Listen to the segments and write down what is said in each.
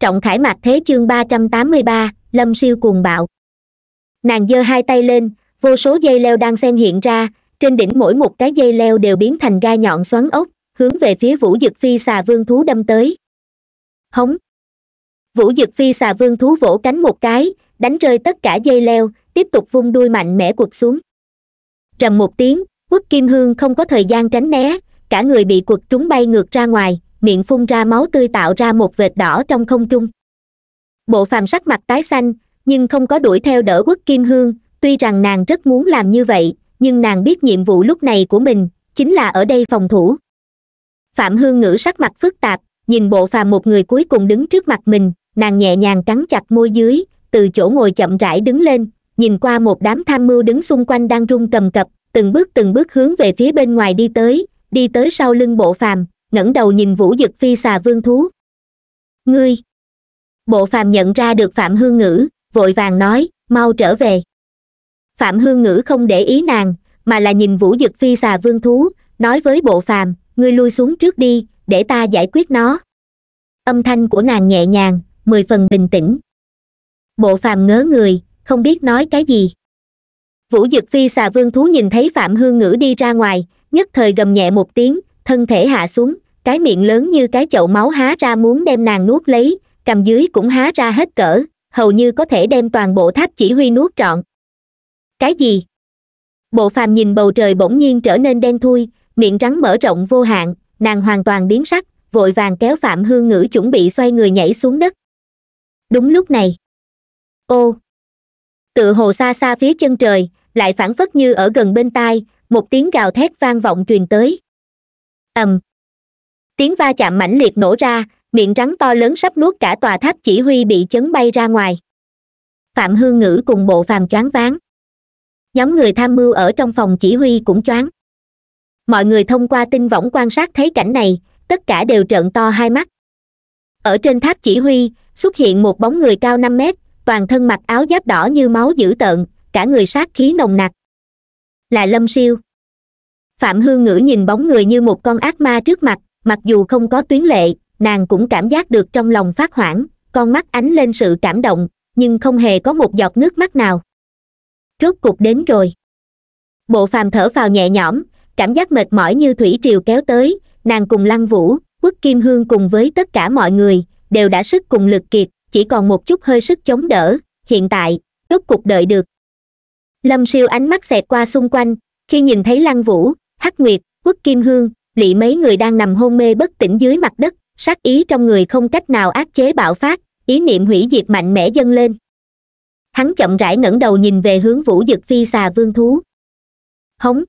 trọng khải mạc thế chương ba trăm tám mươi ba lâm siêu cuồng bạo nàng giơ hai tay lên vô số dây leo đang xen hiện ra trên đỉnh mỗi một cái dây leo đều biến thành gai nhọn xoắn ốc hướng về phía vũ dực phi xà vương thú đâm tới hống vũ dực phi xà vương thú vỗ cánh một cái đánh rơi tất cả dây leo tiếp tục vung đuôi mạnh mẽ quật xuống trầm một tiếng quất kim hương không có thời gian tránh né cả người bị quật trúng bay ngược ra ngoài miệng phun ra máu tươi tạo ra một vệt đỏ trong không trung bộ phàm sắc mặt tái xanh nhưng không có đuổi theo đỡ quốc kim hương tuy rằng nàng rất muốn làm như vậy nhưng nàng biết nhiệm vụ lúc này của mình chính là ở đây phòng thủ phạm hương ngữ sắc mặt phức tạp nhìn bộ phàm một người cuối cùng đứng trước mặt mình nàng nhẹ nhàng cắn chặt môi dưới từ chỗ ngồi chậm rãi đứng lên nhìn qua một đám tham mưu đứng xung quanh đang rung cầm cập từng bước từng bước hướng về phía bên ngoài đi tới đi tới sau lưng bộ phàm ngẩng đầu nhìn vũ dực phi xà vương thú ngươi bộ phàm nhận ra được phạm hương ngữ vội vàng nói mau trở về phạm hương ngữ không để ý nàng mà là nhìn vũ dực phi xà vương thú nói với bộ phàm ngươi lui xuống trước đi để ta giải quyết nó âm thanh của nàng nhẹ nhàng mười phần bình tĩnh bộ phàm ngớ người không biết nói cái gì vũ dực phi xà vương thú nhìn thấy phạm hương ngữ đi ra ngoài nhất thời gầm nhẹ một tiếng thân thể hạ xuống cái miệng lớn như cái chậu máu há ra muốn đem nàng nuốt lấy cầm dưới cũng há ra hết cỡ hầu như có thể đem toàn bộ tháp chỉ huy nuốt trọn cái gì bộ phàm nhìn bầu trời bỗng nhiên trở nên đen thui miệng rắn mở rộng vô hạn nàng hoàn toàn biến sắc vội vàng kéo phạm hương ngữ chuẩn bị xoay người nhảy xuống đất đúng lúc này ô tựa hồ xa xa phía chân trời lại phản phất như ở gần bên tai một tiếng gào thét vang vọng truyền tới ầm tiếng va chạm mãnh liệt nổ ra miệng rắn to lớn sắp nuốt cả tòa tháp chỉ huy bị chấn bay ra ngoài phạm hương ngữ cùng bộ phàm choáng váng nhóm người tham mưu ở trong phòng chỉ huy cũng choáng mọi người thông qua tinh võng quan sát thấy cảnh này tất cả đều trợn to hai mắt ở trên tháp chỉ huy xuất hiện một bóng người cao năm mét toàn thân mặc áo giáp đỏ như máu dữ tợn cả người sát khí nồng nặc là lâm siêu phạm hương ngữ nhìn bóng người như một con ác ma trước mặt mặc dù không có tuyến lệ nàng cũng cảm giác được trong lòng phát hoảng con mắt ánh lên sự cảm động nhưng không hề có một giọt nước mắt nào rốt cục đến rồi bộ phàm thở vào nhẹ nhõm cảm giác mệt mỏi như thủy triều kéo tới nàng cùng lăng vũ quốc kim hương cùng với tất cả mọi người đều đã sức cùng lực kiệt chỉ còn một chút hơi sức chống đỡ hiện tại rốt cục đợi được lâm siêu ánh mắt xẹt qua xung quanh khi nhìn thấy lăng vũ hắc nguyệt quất kim hương lỵ mấy người đang nằm hôn mê bất tỉnh dưới mặt đất sát ý trong người không cách nào áp chế bạo phát ý niệm hủy diệt mạnh mẽ dâng lên hắn chậm rãi ngẩng đầu nhìn về hướng vũ dực phi xà vương thú hống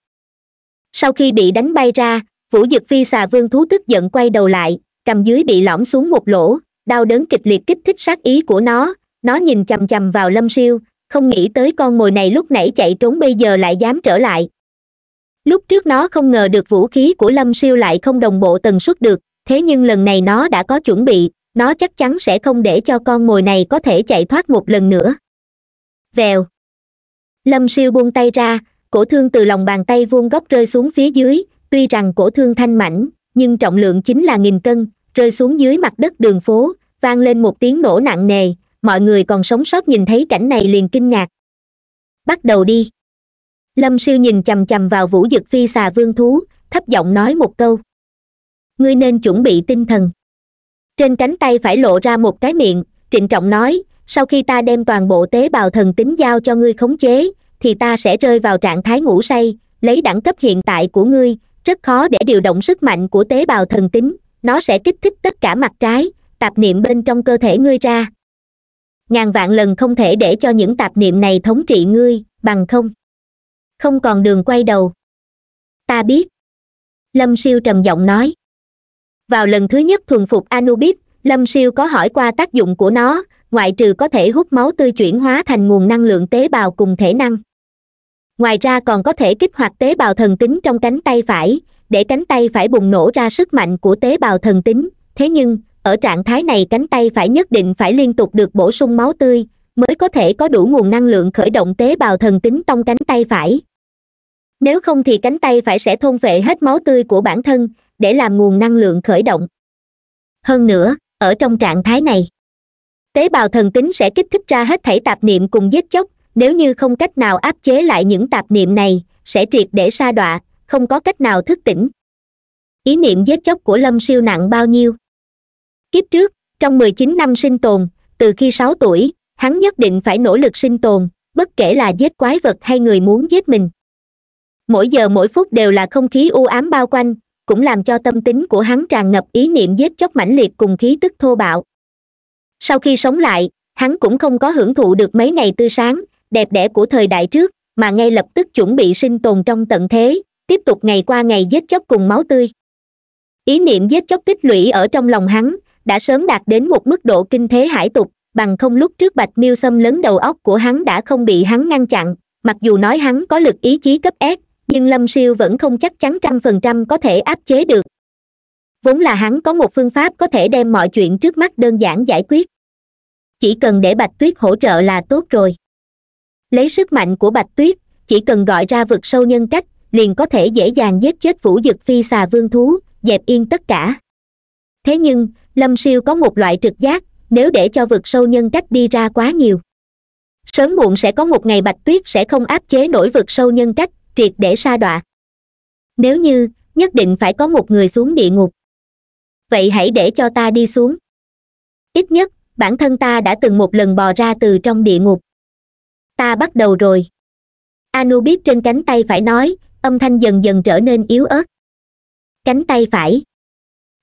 sau khi bị đánh bay ra vũ dực phi xà vương thú tức giận quay đầu lại cầm dưới bị lõm xuống một lỗ đau đớn kịch liệt kích thích sát ý của nó nó nhìn chằm chằm vào lâm siêu không nghĩ tới con mồi này lúc nãy chạy trốn bây giờ lại dám trở lại lúc trước nó không ngờ được vũ khí của lâm siêu lại không đồng bộ tần suất được thế nhưng lần này nó đã có chuẩn bị nó chắc chắn sẽ không để cho con mồi này có thể chạy thoát một lần nữa vèo lâm siêu buông tay ra cổ thương từ lòng bàn tay vuông góc rơi xuống phía dưới tuy rằng cổ thương thanh mảnh nhưng trọng lượng chính là nghìn cân rơi xuống dưới mặt đất đường phố vang lên một tiếng nổ nặng nề mọi người còn sống sót nhìn thấy cảnh này liền kinh ngạc bắt đầu đi lâm siêu nhìn chầm chầm vào vũ dực phi xà vương thú thấp giọng nói một câu ngươi nên chuẩn bị tinh thần trên cánh tay phải lộ ra một cái miệng trịnh trọng nói sau khi ta đem toàn bộ tế bào thần tính giao cho ngươi khống chế thì ta sẽ rơi vào trạng thái ngủ say lấy đẳng cấp hiện tại của ngươi rất khó để điều động sức mạnh của tế bào thần tính nó sẽ kích thích tất cả mặt trái tạp niệm bên trong cơ thể ngươi ra ngàn vạn lần không thể để cho những tạp niệm này thống trị ngươi bằng không không còn đường quay đầu ta biết lâm siêu trầm giọng nói vào lần thứ nhất thuần phục anubis lâm siêu có hỏi qua tác dụng của nó ngoại trừ có thể hút máu tươi chuyển hóa thành nguồn năng lượng tế bào cùng thể năng ngoài ra còn có thể kích hoạt tế bào thần tính trong cánh tay phải để cánh tay phải bùng nổ ra sức mạnh của tế bào thần tính thế nhưng ở trạng thái này cánh tay phải nhất định phải liên tục được bổ sung máu tươi mới có thể có đủ nguồn năng lượng khởi động tế bào thần tính trong cánh tay phải nếu không thì cánh tay phải sẽ thôn vệ hết máu tươi của bản thân để làm nguồn năng lượng khởi động hơn nữa ở trong trạng thái này tế bào thần tính sẽ kích thích ra hết thảy tạp niệm cùng giết chóc nếu như không cách nào áp chế lại những tạp niệm này sẽ triệt để sa đọa không có cách nào thức tỉnh ý niệm giết chóc của lâm siêu nặng bao nhiêu kiếp trước trong mười chín năm sinh tồn từ khi sáu tuổi hắn nhất định phải nỗ lực sinh tồn bất kể là giết quái vật hay người muốn giết mình mỗi giờ mỗi phút đều là không khí u ám bao quanh cũng làm cho tâm tính của hắn tràn ngập ý niệm giết chóc mãnh liệt cùng khí tức thô bạo sau khi sống lại hắn cũng không có hưởng thụ được mấy ngày tươi sáng đẹp đẽ của thời đại trước mà ngay lập tức chuẩn bị sinh tồn trong tận thế tiếp tục ngày qua ngày giết chóc cùng máu tươi ý niệm giết chóc tích lũy ở trong lòng hắn đã sớm đạt đến một mức độ kinh thế hải tục bằng không lúc trước bạch miêu xâm lấn đầu óc của hắn đã không bị hắn ngăn chặn mặc dù nói hắn có lực ý chí cấp ép nhưng lâm siêu vẫn không chắc chắn trăm phần trăm có thể áp chế được vốn là hắn có một phương pháp có thể đem mọi chuyện trước mắt đơn giản giải quyết chỉ cần để bạch tuyết hỗ trợ là tốt rồi lấy sức mạnh của bạch tuyết chỉ cần gọi ra vực sâu nhân cách liền có thể dễ dàng giết chết vũ dực phi xà vương thú dẹp yên tất cả thế nhưng lâm siêu có một loại trực giác nếu để cho vực sâu nhân cách đi ra quá nhiều sớm muộn sẽ có một ngày bạch tuyết sẽ không áp chế nổi vực sâu nhân cách triệt để sa đọa nếu như nhất định phải có một người xuống địa ngục vậy hãy để cho ta đi xuống ít nhất bản thân ta đã từng một lần bò ra từ trong địa ngục ta bắt đầu rồi anu biết trên cánh tay phải nói âm thanh dần dần trở nên yếu ớt cánh tay phải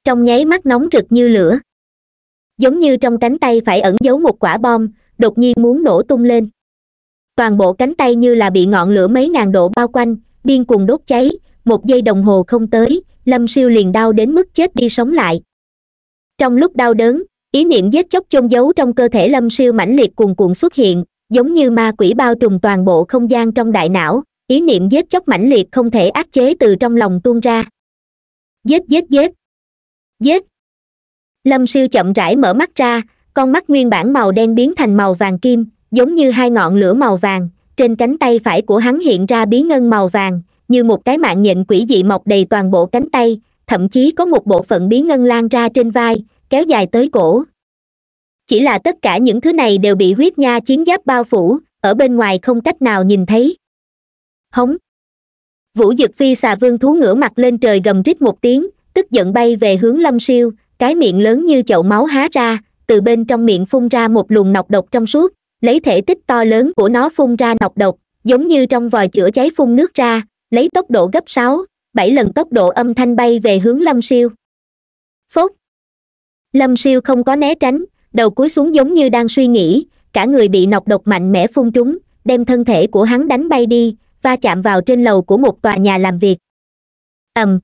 trong nháy mắt nóng rực như lửa giống như trong cánh tay phải ẩn giấu một quả bom đột nhiên muốn nổ tung lên toàn bộ cánh tay như là bị ngọn lửa mấy ngàn độ bao quanh điên cuồng đốt cháy một giây đồng hồ không tới lâm siêu liền đau đến mức chết đi sống lại trong lúc đau đớn ý niệm giết chóc chôn giấu trong cơ thể lâm siêu mãnh liệt cuồn cuộn xuất hiện giống như ma quỷ bao trùm toàn bộ không gian trong đại não ý niệm giết chóc mãnh liệt không thể áp chế từ trong lòng tuôn ra giết giết giết giết lâm siêu chậm rãi mở mắt ra con mắt nguyên bản màu đen biến thành màu vàng kim giống như hai ngọn lửa màu vàng trên cánh tay phải của hắn hiện ra bí ngân màu vàng như một cái mạng nhện quỷ dị mọc đầy toàn bộ cánh tay thậm chí có một bộ phận bí ngân lan ra trên vai kéo dài tới cổ chỉ là tất cả những thứ này đều bị huyết nha chiến giáp bao phủ ở bên ngoài không cách nào nhìn thấy hống vũ dực phi xà vương thú ngửa mặt lên trời gầm rít một tiếng tức giận bay về hướng lâm siêu cái miệng lớn như chậu máu há ra từ bên trong miệng phun ra một luồng nọc độc trong suốt lấy thể tích to lớn của nó phun ra nọc độc giống như trong vòi chữa cháy phun nước ra lấy tốc độ gấp sáu bảy lần tốc độ âm thanh bay về hướng lâm siêu phốt lâm siêu không có né tránh đầu cúi xuống giống như đang suy nghĩ cả người bị nọc độc mạnh mẽ phun trúng đem thân thể của hắn đánh bay đi va chạm vào trên lầu của một tòa nhà làm việc ầm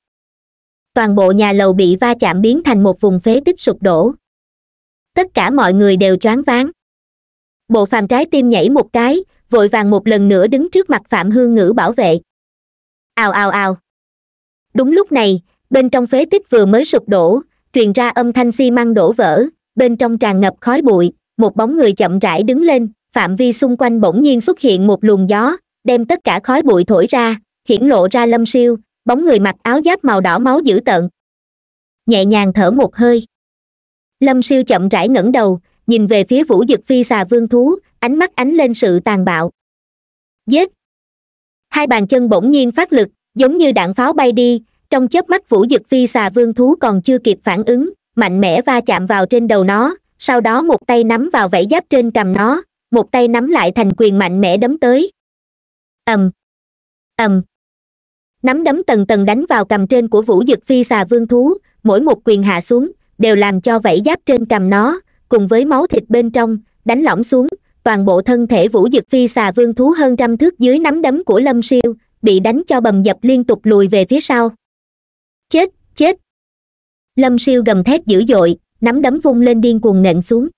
toàn bộ nhà lầu bị va chạm biến thành một vùng phế tích sụp đổ tất cả mọi người đều choáng váng bộ phàm trái tim nhảy một cái vội vàng một lần nữa đứng trước mặt phạm hương ngữ bảo vệ ào ào ào đúng lúc này bên trong phế tích vừa mới sụp đổ truyền ra âm thanh xi măng đổ vỡ bên trong tràn ngập khói bụi một bóng người chậm rãi đứng lên phạm vi xung quanh bỗng nhiên xuất hiện một luồng gió đem tất cả khói bụi thổi ra hiển lộ ra lâm siêu bóng người mặc áo giáp màu đỏ máu dữ tợn nhẹ nhàng thở một hơi lâm siêu chậm rãi ngẩng đầu nhìn về phía vũ dực phi xà vương thú ánh mắt ánh lên sự tàn bạo giết hai bàn chân bỗng nhiên phát lực giống như đạn pháo bay đi trong chớp mắt vũ dực phi xà vương thú còn chưa kịp phản ứng mạnh mẽ va chạm vào trên đầu nó sau đó một tay nắm vào vảy giáp trên cầm nó một tay nắm lại thành quyền mạnh mẽ đấm tới ầm ầm nắm đấm tầng tầng đánh vào cầm trên của vũ dực phi xà vương thú mỗi một quyền hạ xuống đều làm cho vảy giáp trên cầm nó cùng với máu thịt bên trong đánh lỏng xuống toàn bộ thân thể vũ dực phi xà vương thú hơn trăm thước dưới nắm đấm của lâm siêu bị đánh cho bầm dập liên tục lùi về phía sau chết chết lâm siêu gầm thét dữ dội nắm đấm vung lên điên cuồng nện xuống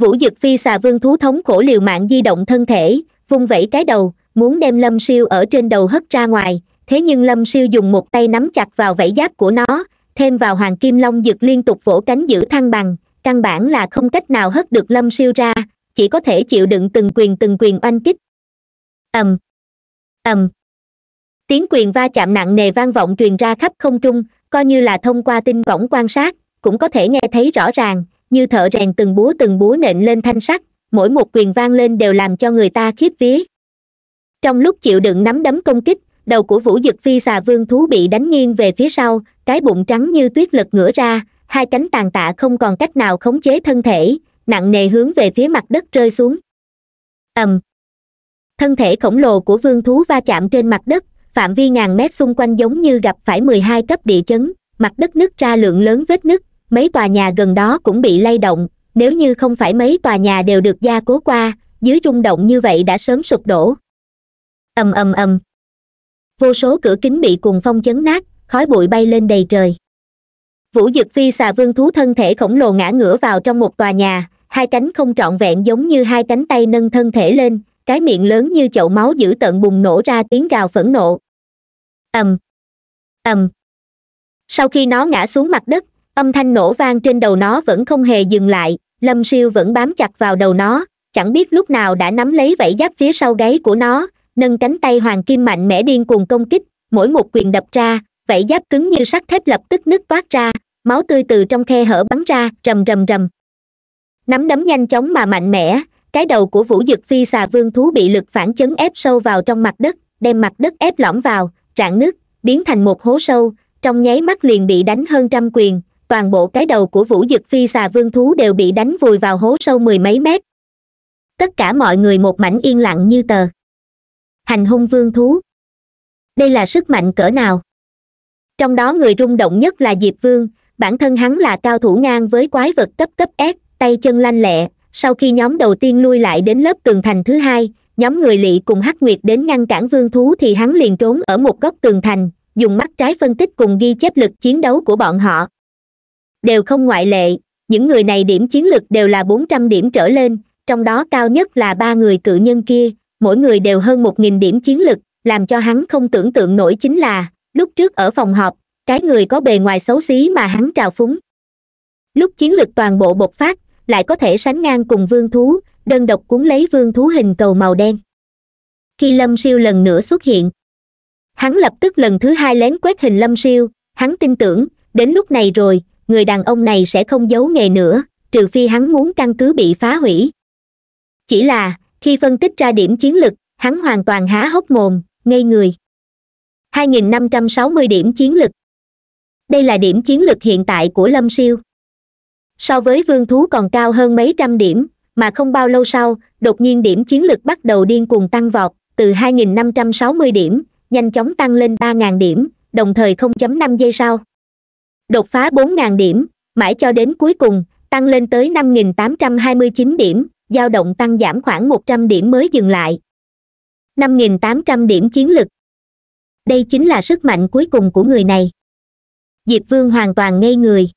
vũ dực phi xà vương thú thống khổ liều mạng di động thân thể vung vẩy cái đầu muốn đem lâm siêu ở trên đầu hất ra ngoài thế nhưng lâm siêu dùng một tay nắm chặt vào vảy giáp của nó thêm vào hoàng kim long dực liên tục vỗ cánh giữ thăng bằng căn bản là không cách nào hất được lâm siêu ra chỉ có thể chịu đựng từng quyền từng quyền oanh kích ầm ầm tiếng quyền va chạm nặng nề vang vọng truyền ra khắp không trung coi như là thông qua tinh võng quan sát cũng có thể nghe thấy rõ ràng như thợ rèn từng búa từng búa nện lên thanh sắt mỗi một quyền vang lên đều làm cho người ta khiếp vía trong lúc chịu đựng nắm đấm công kích đầu của vũ dực phi xà vương thú bị đánh nghiêng về phía sau cái bụng trắng như tuyết lật ngửa ra hai cánh tàn tạ không còn cách nào khống chế thân thể nặng nề hướng về phía mặt đất rơi xuống ầm thân thể khổng lồ của vương thú va chạm trên mặt đất phạm vi ngàn mét xung quanh giống như gặp phải mười hai cấp địa chấn mặt đất nứt ra lượng lớn vết nứt mấy tòa nhà gần đó cũng bị lay động nếu như không phải mấy tòa nhà đều được gia cố qua dưới rung động như vậy đã sớm sụp đổ ầm ầm ầm vô số cửa kính bị cuồng phong chấn nát khói bụi bay lên đầy trời vũ dực phi xà vương thú thân thể khổng lồ ngã ngửa vào trong một tòa nhà hai cánh không trọn vẹn giống như hai cánh tay nâng thân thể lên cái miệng lớn như chậu máu dữ tận bùng nổ ra tiếng gào phẫn nộ ầm ầm sau khi nó ngã xuống mặt đất âm thanh nổ vang trên đầu nó vẫn không hề dừng lại lâm siêu vẫn bám chặt vào đầu nó chẳng biết lúc nào đã nắm lấy vảy giáp phía sau gáy của nó nâng cánh tay hoàng kim mạnh mẽ điên cuồng công kích mỗi một quyền đập ra vảy giáp cứng như sắt thép lập tức nứt toát ra máu tươi từ trong khe hở bắn ra rầm rầm rầm nắm đấm nhanh chóng mà mạnh mẽ cái đầu của vũ dực phi xà vương thú bị lực phản chấn ép sâu vào trong mặt đất đem mặt đất ép lõm vào rạn nứt biến thành một hố sâu trong nháy mắt liền bị đánh hơn trăm quyền toàn bộ cái đầu của vũ dực phi xà vương thú đều bị đánh vùi vào hố sâu mười mấy mét tất cả mọi người một mảnh yên lặng như tờ hành hung vương thú đây là sức mạnh cỡ nào trong đó người rung động nhất là diệp vương bản thân hắn là cao thủ ngang với quái vật cấp cấp s tay chân lanh lẹ sau khi nhóm đầu tiên lui lại đến lớp tường thành thứ hai nhóm người lỵ cùng hắc nguyệt đến ngăn cản vương thú thì hắn liền trốn ở một góc tường thành dùng mắt trái phân tích cùng ghi chép lực chiến đấu của bọn họ đều không ngoại lệ những người này điểm chiến lực đều là bốn trăm điểm trở lên trong đó cao nhất là ba người cự nhân kia mỗi người đều hơn một nghìn điểm chiến lực làm cho hắn không tưởng tượng nổi chính là lúc trước ở phòng họp cái người có bề ngoài xấu xí mà hắn trào phúng lúc chiến lực toàn bộ bộc phát lại có thể sánh ngang cùng vương thú đơn độc cuốn lấy vương thú hình cầu màu đen khi lâm siêu lần nữa xuất hiện hắn lập tức lần thứ hai lén quét hình lâm siêu hắn tin tưởng đến lúc này rồi người đàn ông này sẽ không giấu nghề nữa trừ phi hắn muốn căn cứ bị phá hủy chỉ là khi phân tích ra điểm chiến lực hắn hoàn toàn há hốc mồm ngây người 2.560 điểm chiến lực đây là điểm chiến lực hiện tại của lâm siêu so với vương thú còn cao hơn mấy trăm điểm mà không bao lâu sau đột nhiên điểm chiến lực bắt đầu điên cuồng tăng vọt từ 2.560 điểm nhanh chóng tăng lên 3.000 điểm đồng thời 0.5 giây sau đột phá 4.000 điểm mãi cho đến cuối cùng tăng lên tới 5.829 điểm dao động tăng giảm khoảng 100 điểm mới dừng lại 5.800 điểm chiến lực đây chính là sức mạnh cuối cùng của người này diệp vương hoàn toàn ngây người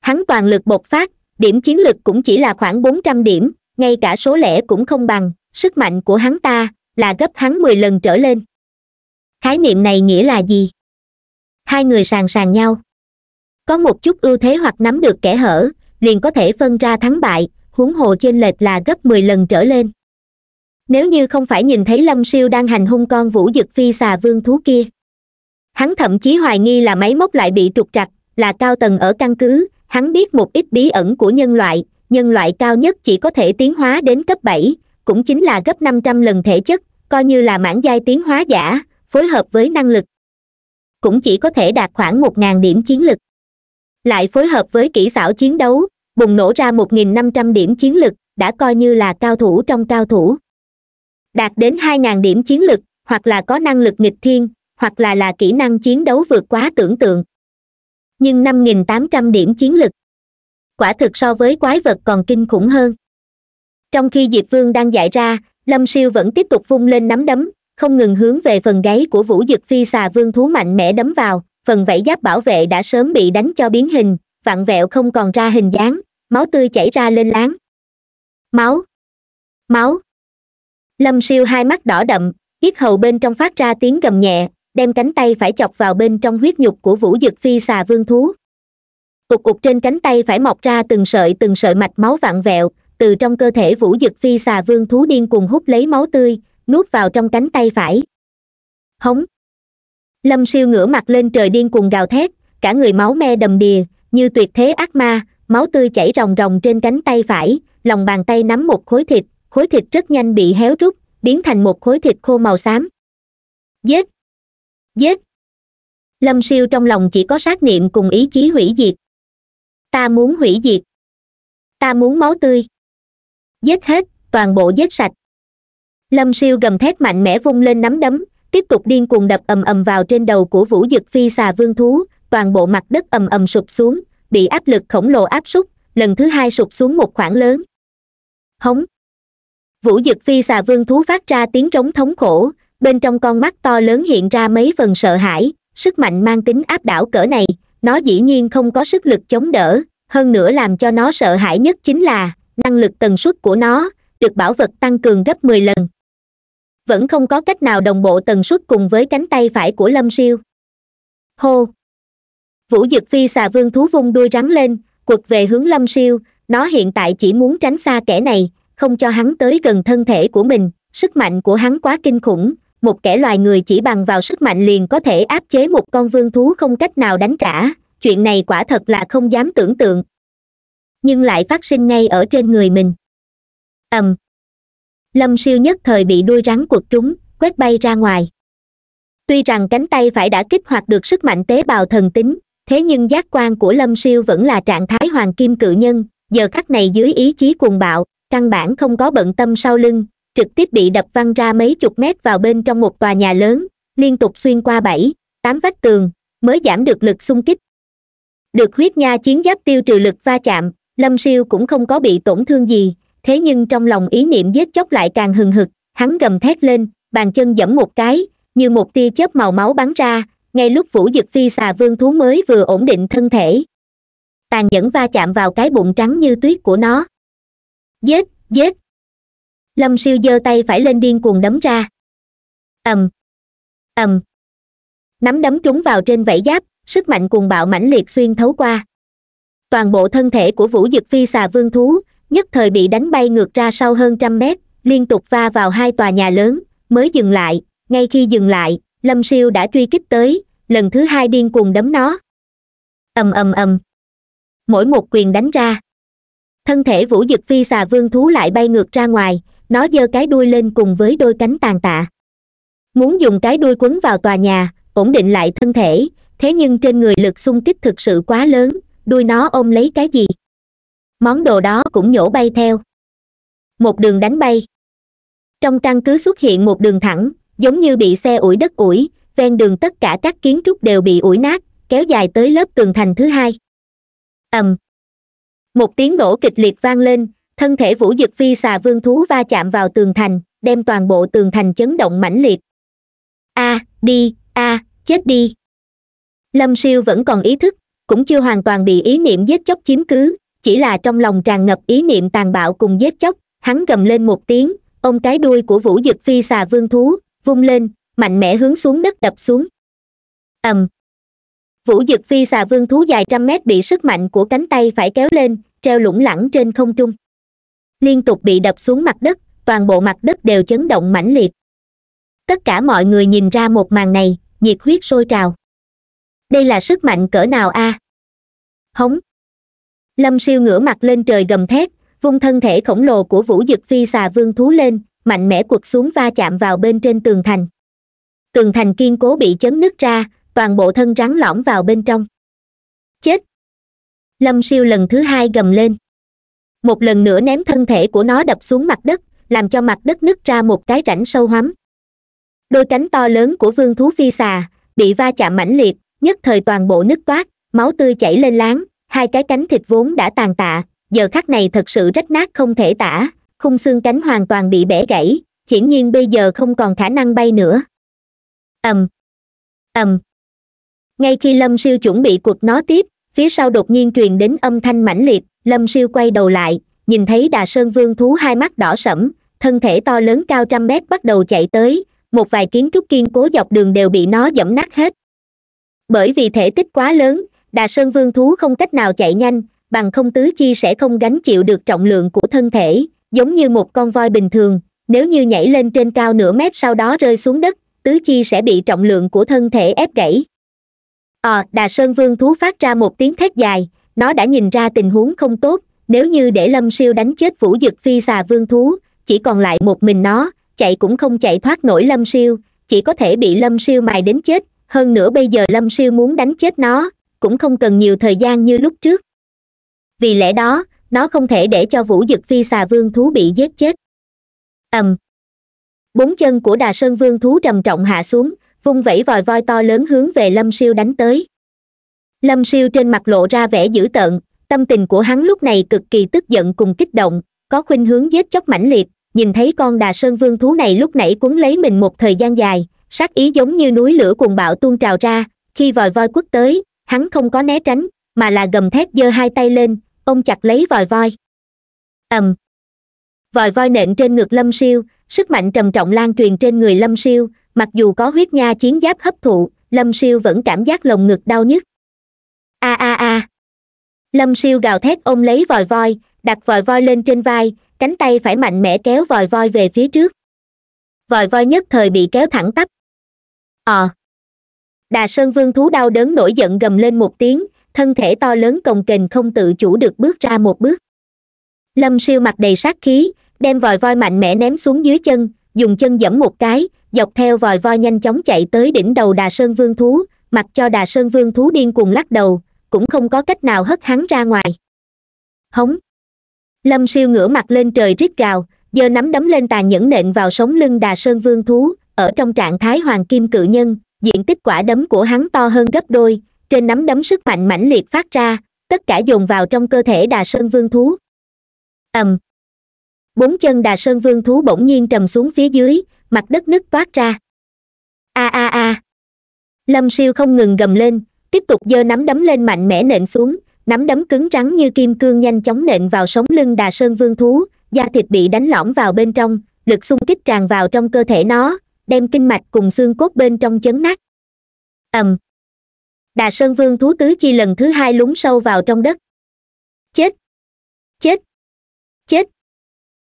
hắn toàn lực bộc phát điểm chiến lực cũng chỉ là khoảng bốn trăm điểm ngay cả số lẻ cũng không bằng sức mạnh của hắn ta là gấp hắn mười lần trở lên khái niệm này nghĩa là gì hai người sàng sàng nhau có một chút ưu thế hoặc nắm được kẻ hở liền có thể phân ra thắng bại huống hồ trên lệch là gấp mười lần trở lên nếu như không phải nhìn thấy lâm siêu đang hành hung con vũ dực phi xà vương thú kia hắn thậm chí hoài nghi là máy móc lại bị trục trặc là cao tầng ở căn cứ hắn biết một ít bí ẩn của nhân loại nhân loại cao nhất chỉ có thể tiến hóa đến cấp bảy cũng chính là gấp năm trăm lần thể chất coi như là mảng giai tiến hóa giả phối hợp với năng lực cũng chỉ có thể đạt khoảng một ngàn điểm chiến lực lại phối hợp với kỹ xảo chiến đấu bùng nổ ra một nghìn năm trăm điểm chiến lực đã coi như là cao thủ trong cao thủ đạt đến 2.000 điểm chiến lực hoặc là có năng lực nghịch thiên hoặc là là kỹ năng chiến đấu vượt quá tưởng tượng nhưng 5.800 điểm chiến lực quả thực so với quái vật còn kinh khủng hơn trong khi diệp vương đang giải ra lâm siêu vẫn tiếp tục vung lên nắm đấm không ngừng hướng về phần gáy của vũ dực phi xà vương thú mạnh mẽ đấm vào phần vảy giáp bảo vệ đã sớm bị đánh cho biến hình vặn vẹo không còn ra hình dáng máu tươi chảy ra lên láng máu máu lâm siêu hai mắt đỏ đậm yết hầu bên trong phát ra tiếng gầm nhẹ đem cánh tay phải chọc vào bên trong huyết nhục của vũ dực phi xà vương thú cục cục trên cánh tay phải mọc ra từng sợi từng sợi mạch máu vặn vẹo từ trong cơ thể vũ dực phi xà vương thú điên cuồng hút lấy máu tươi nuốt vào trong cánh tay phải hống lâm siêu ngửa mặt lên trời điên cuồng gào thét cả người máu me đầm đìa như tuyệt thế ác ma máu tươi chảy ròng ròng trên cánh tay phải lòng bàn tay nắm một khối thịt khối thịt rất nhanh bị héo rút biến thành một khối thịt khô màu xám giết giết lâm siêu trong lòng chỉ có sát niệm cùng ý chí hủy diệt ta muốn hủy diệt ta muốn máu tươi giết hết toàn bộ giết sạch lâm siêu gầm thét mạnh mẽ vung lên nắm đấm tiếp tục điên cuồng đập ầm ầm vào trên đầu của vũ dực phi xà vương thú toàn bộ mặt đất ầm ầm sụp xuống bị áp lực khổng lồ áp súc lần thứ hai sụp xuống một khoảng lớn hống vũ dực phi xà vương thú phát ra tiếng trống thống khổ bên trong con mắt to lớn hiện ra mấy phần sợ hãi sức mạnh mang tính áp đảo cỡ này nó dĩ nhiên không có sức lực chống đỡ hơn nữa làm cho nó sợ hãi nhất chính là năng lực tần suất của nó được bảo vật tăng cường gấp mười lần vẫn không có cách nào đồng bộ tần suất cùng với cánh tay phải của lâm siêu hô vũ dực phi xà vương thú vung đuôi rắn lên quật về hướng lâm siêu nó hiện tại chỉ muốn tránh xa kẻ này không cho hắn tới gần thân thể của mình sức mạnh của hắn quá kinh khủng một kẻ loài người chỉ bằng vào sức mạnh liền có thể áp chế một con vương thú không cách nào đánh trả chuyện này quả thật là không dám tưởng tượng nhưng lại phát sinh ngay ở trên người mình ầm lâm siêu nhất thời bị đuôi rắn quật trúng quét bay ra ngoài tuy rằng cánh tay phải đã kích hoạt được sức mạnh tế bào thần tính thế nhưng giác quan của lâm siêu vẫn là trạng thái hoàng kim cự nhân giờ khắc này dưới ý chí cuồng bạo căn bản không có bận tâm sau lưng trực tiếp bị đập văng ra mấy chục mét vào bên trong một tòa nhà lớn liên tục xuyên qua bảy tám vách tường mới giảm được lực xung kích được huyết nha chiến giáp tiêu trừ lực va chạm lâm siêu cũng không có bị tổn thương gì thế nhưng trong lòng ý niệm giết chóc lại càng hừng hực hắn gầm thét lên bàn chân giẫm một cái như một tia chớp màu máu bắn ra ngay lúc vũ dực phi xà vương thú mới vừa ổn định thân thể tàn nhẫn va chạm vào cái bụng trắng như tuyết của nó giết giết lâm siêu giơ tay phải lên điên cuồng đấm ra ầm ầm nắm đấm trúng vào trên vảy giáp sức mạnh cuồng bạo mãnh liệt xuyên thấu qua toàn bộ thân thể của vũ dực phi xà vương thú nhất thời bị đánh bay ngược ra sau hơn trăm mét liên tục va vào hai tòa nhà lớn mới dừng lại ngay khi dừng lại lâm siêu đã truy kích tới lần thứ hai điên cuồng đấm nó ầm ầm ầm mỗi một quyền đánh ra thân thể vũ dực phi xà vương thú lại bay ngược ra ngoài nó giơ cái đuôi lên cùng với đôi cánh tàn tạ muốn dùng cái đuôi quấn vào tòa nhà ổn định lại thân thể thế nhưng trên người lực xung kích thực sự quá lớn đuôi nó ôm lấy cái gì món đồ đó cũng nhổ bay theo một đường đánh bay trong căn cứ xuất hiện một đường thẳng giống như bị xe ủi đất ủi ven đường tất cả các kiến trúc đều bị ủi nát kéo dài tới lớp tường thành thứ hai ầm một tiếng nổ kịch liệt vang lên thân thể vũ dực phi xà vương thú va chạm vào tường thành đem toàn bộ tường thành chấn động mãnh liệt a à, đi a à, chết đi lâm siêu vẫn còn ý thức cũng chưa hoàn toàn bị ý niệm giết chóc chiếm cứ chỉ là trong lòng tràn ngập ý niệm tàn bạo cùng giết chóc hắn gầm lên một tiếng ông cái đuôi của vũ dực phi xà vương thú vung lên mạnh mẽ hướng xuống đất đập xuống ầm vũ dực phi xà vương thú dài trăm mét bị sức mạnh của cánh tay phải kéo lên treo lủng lẳng trên không trung liên tục bị đập xuống mặt đất toàn bộ mặt đất đều chấn động mãnh liệt tất cả mọi người nhìn ra một màn này nhiệt huyết sôi trào đây là sức mạnh cỡ nào a à? hống lâm siêu ngửa mặt lên trời gầm thét vung thân thể khổng lồ của vũ dực phi xà vương thú lên mạnh mẽ quật xuống va chạm vào bên trên tường thành tường thành kiên cố bị chấn nứt ra toàn bộ thân rắn lõm vào bên trong chết lâm siêu lần thứ hai gầm lên một lần nữa ném thân thể của nó đập xuống mặt đất làm cho mặt đất nứt ra một cái rãnh sâu hoắm đôi cánh to lớn của vương thú phi xà bị va chạm mãnh liệt nhất thời toàn bộ nứt toát máu tươi chảy lên láng hai cái cánh thịt vốn đã tàn tạ giờ khắc này thật sự rách nát không thể tả khung xương cánh hoàn toàn bị bẻ gãy hiển nhiên bây giờ không còn khả năng bay nữa ầm ầm ngay khi lâm siêu chuẩn bị cuộc nó tiếp phía sau đột nhiên truyền đến âm thanh mãnh liệt lâm siêu quay đầu lại nhìn thấy đà sơn vương thú hai mắt đỏ sẫm thân thể to lớn cao trăm mét bắt đầu chạy tới một vài kiến trúc kiên cố dọc đường đều bị nó dẫm nát hết bởi vì thể tích quá lớn đà sơn vương thú không cách nào chạy nhanh bằng không tứ chi sẽ không gánh chịu được trọng lượng của thân thể giống như một con voi bình thường nếu như nhảy lên trên cao nửa mét sau đó rơi xuống đất tứ chi sẽ bị trọng lượng của thân thể ép gãy ờ đà sơn vương thú phát ra một tiếng thét dài nó đã nhìn ra tình huống không tốt nếu như để lâm siêu đánh chết vũ dực phi xà vương thú chỉ còn lại một mình nó chạy cũng không chạy thoát nổi lâm siêu chỉ có thể bị lâm siêu mài đến chết hơn nữa bây giờ lâm siêu muốn đánh chết nó cũng không cần nhiều thời gian như lúc trước vì lẽ đó nó không thể để cho vũ dực phi xà vương thú bị giết chết ầm bốn chân của đà sơn vương thú trầm trọng hạ xuống vung vẩy vòi voi to lớn hướng về lâm siêu đánh tới lâm siêu trên mặt lộ ra vẻ dữ tợn tâm tình của hắn lúc này cực kỳ tức giận cùng kích động có khuynh hướng giết chóc mãnh liệt nhìn thấy con đà sơn vương thú này lúc nãy cuốn lấy mình một thời gian dài sát ý giống như núi lửa cuồng bạo tuôn trào ra khi vòi voi quất tới hắn không có né tránh mà là gầm thét giơ hai tay lên ông chặt lấy vòi voi ầm vòi voi nện trên ngực lâm siêu sức mạnh trầm trọng lan truyền trên người lâm siêu mặc dù có huyết nha chiến giáp hấp thụ lâm siêu vẫn cảm giác lồng ngực đau nhức a a a lâm siêu gào thét ôm lấy vòi voi đặt vòi voi lên trên vai cánh tay phải mạnh mẽ kéo vòi voi về phía trước vòi voi nhất thời bị kéo thẳng tắp ờ đà sơn vương thú đau đớn nổi giận gầm lên một tiếng thân thể to lớn cồng kềnh không tự chủ được bước ra một bước lâm siêu mặt đầy sát khí đem vòi voi mạnh mẽ ném xuống dưới chân dùng chân giẫm một cái dọc theo vòi voi nhanh chóng chạy tới đỉnh đầu đà sơn vương thú mặc cho đà sơn vương thú điên cuồng lắc đầu cũng không có cách nào hất hắn ra ngoài hống lâm siêu ngửa mặt lên trời rít gào giơ nắm đấm lên tàn nhẫn nện vào sống lưng đà sơn vương thú ở trong trạng thái hoàng kim cự nhân diện tích quả đấm của hắn to hơn gấp đôi trên nắm đấm sức mạnh mãnh liệt phát ra tất cả dồn vào trong cơ thể đà sơn vương thú ầm bốn chân đà sơn vương thú bỗng nhiên trầm xuống phía dưới mặt đất nứt toát ra a a a lâm siêu không ngừng gầm lên tiếp tục giơ nắm đấm lên mạnh mẽ nện xuống nắm đấm cứng rắn như kim cương nhanh chóng nện vào sống lưng đà sơn vương thú da thịt bị đánh lõm vào bên trong lực xung kích tràn vào trong cơ thể nó đem kinh mạch cùng xương cốt bên trong chấn nát ầm đà sơn vương thú tứ chi lần thứ hai lún sâu vào trong đất chết chết chết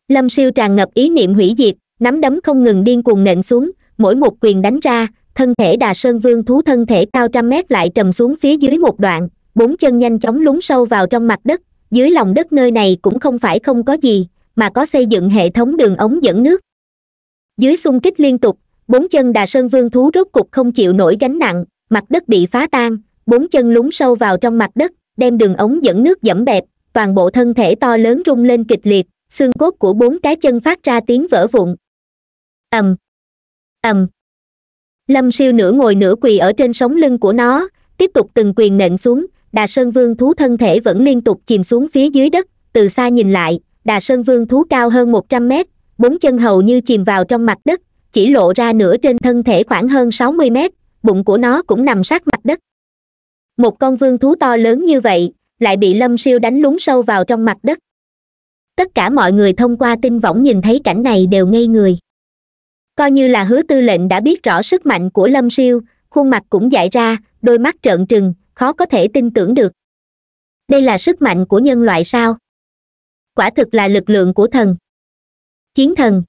lâm siêu tràn ngập ý niệm hủy diệt nắm đấm không ngừng điên cuồng nện xuống mỗi một quyền đánh ra thân thể đà sơn vương thú thân thể cao trăm mét lại trầm xuống phía dưới một đoạn bốn chân nhanh chóng lún sâu vào trong mặt đất dưới lòng đất nơi này cũng không phải không có gì mà có xây dựng hệ thống đường ống dẫn nước dưới xung kích liên tục bốn chân đà sơn vương thú rốt cục không chịu nổi gánh nặng mặt đất bị phá tan bốn chân lún sâu vào trong mặt đất đem đường ống dẫn nước dẫm bẹp toàn bộ thân thể to lớn rung lên kịch liệt xương cốt của bốn cái chân phát ra tiếng vỡ vụn ầm ầm lâm siêu nửa ngồi nửa quỳ ở trên sống lưng của nó tiếp tục từng quyền nện xuống đà sơn vương thú thân thể vẫn liên tục chìm xuống phía dưới đất từ xa nhìn lại đà sơn vương thú cao hơn một trăm mét bốn chân hầu như chìm vào trong mặt đất chỉ lộ ra nửa trên thân thể khoảng hơn sáu mươi mét bụng của nó cũng nằm sát mặt đất một con vương thú to lớn như vậy lại bị lâm siêu đánh lún sâu vào trong mặt đất tất cả mọi người thông qua tin võng nhìn thấy cảnh này đều ngây người coi như là hứa tư lệnh đã biết rõ sức mạnh của lâm siêu khuôn mặt cũng dại ra đôi mắt trợn trừng khó có thể tin tưởng được đây là sức mạnh của nhân loại sao quả thực là lực lượng của thần chiến thần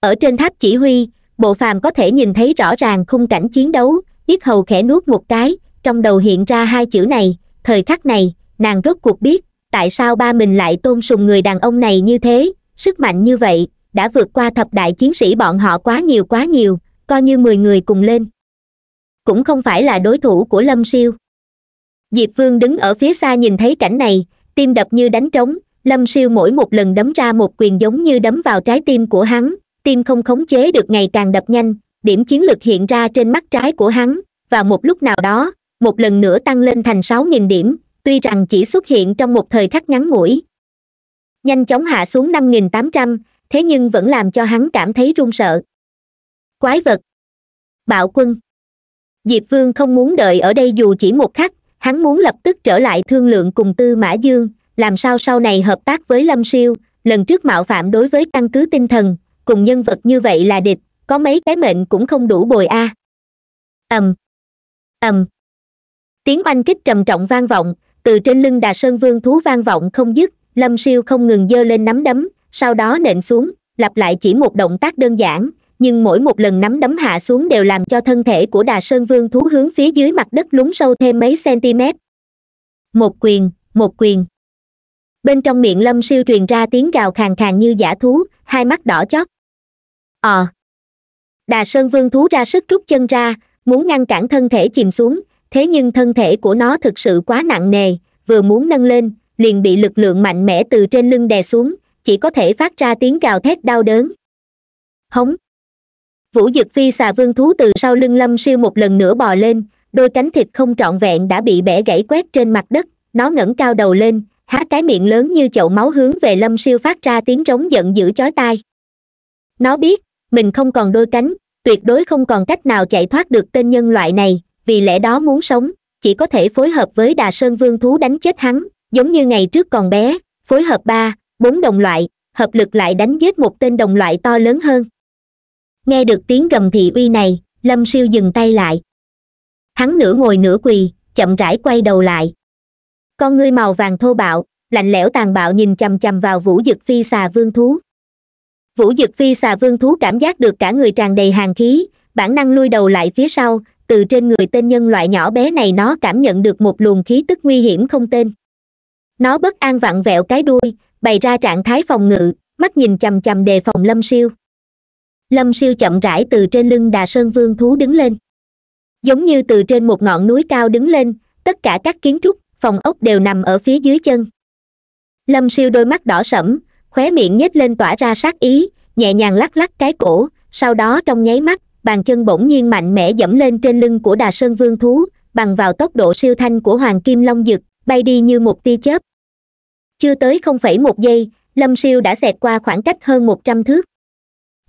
ở trên tháp chỉ huy bộ phàm có thể nhìn thấy rõ ràng khung cảnh chiến đấu yết hầu khẽ nuốt một cái trong đầu hiện ra hai chữ này thời khắc này nàng rốt cuộc biết tại sao ba mình lại tôn sùng người đàn ông này như thế sức mạnh như vậy đã vượt qua thập đại chiến sĩ bọn họ quá nhiều quá nhiều coi như mười người cùng lên cũng không phải là đối thủ của lâm siêu diệp vương đứng ở phía xa nhìn thấy cảnh này tim đập như đánh trống lâm siêu mỗi một lần đấm ra một quyền giống như đấm vào trái tim của hắn tim không khống chế được ngày càng đập nhanh điểm chiến lực hiện ra trên mắt trái của hắn và một lúc nào đó một lần nữa tăng lên thành sáu nghìn điểm tuy rằng chỉ xuất hiện trong một thời khắc ngắn ngủi nhanh chóng hạ xuống năm nghìn tám trăm thế nhưng vẫn làm cho hắn cảm thấy run sợ quái vật bạo quân diệp vương không muốn đợi ở đây dù chỉ một khắc hắn muốn lập tức trở lại thương lượng cùng tư mã dương làm sao sau này hợp tác với lâm siêu lần trước mạo phạm đối với căn cứ tinh thần cùng nhân vật như vậy là địch có mấy cái mệnh cũng không đủ bồi a à. ầm ầm tiếng oanh kích trầm trọng vang vọng từ trên lưng đà sơn vương thú vang vọng không dứt lâm siêu không ngừng dơ lên nắm đấm sau đó nện xuống lặp lại chỉ một động tác đơn giản nhưng mỗi một lần nắm đấm hạ xuống đều làm cho thân thể của đà sơn vương thú hướng phía dưới mặt đất lún sâu thêm mấy centimet. một quyền một quyền bên trong miệng lâm siêu truyền ra tiếng gào khàn khàn như giả thú hai mắt đỏ chót ờ đà sơn vương thú ra sức rút chân ra muốn ngăn cản thân thể chìm xuống thế nhưng thân thể của nó thực sự quá nặng nề vừa muốn nâng lên liền bị lực lượng mạnh mẽ từ trên lưng đè xuống chỉ có thể phát ra tiếng gào thét đau đớn hống vũ dực phi xà vương thú từ sau lưng lâm siêu một lần nữa bò lên đôi cánh thịt không trọn vẹn đã bị bẻ gãy quét trên mặt đất nó ngẩng cao đầu lên há cái miệng lớn như chậu máu hướng về lâm siêu phát ra tiếng rống giận dữ chói tai nó biết mình không còn đôi cánh tuyệt đối không còn cách nào chạy thoát được tên nhân loại này vì lẽ đó muốn sống chỉ có thể phối hợp với đà sơn vương thú đánh chết hắn giống như ngày trước còn bé phối hợp ba bốn đồng loại hợp lực lại đánh giết một tên đồng loại to lớn hơn nghe được tiếng gầm thị uy này lâm siêu dừng tay lại hắn nửa ngồi nửa quỳ chậm rãi quay đầu lại con ngươi màu vàng thô bạo lạnh lẽo tàn bạo nhìn chằm chằm vào vũ dực phi xà vương thú vũ dực phi xà vương thú cảm giác được cả người tràn đầy hàng khí bản năng lui đầu lại phía sau từ trên người tên nhân loại nhỏ bé này nó cảm nhận được một luồng khí tức nguy hiểm không tên nó bất an vặn vẹo cái đuôi bày ra trạng thái phòng ngự mắt nhìn chằm chằm đề phòng lâm siêu lâm siêu chậm rãi từ trên lưng đà sơn vương thú đứng lên giống như từ trên một ngọn núi cao đứng lên tất cả các kiến trúc phòng ốc đều nằm ở phía dưới chân lâm siêu đôi mắt đỏ sẫm khóe miệng nhếch lên tỏa ra sát ý nhẹ nhàng lắc lắc cái cổ sau đó trong nháy mắt bàn chân bỗng nhiên mạnh mẽ dẫm lên trên lưng của đà sơn vương thú bằng vào tốc độ siêu thanh của hoàng kim long dực bay đi như một tia chớp chưa tới không phẩy một giây lâm siêu đã xẹt qua khoảng cách hơn một trăm thước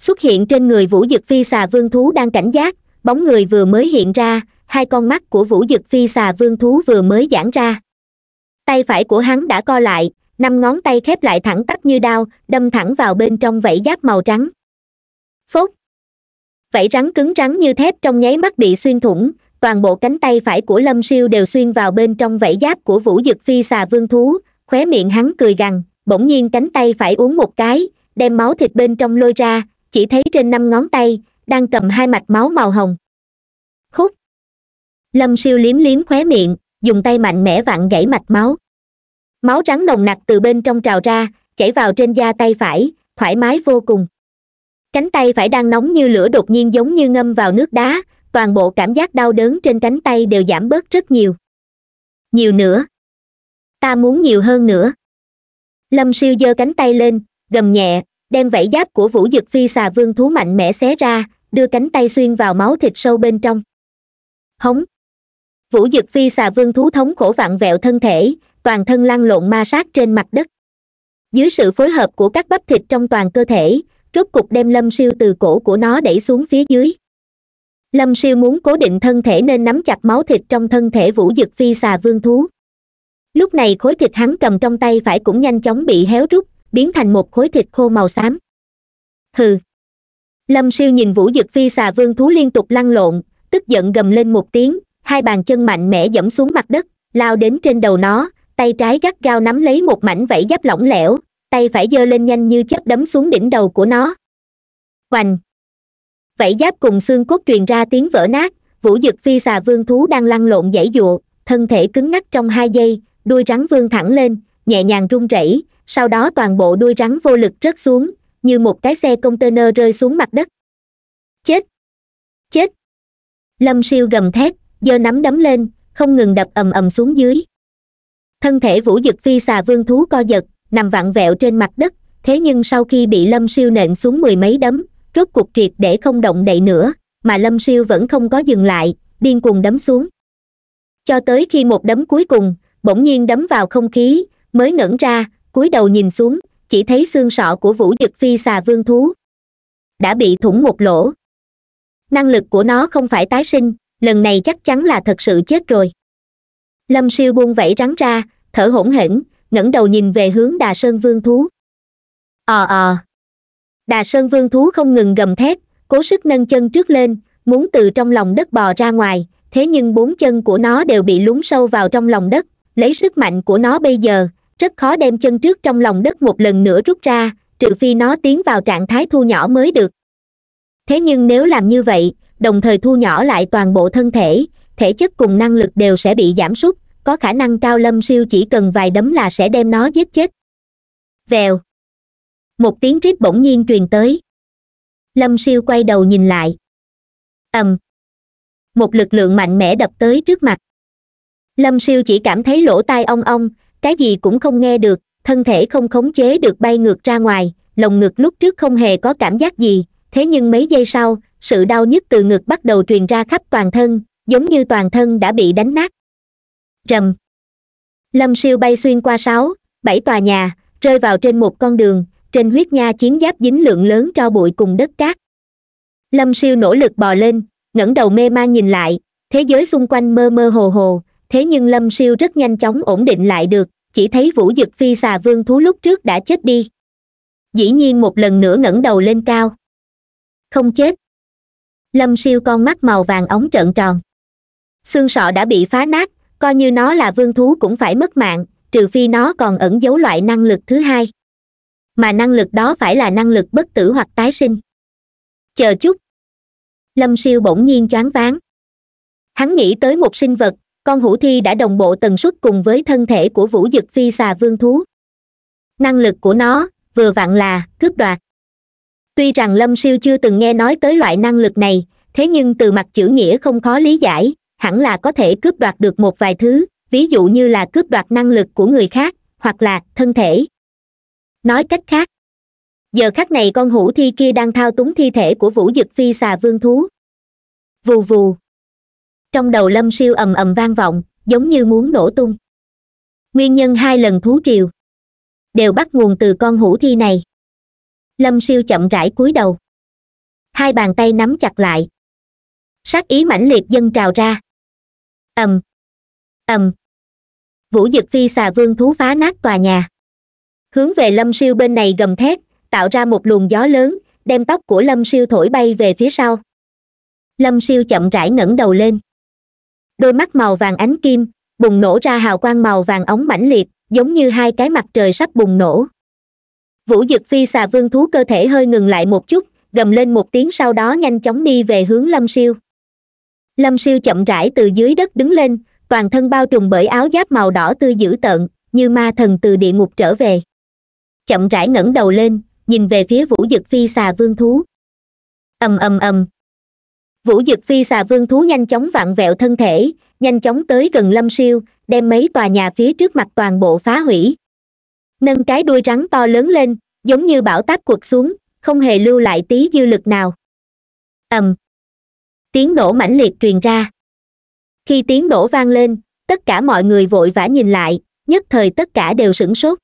xuất hiện trên người vũ dực phi xà vương thú đang cảnh giác bóng người vừa mới hiện ra hai con mắt của vũ dực phi xà vương thú vừa mới giãn ra tay phải của hắn đã co lại năm ngón tay khép lại thẳng tắp như đao đâm thẳng vào bên trong vảy giáp màu trắng phốt vảy rắn cứng rắn như thép trong nháy mắt bị xuyên thủng toàn bộ cánh tay phải của lâm siêu đều xuyên vào bên trong vảy giáp của vũ dực phi xà vương thú khóe miệng hắn cười gằn bỗng nhiên cánh tay phải uống một cái đem máu thịt bên trong lôi ra chỉ thấy trên năm ngón tay đang cầm hai mạch máu màu hồng hút lâm siêu liếm liếm khóe miệng dùng tay mạnh mẽ vặn gãy mạch máu máu trắng nồng nặc từ bên trong trào ra chảy vào trên da tay phải thoải mái vô cùng cánh tay phải đang nóng như lửa đột nhiên giống như ngâm vào nước đá toàn bộ cảm giác đau đớn trên cánh tay đều giảm bớt rất nhiều nhiều nữa ta muốn nhiều hơn nữa lâm siêu giơ cánh tay lên gầm nhẹ đem vảy giáp của vũ dực phi xà vương thú mạnh mẽ xé ra đưa cánh tay xuyên vào máu thịt sâu bên trong hống vũ dực phi xà vương thú thống khổ vặn vẹo thân thể toàn thân lăn lộn ma sát trên mặt đất dưới sự phối hợp của các bắp thịt trong toàn cơ thể rốt cục đem lâm siêu từ cổ của nó đẩy xuống phía dưới lâm siêu muốn cố định thân thể nên nắm chặt máu thịt trong thân thể vũ dực phi xà vương thú lúc này khối thịt hắn cầm trong tay phải cũng nhanh chóng bị héo rút biến thành một khối thịt khô màu xám hừ lâm siêu nhìn vũ dực phi xà vương thú liên tục lăn lộn tức giận gầm lên một tiếng hai bàn chân mạnh mẽ dẫm xuống mặt đất lao đến trên đầu nó tay trái gắt gao nắm lấy một mảnh vẫy giáp lỏng lẻo tay phải giơ lên nhanh như chớp đấm xuống đỉnh đầu của nó hoành vẫy giáp cùng xương cốt truyền ra tiếng vỡ nát vũ dực phi xà vương thú đang lăn lộn dãy dụa thân thể cứng ngắc trong hai giây đuôi rắn vương thẳng lên nhẹ nhàng rung rẩy sau đó toàn bộ đuôi rắn vô lực rớt xuống như một cái xe container rơi xuống mặt đất chết chết lâm siêu gầm thét giơ nắm đấm lên không ngừng đập ầm ầm xuống dưới thân thể vũ dực phi xà vương thú co giật nằm vặn vẹo trên mặt đất thế nhưng sau khi bị lâm siêu nện xuống mười mấy đấm rốt cục triệt để không động đậy nữa mà lâm siêu vẫn không có dừng lại điên cuồng đấm xuống cho tới khi một đấm cuối cùng bỗng nhiên đấm vào không khí mới ngẩn ra cúi đầu nhìn xuống chỉ thấy xương sọ của vũ dực phi xà vương thú đã bị thủng một lỗ năng lực của nó không phải tái sinh lần này chắc chắn là thật sự chết rồi lâm siêu buông vẫy rắn ra thở hổn hển ngẩng đầu nhìn về hướng đà sơn vương thú ờ ờ đà sơn vương thú không ngừng gầm thét cố sức nâng chân trước lên muốn từ trong lòng đất bò ra ngoài thế nhưng bốn chân của nó đều bị lún sâu vào trong lòng đất lấy sức mạnh của nó bây giờ rất khó đem chân trước trong lòng đất một lần nữa rút ra trừ phi nó tiến vào trạng thái thu nhỏ mới được thế nhưng nếu làm như vậy đồng thời thu nhỏ lại toàn bộ thân thể thể chất cùng năng lực đều sẽ bị giảm sút có khả năng cao lâm siêu chỉ cần vài đấm là sẽ đem nó giết chết vèo một tiếng rít bỗng nhiên truyền tới lâm siêu quay đầu nhìn lại ầm một lực lượng mạnh mẽ đập tới trước mặt lâm siêu chỉ cảm thấy lỗ tai ong ong cái gì cũng không nghe được thân thể không khống chế được bay ngược ra ngoài lồng ngực lúc trước không hề có cảm giác gì thế nhưng mấy giây sau sự đau nhức từ ngực bắt đầu truyền ra khắp toàn thân giống như toàn thân đã bị đánh nát rầm lâm siêu bay xuyên qua sáu bảy tòa nhà rơi vào trên một con đường trên huyết nha chiến giáp dính lượng lớn tro bụi cùng đất cát lâm siêu nỗ lực bò lên ngẩng đầu mê man nhìn lại thế giới xung quanh mơ mơ hồ hồ thế nhưng lâm siêu rất nhanh chóng ổn định lại được chỉ thấy vũ dực phi xà vương thú lúc trước đã chết đi dĩ nhiên một lần nữa ngẩng đầu lên cao không chết lâm siêu con mắt màu vàng ống trợn tròn xương sọ đã bị phá nát coi như nó là vương thú cũng phải mất mạng trừ phi nó còn ẩn giấu loại năng lực thứ hai mà năng lực đó phải là năng lực bất tử hoặc tái sinh chờ chút lâm siêu bỗng nhiên choáng váng hắn nghĩ tới một sinh vật con hủ thi đã đồng bộ tần suất cùng với thân thể của vũ dực phi xà vương thú năng lực của nó vừa vặn là cướp đoạt tuy rằng lâm siêu chưa từng nghe nói tới loại năng lực này thế nhưng từ mặt chữ nghĩa không khó lý giải hẳn là có thể cướp đoạt được một vài thứ ví dụ như là cướp đoạt năng lực của người khác hoặc là thân thể nói cách khác giờ khắc này con hủ thi kia đang thao túng thi thể của vũ dực phi xà vương thú vù vù trong đầu lâm siêu ầm ầm vang vọng giống như muốn nổ tung nguyên nhân hai lần thú triều đều bắt nguồn từ con hủ thi này lâm siêu chậm rãi cúi đầu hai bàn tay nắm chặt lại sát ý mãnh liệt dâng trào ra ầm ầm vũ dực phi xà vương thú phá nát tòa nhà hướng về lâm siêu bên này gầm thét tạo ra một luồng gió lớn đem tóc của lâm siêu thổi bay về phía sau lâm siêu chậm rãi ngẩng đầu lên đôi mắt màu vàng ánh kim bùng nổ ra hào quang màu vàng ống mãnh liệt giống như hai cái mặt trời sắp bùng nổ vũ dực phi xà vương thú cơ thể hơi ngừng lại một chút gầm lên một tiếng sau đó nhanh chóng đi về hướng lâm siêu lâm siêu chậm rãi từ dưới đất đứng lên toàn thân bao trùm bởi áo giáp màu đỏ tươi dữ tợn như ma thần từ địa ngục trở về chậm rãi ngẩng đầu lên nhìn về phía vũ dực phi xà vương thú ầm ầm ầm vũ dực phi xà vương thú nhanh chóng vặn vẹo thân thể nhanh chóng tới gần lâm siêu đem mấy tòa nhà phía trước mặt toàn bộ phá hủy nâng cái đuôi rắn to lớn lên giống như bão táp quật xuống không hề lưu lại tí dư lực nào ầm tiếng nổ mãnh liệt truyền ra khi tiếng nổ vang lên tất cả mọi người vội vã nhìn lại nhất thời tất cả đều sửng sốt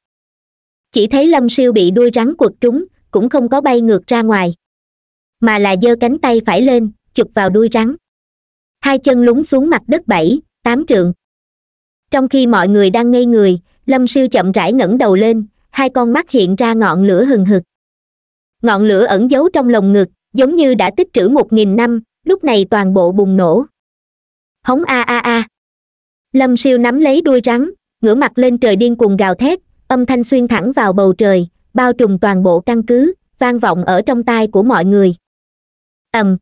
chỉ thấy lâm siêu bị đuôi rắn quật trúng cũng không có bay ngược ra ngoài mà là giơ cánh tay phải lên chụp vào đuôi rắn hai chân lún xuống mặt đất bảy tám trượng trong khi mọi người đang ngây người lâm siêu chậm rãi ngẩng đầu lên hai con mắt hiện ra ngọn lửa hừng hực ngọn lửa ẩn giấu trong lồng ngực giống như đã tích trữ một nghìn năm lúc này toàn bộ bùng nổ hống a a a lâm siêu nắm lấy đuôi rắn ngửa mặt lên trời điên cuồng gào thét âm thanh xuyên thẳng vào bầu trời bao trùm toàn bộ căn cứ vang vọng ở trong tai của mọi người ầm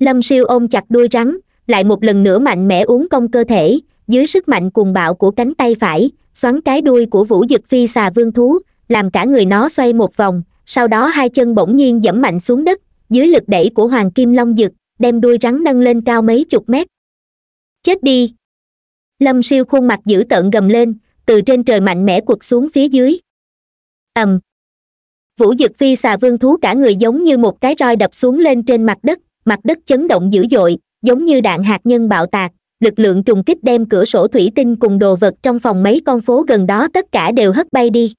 lâm siêu ôm chặt đuôi rắn lại một lần nữa mạnh mẽ uống công cơ thể dưới sức mạnh cuồng bạo của cánh tay phải xoắn cái đuôi của vũ dực phi xà vương thú làm cả người nó xoay một vòng sau đó hai chân bỗng nhiên dẫm mạnh xuống đất dưới lực đẩy của hoàng kim long dực đem đuôi rắn nâng lên cao mấy chục mét chết đi lâm siêu khuôn mặt dữ tợn gầm lên từ trên trời mạnh mẽ quật xuống phía dưới ầm vũ dực phi xà vương thú cả người giống như một cái roi đập xuống lên trên mặt đất mặt đất chấn động dữ dội giống như đạn hạt nhân bạo tạc lực lượng trùng kích đem cửa sổ thủy tinh cùng đồ vật trong phòng mấy con phố gần đó tất cả đều hất bay đi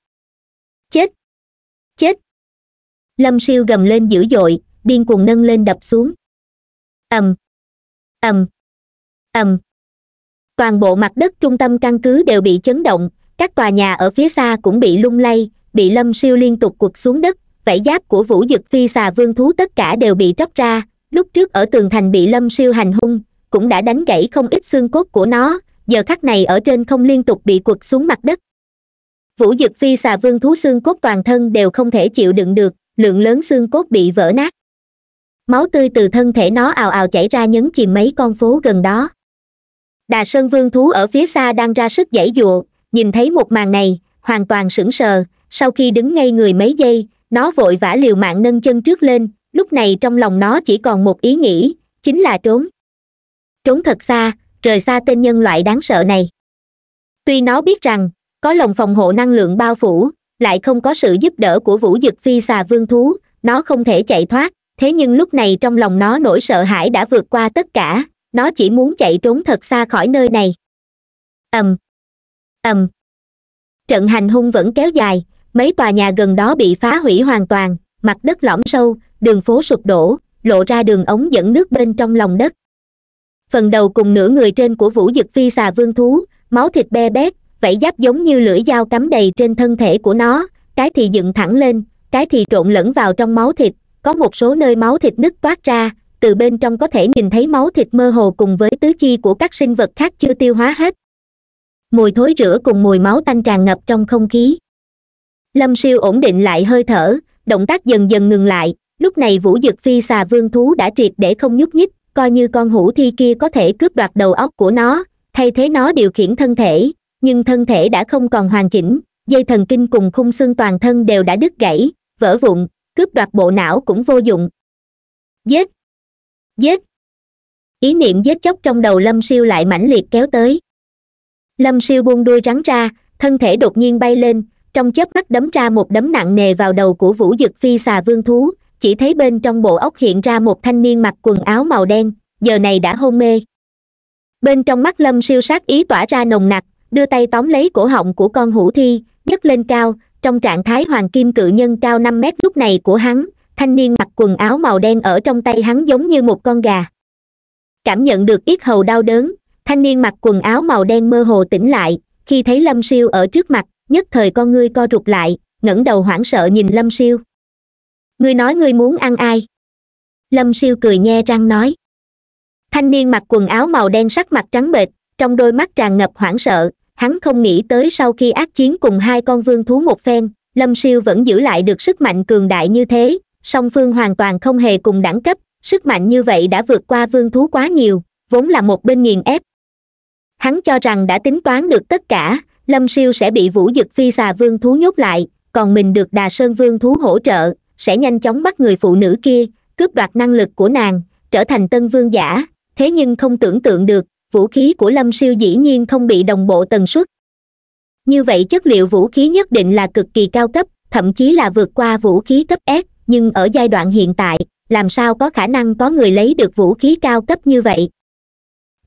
chết chết lâm siêu gầm lên dữ dội điên cuồng nâng lên đập xuống ầm ầm ầm toàn bộ mặt đất trung tâm căn cứ đều bị chấn động các tòa nhà ở phía xa cũng bị lung lay bị lâm siêu liên tục quật xuống đất vảy giáp của vũ dực phi xà vương thú tất cả đều bị tróc ra lúc trước ở tường thành bị lâm siêu hành hung cũng đã đánh gãy không ít xương cốt của nó giờ khắc này ở trên không liên tục bị quật xuống mặt đất vũ dực phi xà vương thú xương cốt toàn thân đều không thể chịu đựng được lượng lớn xương cốt bị vỡ nát máu tươi từ thân thể nó ào ào chảy ra nhấn chìm mấy con phố gần đó đà sơn vương thú ở phía xa đang ra sức giãy giụa nhìn thấy một màn này hoàn toàn sững sờ sau khi đứng ngay người mấy giây nó vội vã liều mạng nâng chân trước lên lúc này trong lòng nó chỉ còn một ý nghĩ chính là trốn trốn thật xa rời xa tên nhân loại đáng sợ này tuy nó biết rằng có lồng phòng hộ năng lượng bao phủ lại không có sự giúp đỡ của vũ dực phi xà vương thú nó không thể chạy thoát thế nhưng lúc này trong lòng nó nỗi sợ hãi đã vượt qua tất cả nó chỉ muốn chạy trốn thật xa khỏi nơi này ầm ầm trận hành hung vẫn kéo dài mấy tòa nhà gần đó bị phá hủy hoàn toàn mặt đất lõm sâu đường phố sụp đổ lộ ra đường ống dẫn nước bên trong lòng đất phần đầu cùng nửa người trên của vũ dực phi xà vương thú máu thịt be bét vảy giáp giống như lưỡi dao cắm đầy trên thân thể của nó cái thì dựng thẳng lên cái thì trộn lẫn vào trong máu thịt có một số nơi máu thịt nứt toát ra từ bên trong có thể nhìn thấy máu thịt mơ hồ cùng với tứ chi của các sinh vật khác chưa tiêu hóa hết mùi thối rữa cùng mùi máu tanh tràn ngập trong không khí lâm siêu ổn định lại hơi thở động tác dần dần ngừng lại lúc này vũ dực phi xà vương thú đã triệt để không nhúc nhích coi như con hủ thi kia có thể cướp đoạt đầu óc của nó thay thế nó điều khiển thân thể nhưng thân thể đã không còn hoàn chỉnh dây thần kinh cùng khung xương toàn thân đều đã đứt gãy vỡ vụn cướp đoạt bộ não cũng vô dụng giết giết ý niệm giết chóc trong đầu lâm siêu lại mãnh liệt kéo tới lâm siêu buông đuôi rắn ra thân thể đột nhiên bay lên trong chớp mắt đấm ra một đấm nặng nề vào đầu của vũ dực phi xà vương thú chỉ thấy bên trong bộ ốc hiện ra một thanh niên mặc quần áo màu đen giờ này đã hôn mê bên trong mắt lâm siêu sát ý tỏa ra nồng nặc đưa tay tóm lấy cổ họng của con hủ thi nhấc lên cao trong trạng thái hoàng kim cự nhân cao năm mét lúc này của hắn thanh niên mặc quần áo màu đen ở trong tay hắn giống như một con gà cảm nhận được ít hầu đau đớn thanh niên mặc quần áo màu đen mơ hồ tỉnh lại khi thấy lâm siêu ở trước mặt nhất thời con ngươi co rụt lại ngẩng đầu hoảng sợ nhìn lâm siêu ngươi nói ngươi muốn ăn ai lâm siêu cười nhe răng nói thanh niên mặc quần áo màu đen sắc mặt trắng bệt trong đôi mắt tràn ngập hoảng sợ hắn không nghĩ tới sau khi ác chiến cùng hai con vương thú một phen lâm siêu vẫn giữ lại được sức mạnh cường đại như thế song phương hoàn toàn không hề cùng đẳng cấp sức mạnh như vậy đã vượt qua vương thú quá nhiều vốn là một bên nghiền ép hắn cho rằng đã tính toán được tất cả lâm siêu sẽ bị vũ dực phi xà vương thú nhốt lại còn mình được đà sơn vương thú hỗ trợ sẽ nhanh chóng bắt người phụ nữ kia cướp đoạt năng lực của nàng trở thành tân vương giả thế nhưng không tưởng tượng được vũ khí của lâm siêu dĩ nhiên không bị đồng bộ tần suất như vậy chất liệu vũ khí nhất định là cực kỳ cao cấp thậm chí là vượt qua vũ khí cấp s nhưng ở giai đoạn hiện tại làm sao có khả năng có người lấy được vũ khí cao cấp như vậy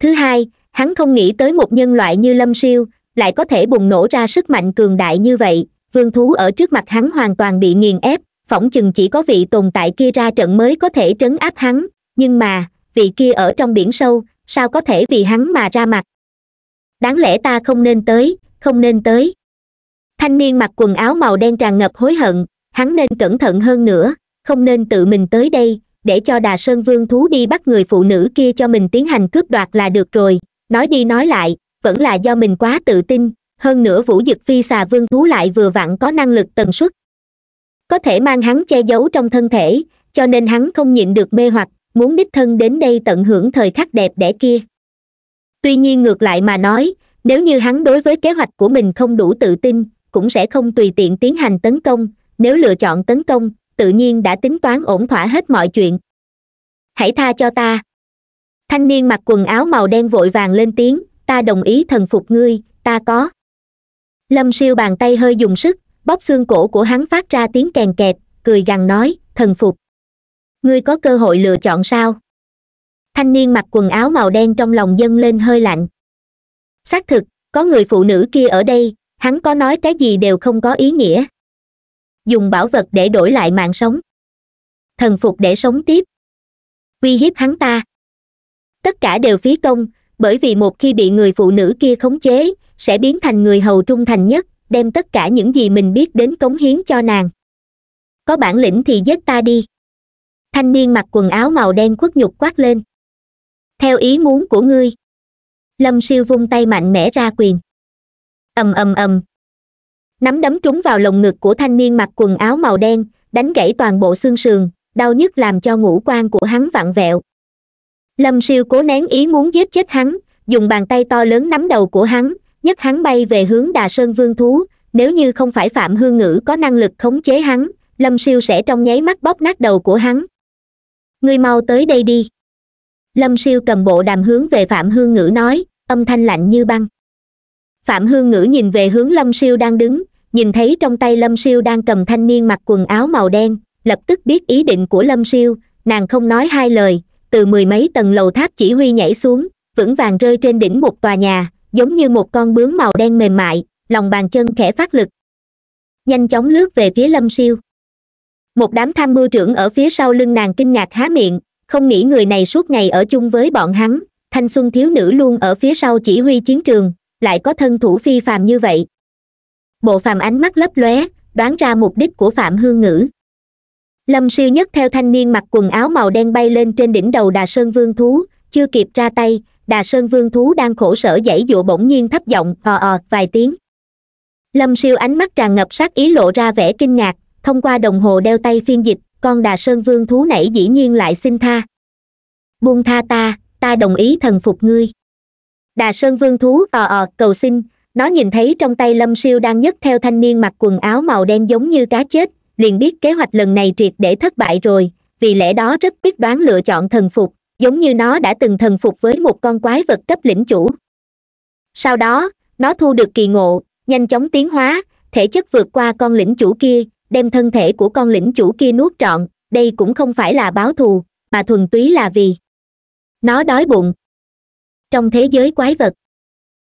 thứ hai hắn không nghĩ tới một nhân loại như lâm siêu lại có thể bùng nổ ra sức mạnh cường đại như vậy vương thú ở trước mặt hắn hoàn toàn bị nghiền ép phỏng chừng chỉ có vị tồn tại kia ra trận mới có thể trấn áp hắn nhưng mà vị kia ở trong biển sâu sao có thể vì hắn mà ra mặt đáng lẽ ta không nên tới không nên tới thanh niên mặc quần áo màu đen tràn ngập hối hận hắn nên cẩn thận hơn nữa không nên tự mình tới đây để cho đà sơn vương thú đi bắt người phụ nữ kia cho mình tiến hành cướp đoạt là được rồi nói đi nói lại vẫn là do mình quá tự tin hơn nữa vũ dực phi xà vương thú lại vừa vặn có năng lực tần suất có thể mang hắn che giấu trong thân thể cho nên hắn không nhịn được mê hoặc muốn đích thân đến đây tận hưởng thời khắc đẹp đẽ kia tuy nhiên ngược lại mà nói nếu như hắn đối với kế hoạch của mình không đủ tự tin cũng sẽ không tùy tiện tiến hành tấn công nếu lựa chọn tấn công tự nhiên đã tính toán ổn thỏa hết mọi chuyện hãy tha cho ta thanh niên mặc quần áo màu đen vội vàng lên tiếng ta đồng ý thần phục ngươi ta có lâm siêu bàn tay hơi dùng sức bóp xương cổ của hắn phát ra tiếng kèn kẹt cười gằn nói thần phục ngươi có cơ hội lựa chọn sao thanh niên mặc quần áo màu đen trong lòng dâng lên hơi lạnh xác thực có người phụ nữ kia ở đây hắn có nói cái gì đều không có ý nghĩa dùng bảo vật để đổi lại mạng sống thần phục để sống tiếp uy hiếp hắn ta tất cả đều phí công bởi vì một khi bị người phụ nữ kia khống chế sẽ biến thành người hầu trung thành nhất đem tất cả những gì mình biết đến cống hiến cho nàng có bản lĩnh thì giết ta đi thanh niên mặc quần áo màu đen khuất nhục quát lên theo ý muốn của ngươi lâm siêu vung tay mạnh mẽ ra quyền ầm ầm ầm nắm đấm trúng vào lồng ngực của thanh niên mặc quần áo màu đen đánh gãy toàn bộ xương sườn đau nhức làm cho ngũ quan của hắn vặn vẹo lâm siêu cố nén ý muốn giết chết hắn dùng bàn tay to lớn nắm đầu của hắn nhất hắn bay về hướng đà sơn vương thú nếu như không phải phạm hương ngữ có năng lực khống chế hắn lâm siêu sẽ trong nháy mắt bóp nát đầu của hắn ngươi mau tới đây đi lâm siêu cầm bộ đàm hướng về phạm hương ngữ nói âm thanh lạnh như băng phạm hương ngữ nhìn về hướng lâm siêu đang đứng nhìn thấy trong tay lâm siêu đang cầm thanh niên mặc quần áo màu đen lập tức biết ý định của lâm siêu nàng không nói hai lời từ mười mấy tầng lầu tháp chỉ huy nhảy xuống vững vàng rơi trên đỉnh một tòa nhà giống như một con bướm màu đen mềm mại lòng bàn chân khẽ phát lực nhanh chóng lướt về phía lâm siêu một đám tham mưu trưởng ở phía sau lưng nàng kinh ngạc há miệng không nghĩ người này suốt ngày ở chung với bọn hắn thanh xuân thiếu nữ luôn ở phía sau chỉ huy chiến trường lại có thân thủ phi phàm như vậy bộ phàm ánh mắt lấp lóe đoán ra mục đích của phạm hương ngữ lâm siêu nhất theo thanh niên mặc quần áo màu đen bay lên trên đỉnh đầu đà sơn vương thú chưa kịp ra tay đà sơn vương thú đang khổ sở dãy dụa bỗng nhiên thấp giọng ò ờ, ò ờ, vài tiếng lâm siêu ánh mắt tràn ngập sát ý lộ ra vẻ kinh ngạc thông qua đồng hồ đeo tay phiên dịch con đà sơn vương thú nảy dĩ nhiên lại xin tha buông tha ta ta đồng ý thần phục ngươi đà sơn vương thú ò ờ, ò cầu xin nó nhìn thấy trong tay lâm siêu đang nhấc theo thanh niên mặc quần áo màu đen giống như cá chết liền biết kế hoạch lần này triệt để thất bại rồi vì lẽ đó rất quyết đoán lựa chọn thần phục giống như nó đã từng thần phục với một con quái vật cấp lĩnh chủ sau đó nó thu được kỳ ngộ nhanh chóng tiến hóa thể chất vượt qua con lĩnh chủ kia đem thân thể của con lĩnh chủ kia nuốt trọn đây cũng không phải là báo thù mà thuần túy là vì nó đói bụng trong thế giới quái vật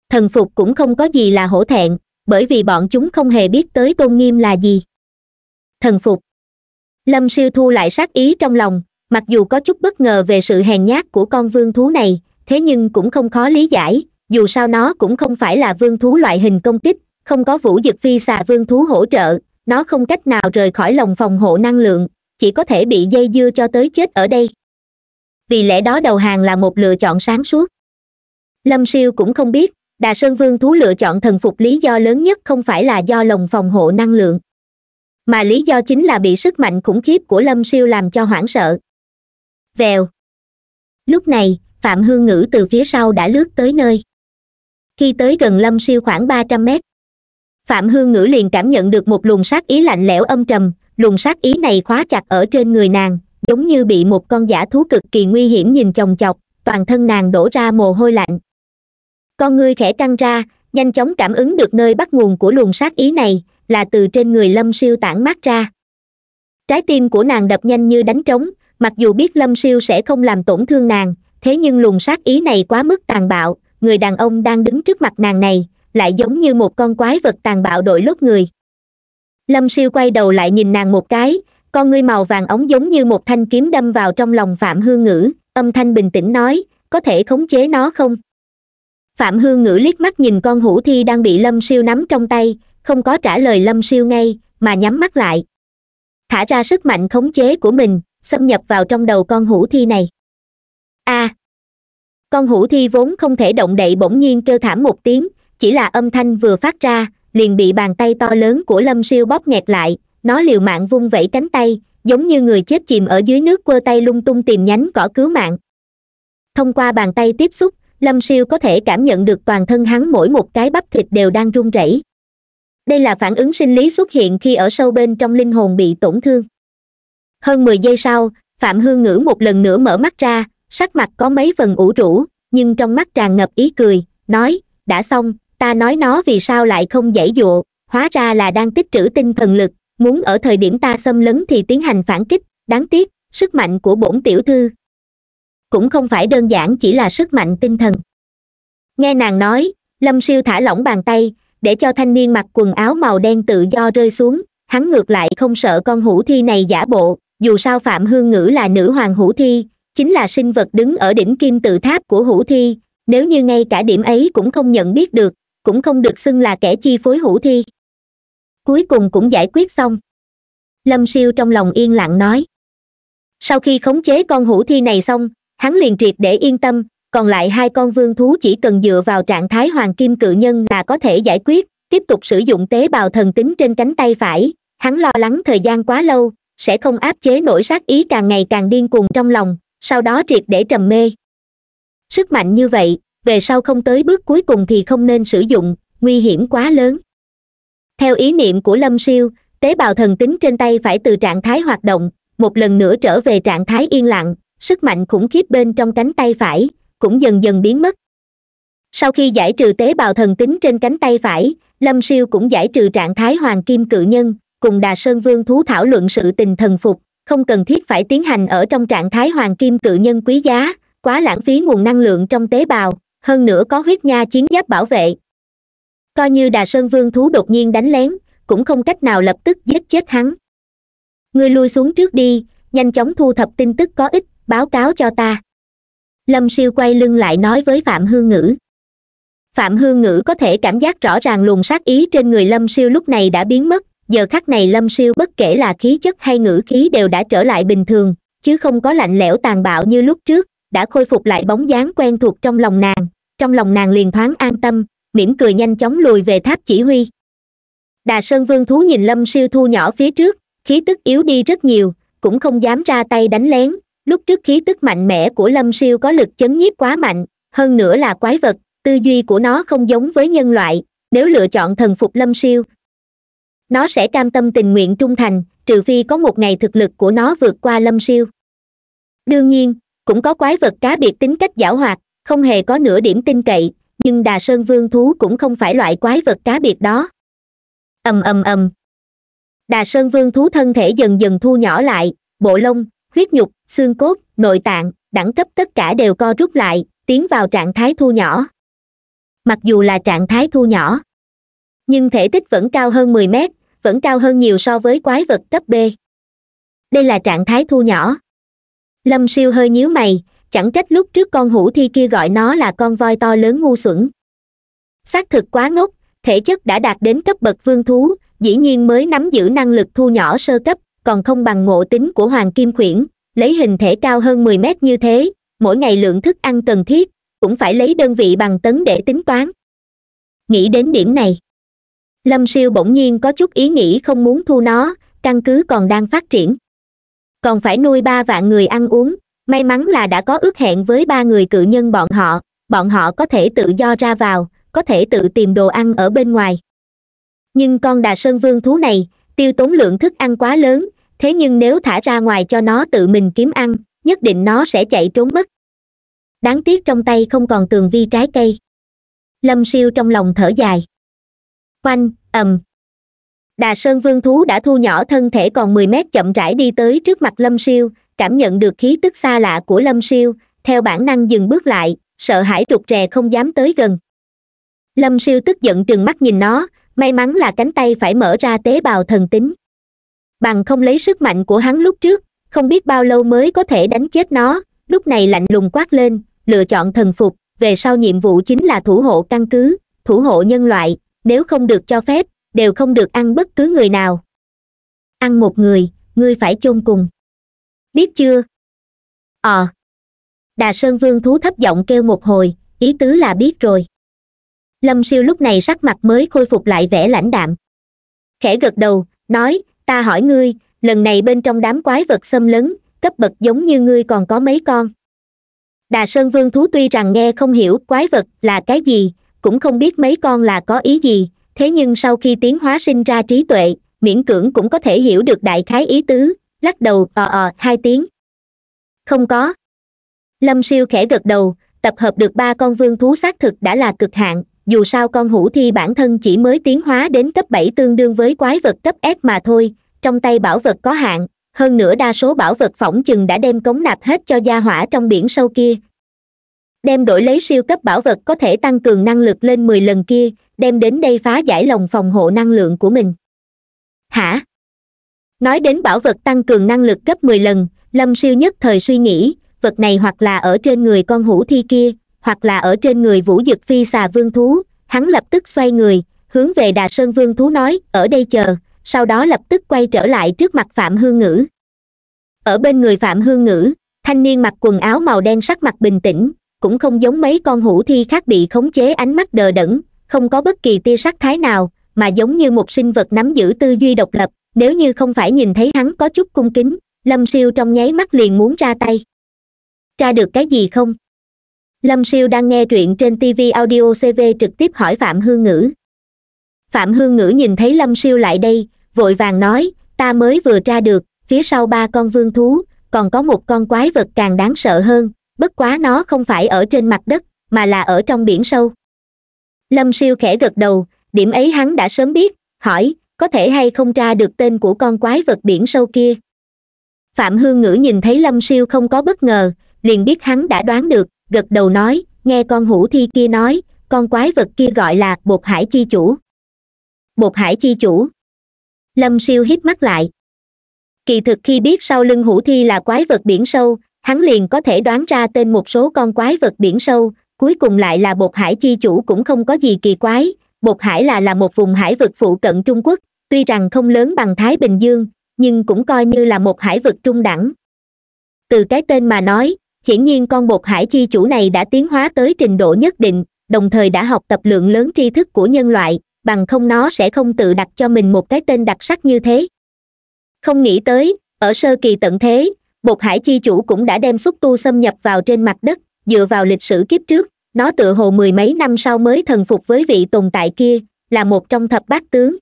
thần phục cũng không có gì là hổ thẹn bởi vì bọn chúng không hề biết tới tôn nghiêm là gì thần phục lâm siêu thu lại sát ý trong lòng mặc dù có chút bất ngờ về sự hèn nhát của con vương thú này thế nhưng cũng không khó lý giải dù sao nó cũng không phải là vương thú loại hình công kích không có vũ dực phi xà vương thú hỗ trợ nó không cách nào rời khỏi lồng phòng hộ năng lượng chỉ có thể bị dây dưa cho tới chết ở đây vì lẽ đó đầu hàng là một lựa chọn sáng suốt lâm siêu cũng không biết đà sơn vương thú lựa chọn thần phục lý do lớn nhất không phải là do lồng phòng hộ năng lượng mà lý do chính là bị sức mạnh khủng khiếp của lâm siêu làm cho hoảng sợ vèo lúc này phạm hương ngữ từ phía sau đã lướt tới nơi khi tới gần lâm siêu khoảng ba trăm mét phạm hương ngữ liền cảm nhận được một luồng sát ý lạnh lẽo âm trầm luồng sát ý này khóa chặt ở trên người nàng giống như bị một con giả thú cực kỳ nguy hiểm nhìn chòng chọc toàn thân nàng đổ ra mồ hôi lạnh con ngươi khẽ căng ra nhanh chóng cảm ứng được nơi bắt nguồn của luồng sát ý này là từ trên người lâm siêu tản mát ra trái tim của nàng đập nhanh như đánh trống mặc dù biết lâm siêu sẽ không làm tổn thương nàng thế nhưng luồng sát ý này quá mức tàn bạo người đàn ông đang đứng trước mặt nàng này lại giống như một con quái vật tàn bạo đội lốt người lâm siêu quay đầu lại nhìn nàng một cái con ngươi màu vàng ống giống như một thanh kiếm đâm vào trong lòng phạm hương ngữ âm thanh bình tĩnh nói có thể khống chế nó không phạm hương ngữ liếc mắt nhìn con hủ thi đang bị lâm siêu nắm trong tay không có trả lời lâm siêu ngay mà nhắm mắt lại thả ra sức mạnh khống chế của mình xâm nhập vào trong đầu con hủ thi này a à, con hủ thi vốn không thể động đậy bỗng nhiên kêu thảm một tiếng chỉ là âm thanh vừa phát ra liền bị bàn tay to lớn của lâm siêu bóp nghẹt lại nó liều mạng vung vẩy cánh tay giống như người chết chìm ở dưới nước quơ tay lung tung tìm nhánh cỏ cứu mạng thông qua bàn tay tiếp xúc lâm siêu có thể cảm nhận được toàn thân hắn mỗi một cái bắp thịt đều đang run rẩy đây là phản ứng sinh lý xuất hiện khi ở sâu bên trong linh hồn bị tổn thương hơn mười giây sau phạm hương ngữ một lần nữa mở mắt ra sắc mặt có mấy phần ủ rũ nhưng trong mắt tràn ngập ý cười nói đã xong ta nói nó vì sao lại không dãy dụa hóa ra là đang tích trữ tinh thần lực muốn ở thời điểm ta xâm lấn thì tiến hành phản kích đáng tiếc sức mạnh của bổn tiểu thư cũng không phải đơn giản chỉ là sức mạnh tinh thần nghe nàng nói lâm siêu thả lỏng bàn tay để cho thanh niên mặc quần áo màu đen tự do rơi xuống hắn ngược lại không sợ con hủ thi này giả bộ dù sao phạm hương ngữ là nữ hoàng hữu thi chính là sinh vật đứng ở đỉnh kim tự tháp của hữu thi nếu như ngay cả điểm ấy cũng không nhận biết được cũng không được xưng là kẻ chi phối hữu thi cuối cùng cũng giải quyết xong lâm siêu trong lòng yên lặng nói sau khi khống chế con hữu thi này xong hắn liền triệt để yên tâm còn lại hai con vương thú chỉ cần dựa vào trạng thái hoàng kim cự nhân là có thể giải quyết tiếp tục sử dụng tế bào thần tính trên cánh tay phải hắn lo lắng thời gian quá lâu sẽ không áp chế nổi sát ý càng ngày càng điên cuồng trong lòng sau đó triệt để trầm mê sức mạnh như vậy về sau không tới bước cuối cùng thì không nên sử dụng nguy hiểm quá lớn theo ý niệm của lâm siêu tế bào thần tính trên tay phải từ trạng thái hoạt động một lần nữa trở về trạng thái yên lặng sức mạnh khủng khiếp bên trong cánh tay phải cũng dần dần biến mất sau khi giải trừ tế bào thần tính trên cánh tay phải lâm siêu cũng giải trừ trạng thái hoàng kim cự nhân cùng đà sơn vương thú thảo luận sự tình thần phục không cần thiết phải tiến hành ở trong trạng thái hoàng kim cự nhân quý giá quá lãng phí nguồn năng lượng trong tế bào hơn nữa có huyết nha chiến giáp bảo vệ coi như đà sơn vương thú đột nhiên đánh lén cũng không cách nào lập tức giết chết hắn ngươi lui xuống trước đi nhanh chóng thu thập tin tức có ích báo cáo cho ta lâm siêu quay lưng lại nói với phạm hương ngữ phạm hương ngữ có thể cảm giác rõ ràng luồng sát ý trên người lâm siêu lúc này đã biến mất giờ khắc này lâm siêu bất kể là khí chất hay ngữ khí đều đã trở lại bình thường chứ không có lạnh lẽo tàn bạo như lúc trước đã khôi phục lại bóng dáng quen thuộc trong lòng nàng trong lòng nàng liền thoáng an tâm mỉm cười nhanh chóng lùi về tháp chỉ huy đà sơn vương thú nhìn lâm siêu thu nhỏ phía trước khí tức yếu đi rất nhiều cũng không dám ra tay đánh lén lúc trước khí tức mạnh mẽ của lâm siêu có lực chấn nhiếp quá mạnh hơn nữa là quái vật tư duy của nó không giống với nhân loại nếu lựa chọn thần phục lâm siêu nó sẽ cam tâm tình nguyện trung thành trừ phi có một ngày thực lực của nó vượt qua lâm siêu đương nhiên cũng có quái vật cá biệt tính cách giảo hoạt không hề có nửa điểm tin cậy nhưng đà sơn vương thú cũng không phải loại quái vật cá biệt đó ầm ầm ầm đà sơn vương thú thân thể dần dần thu nhỏ lại bộ lông huyết nhục xương cốt nội tạng đẳng cấp tất cả đều co rút lại tiến vào trạng thái thu nhỏ mặc dù là trạng thái thu nhỏ nhưng thể tích vẫn cao hơn mười mét vẫn cao hơn nhiều so với quái vật cấp b đây là trạng thái thu nhỏ lâm siêu hơi nhíu mày chẳng trách lúc trước con hủ thi kia gọi nó là con voi to lớn ngu xuẩn xác thực quá ngốc thể chất đã đạt đến cấp bậc vương thú dĩ nhiên mới nắm giữ năng lực thu nhỏ sơ cấp còn không bằng ngộ tính của hoàng kim khuyển lấy hình thể cao hơn mười mét như thế mỗi ngày lượng thức ăn cần thiết cũng phải lấy đơn vị bằng tấn để tính toán nghĩ đến điểm này lâm siêu bỗng nhiên có chút ý nghĩ không muốn thu nó căn cứ còn đang phát triển còn phải nuôi ba vạn người ăn uống may mắn là đã có ước hẹn với ba người cự nhân bọn họ bọn họ có thể tự do ra vào có thể tự tìm đồ ăn ở bên ngoài nhưng con đà sơn vương thú này tiêu tốn lượng thức ăn quá lớn thế nhưng nếu thả ra ngoài cho nó tự mình kiếm ăn nhất định nó sẽ chạy trốn mất đáng tiếc trong tay không còn tường vi trái cây lâm siêu trong lòng thở dài oanh ầm đà sơn vương thú đã thu nhỏ thân thể còn mười mét chậm rãi đi tới trước mặt lâm siêu cảm nhận được khí tức xa lạ của lâm siêu theo bản năng dừng bước lại sợ hãi rụt rè không dám tới gần lâm siêu tức giận trừng mắt nhìn nó may mắn là cánh tay phải mở ra tế bào thần tính bằng không lấy sức mạnh của hắn lúc trước không biết bao lâu mới có thể đánh chết nó lúc này lạnh lùng quát lên lựa chọn thần phục về sau nhiệm vụ chính là thủ hộ căn cứ thủ hộ nhân loại nếu không được cho phép đều không được ăn bất cứ người nào ăn một người ngươi phải chôn cùng biết chưa ờ đà sơn vương thú thấp giọng kêu một hồi ý tứ là biết rồi lâm siêu lúc này sắc mặt mới khôi phục lại vẻ lãnh đạm khẽ gật đầu nói ta hỏi ngươi lần này bên trong đám quái vật xâm lấn cấp bậc giống như ngươi còn có mấy con đà sơn vương thú tuy rằng nghe không hiểu quái vật là cái gì cũng không biết mấy con là có ý gì thế nhưng sau khi tiến hóa sinh ra trí tuệ miễn cưỡng cũng có thể hiểu được đại khái ý tứ lắc đầu ò ờ, ò ờ, hai tiếng không có lâm siêu khẽ gật đầu tập hợp được ba con vương thú xác thực đã là cực hạn dù sao con hủ thi bản thân chỉ mới tiến hóa đến cấp bảy tương đương với quái vật cấp s mà thôi trong tay bảo vật có hạn hơn nữa đa số bảo vật phỏng chừng đã đem cống nạp hết cho gia hỏa trong biển sâu kia đem đổi lấy siêu cấp bảo vật có thể tăng cường năng lực lên mười lần kia đem đến đây phá giải lòng phòng hộ năng lượng của mình hả nói đến bảo vật tăng cường năng lực gấp mười lần lâm siêu nhất thời suy nghĩ vật này hoặc là ở trên người con hủ thi kia hoặc là ở trên người vũ dực phi xà vương thú hắn lập tức xoay người hướng về đà sơn vương thú nói ở đây chờ sau đó lập tức quay trở lại trước mặt phạm hương ngữ ở bên người phạm hương ngữ thanh niên mặc quần áo màu đen sắc mặt bình tĩnh cũng không giống mấy con hủ thi khác bị khống chế ánh mắt đờ đẫn không có bất kỳ tia sắc thái nào mà giống như một sinh vật nắm giữ tư duy độc lập nếu như không phải nhìn thấy hắn có chút cung kính lâm siêu trong nháy mắt liền muốn ra tay ra được cái gì không lâm siêu đang nghe truyện trên tv audio cv trực tiếp hỏi phạm hương ngữ phạm hương ngữ nhìn thấy lâm siêu lại đây vội vàng nói ta mới vừa ra được phía sau ba con vương thú còn có một con quái vật càng đáng sợ hơn bất quá nó không phải ở trên mặt đất mà là ở trong biển sâu lâm siêu khẽ gật đầu điểm ấy hắn đã sớm biết hỏi có thể hay không tra được tên của con quái vật biển sâu kia phạm hương ngữ nhìn thấy lâm siêu không có bất ngờ liền biết hắn đã đoán được gật đầu nói nghe con hủ thi kia nói con quái vật kia gọi là bột hải chi chủ bột hải chi chủ lâm siêu hít mắt lại kỳ thực khi biết sau lưng hủ thi là quái vật biển sâu hắn liền có thể đoán ra tên một số con quái vật biển sâu cuối cùng lại là bột hải chi chủ cũng không có gì kỳ quái bột hải là là một vùng hải vực phụ cận trung quốc tuy rằng không lớn bằng thái bình dương nhưng cũng coi như là một hải vực trung đẳng từ cái tên mà nói hiển nhiên con bột hải chi chủ này đã tiến hóa tới trình độ nhất định đồng thời đã học tập lượng lớn tri thức của nhân loại bằng không nó sẽ không tự đặt cho mình một cái tên đặc sắc như thế không nghĩ tới ở sơ kỳ tận thế bột hải chi chủ cũng đã đem xúc tu xâm nhập vào trên mặt đất dựa vào lịch sử kiếp trước nó tựa hồ mười mấy năm sau mới thần phục với vị tồn tại kia là một trong thập bát tướng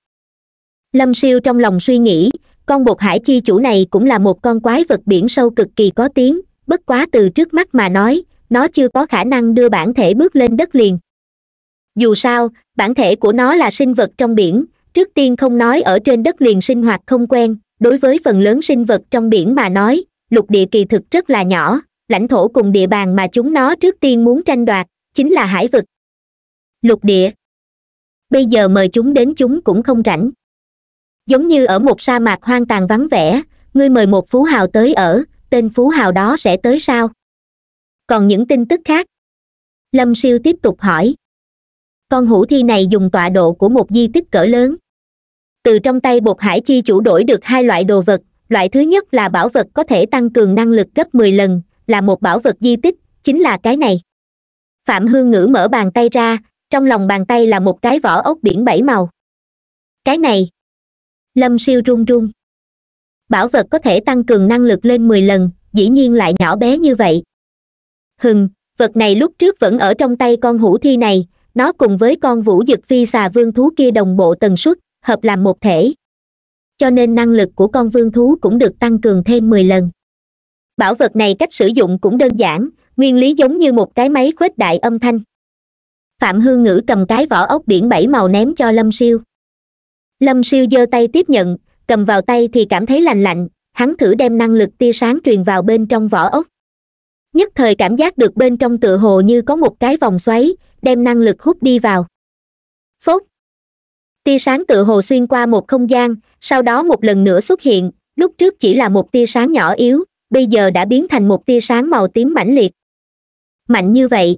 lâm siêu trong lòng suy nghĩ con bột hải chi chủ này cũng là một con quái vật biển sâu cực kỳ có tiếng bất quá từ trước mắt mà nói nó chưa có khả năng đưa bản thể bước lên đất liền dù sao bản thể của nó là sinh vật trong biển trước tiên không nói ở trên đất liền sinh hoạt không quen đối với phần lớn sinh vật trong biển mà nói lục địa kỳ thực rất là nhỏ lãnh thổ cùng địa bàn mà chúng nó trước tiên muốn tranh đoạt chính là hải vực lục địa bây giờ mời chúng đến chúng cũng không rảnh giống như ở một sa mạc hoang tàn vắng vẻ ngươi mời một phú hào tới ở tên phú hào đó sẽ tới sao còn những tin tức khác lâm siêu tiếp tục hỏi con hủ thi này dùng tọa độ của một di tích cỡ lớn từ trong tay bột hải chi chủ đổi được hai loại đồ vật loại thứ nhất là bảo vật có thể tăng cường năng lực gấp mười lần là một bảo vật di tích chính là cái này phạm hương ngữ mở bàn tay ra trong lòng bàn tay là một cái vỏ ốc biển bảy màu cái này lâm siêu run run bảo vật có thể tăng cường năng lực lên mười lần dĩ nhiên lại nhỏ bé như vậy hừng vật này lúc trước vẫn ở trong tay con hủ thi này nó cùng với con vũ dực phi xà vương thú kia đồng bộ tần suất hợp làm một thể cho nên năng lực của con vương thú cũng được tăng cường thêm mười lần bảo vật này cách sử dụng cũng đơn giản nguyên lý giống như một cái máy khuếch đại âm thanh phạm hương ngữ cầm cái vỏ ốc biển bảy màu ném cho lâm siêu lâm siêu giơ tay tiếp nhận cầm vào tay thì cảm thấy lành lạnh hắn thử đem năng lực tia sáng truyền vào bên trong vỏ ốc nhất thời cảm giác được bên trong tựa hồ như có một cái vòng xoáy đem năng lực hút đi vào phốt tia sáng tự hồ xuyên qua một không gian sau đó một lần nữa xuất hiện lúc trước chỉ là một tia sáng nhỏ yếu bây giờ đã biến thành một tia sáng màu tím mãnh liệt mạnh như vậy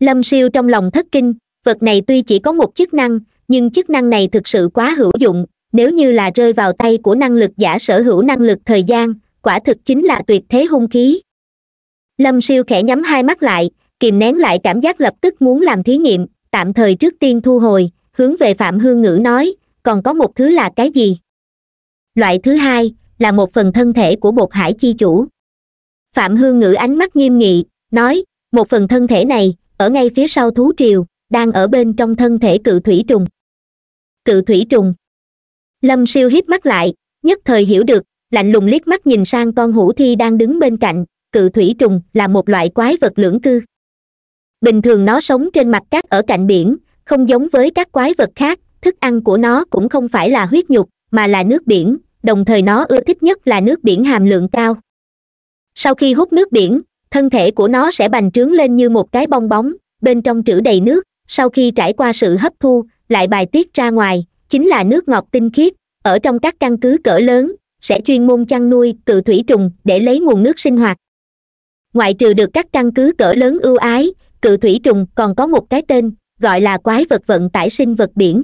lâm siêu trong lòng thất kinh vật này tuy chỉ có một chức năng nhưng chức năng này thực sự quá hữu dụng nếu như là rơi vào tay của năng lực giả sở hữu năng lực thời gian quả thực chính là tuyệt thế hung khí lâm siêu khẽ nhắm hai mắt lại kìm nén lại cảm giác lập tức muốn làm thí nghiệm tạm thời trước tiên thu hồi hướng về phạm hương ngữ nói còn có một thứ là cái gì loại thứ hai là một phần thân thể của bột hải chi chủ phạm hương ngữ ánh mắt nghiêm nghị nói một phần thân thể này ở ngay phía sau thú triều đang ở bên trong thân thể cự thủy trùng cự thủy trùng lâm siêu hiếp mắt lại nhất thời hiểu được lạnh lùng liếc mắt nhìn sang con hủ thi đang đứng bên cạnh cự thủy trùng là một loại quái vật lưỡng cư bình thường nó sống trên mặt cát ở cạnh biển không giống với các quái vật khác thức ăn của nó cũng không phải là huyết nhục mà là nước biển đồng thời nó ưa thích nhất là nước biển hàm lượng cao sau khi hút nước biển thân thể của nó sẽ bành trướng lên như một cái bong bóng bên trong trữ đầy nước sau khi trải qua sự hấp thu lại bài tiết ra ngoài chính là nước ngọt tinh khiết ở trong các căn cứ cỡ lớn sẽ chuyên môn chăn nuôi cự thủy trùng để lấy nguồn nước sinh hoạt ngoại trừ được các căn cứ cỡ lớn ưu ái cự thủy trùng còn có một cái tên gọi là quái vật vận tải sinh vật biển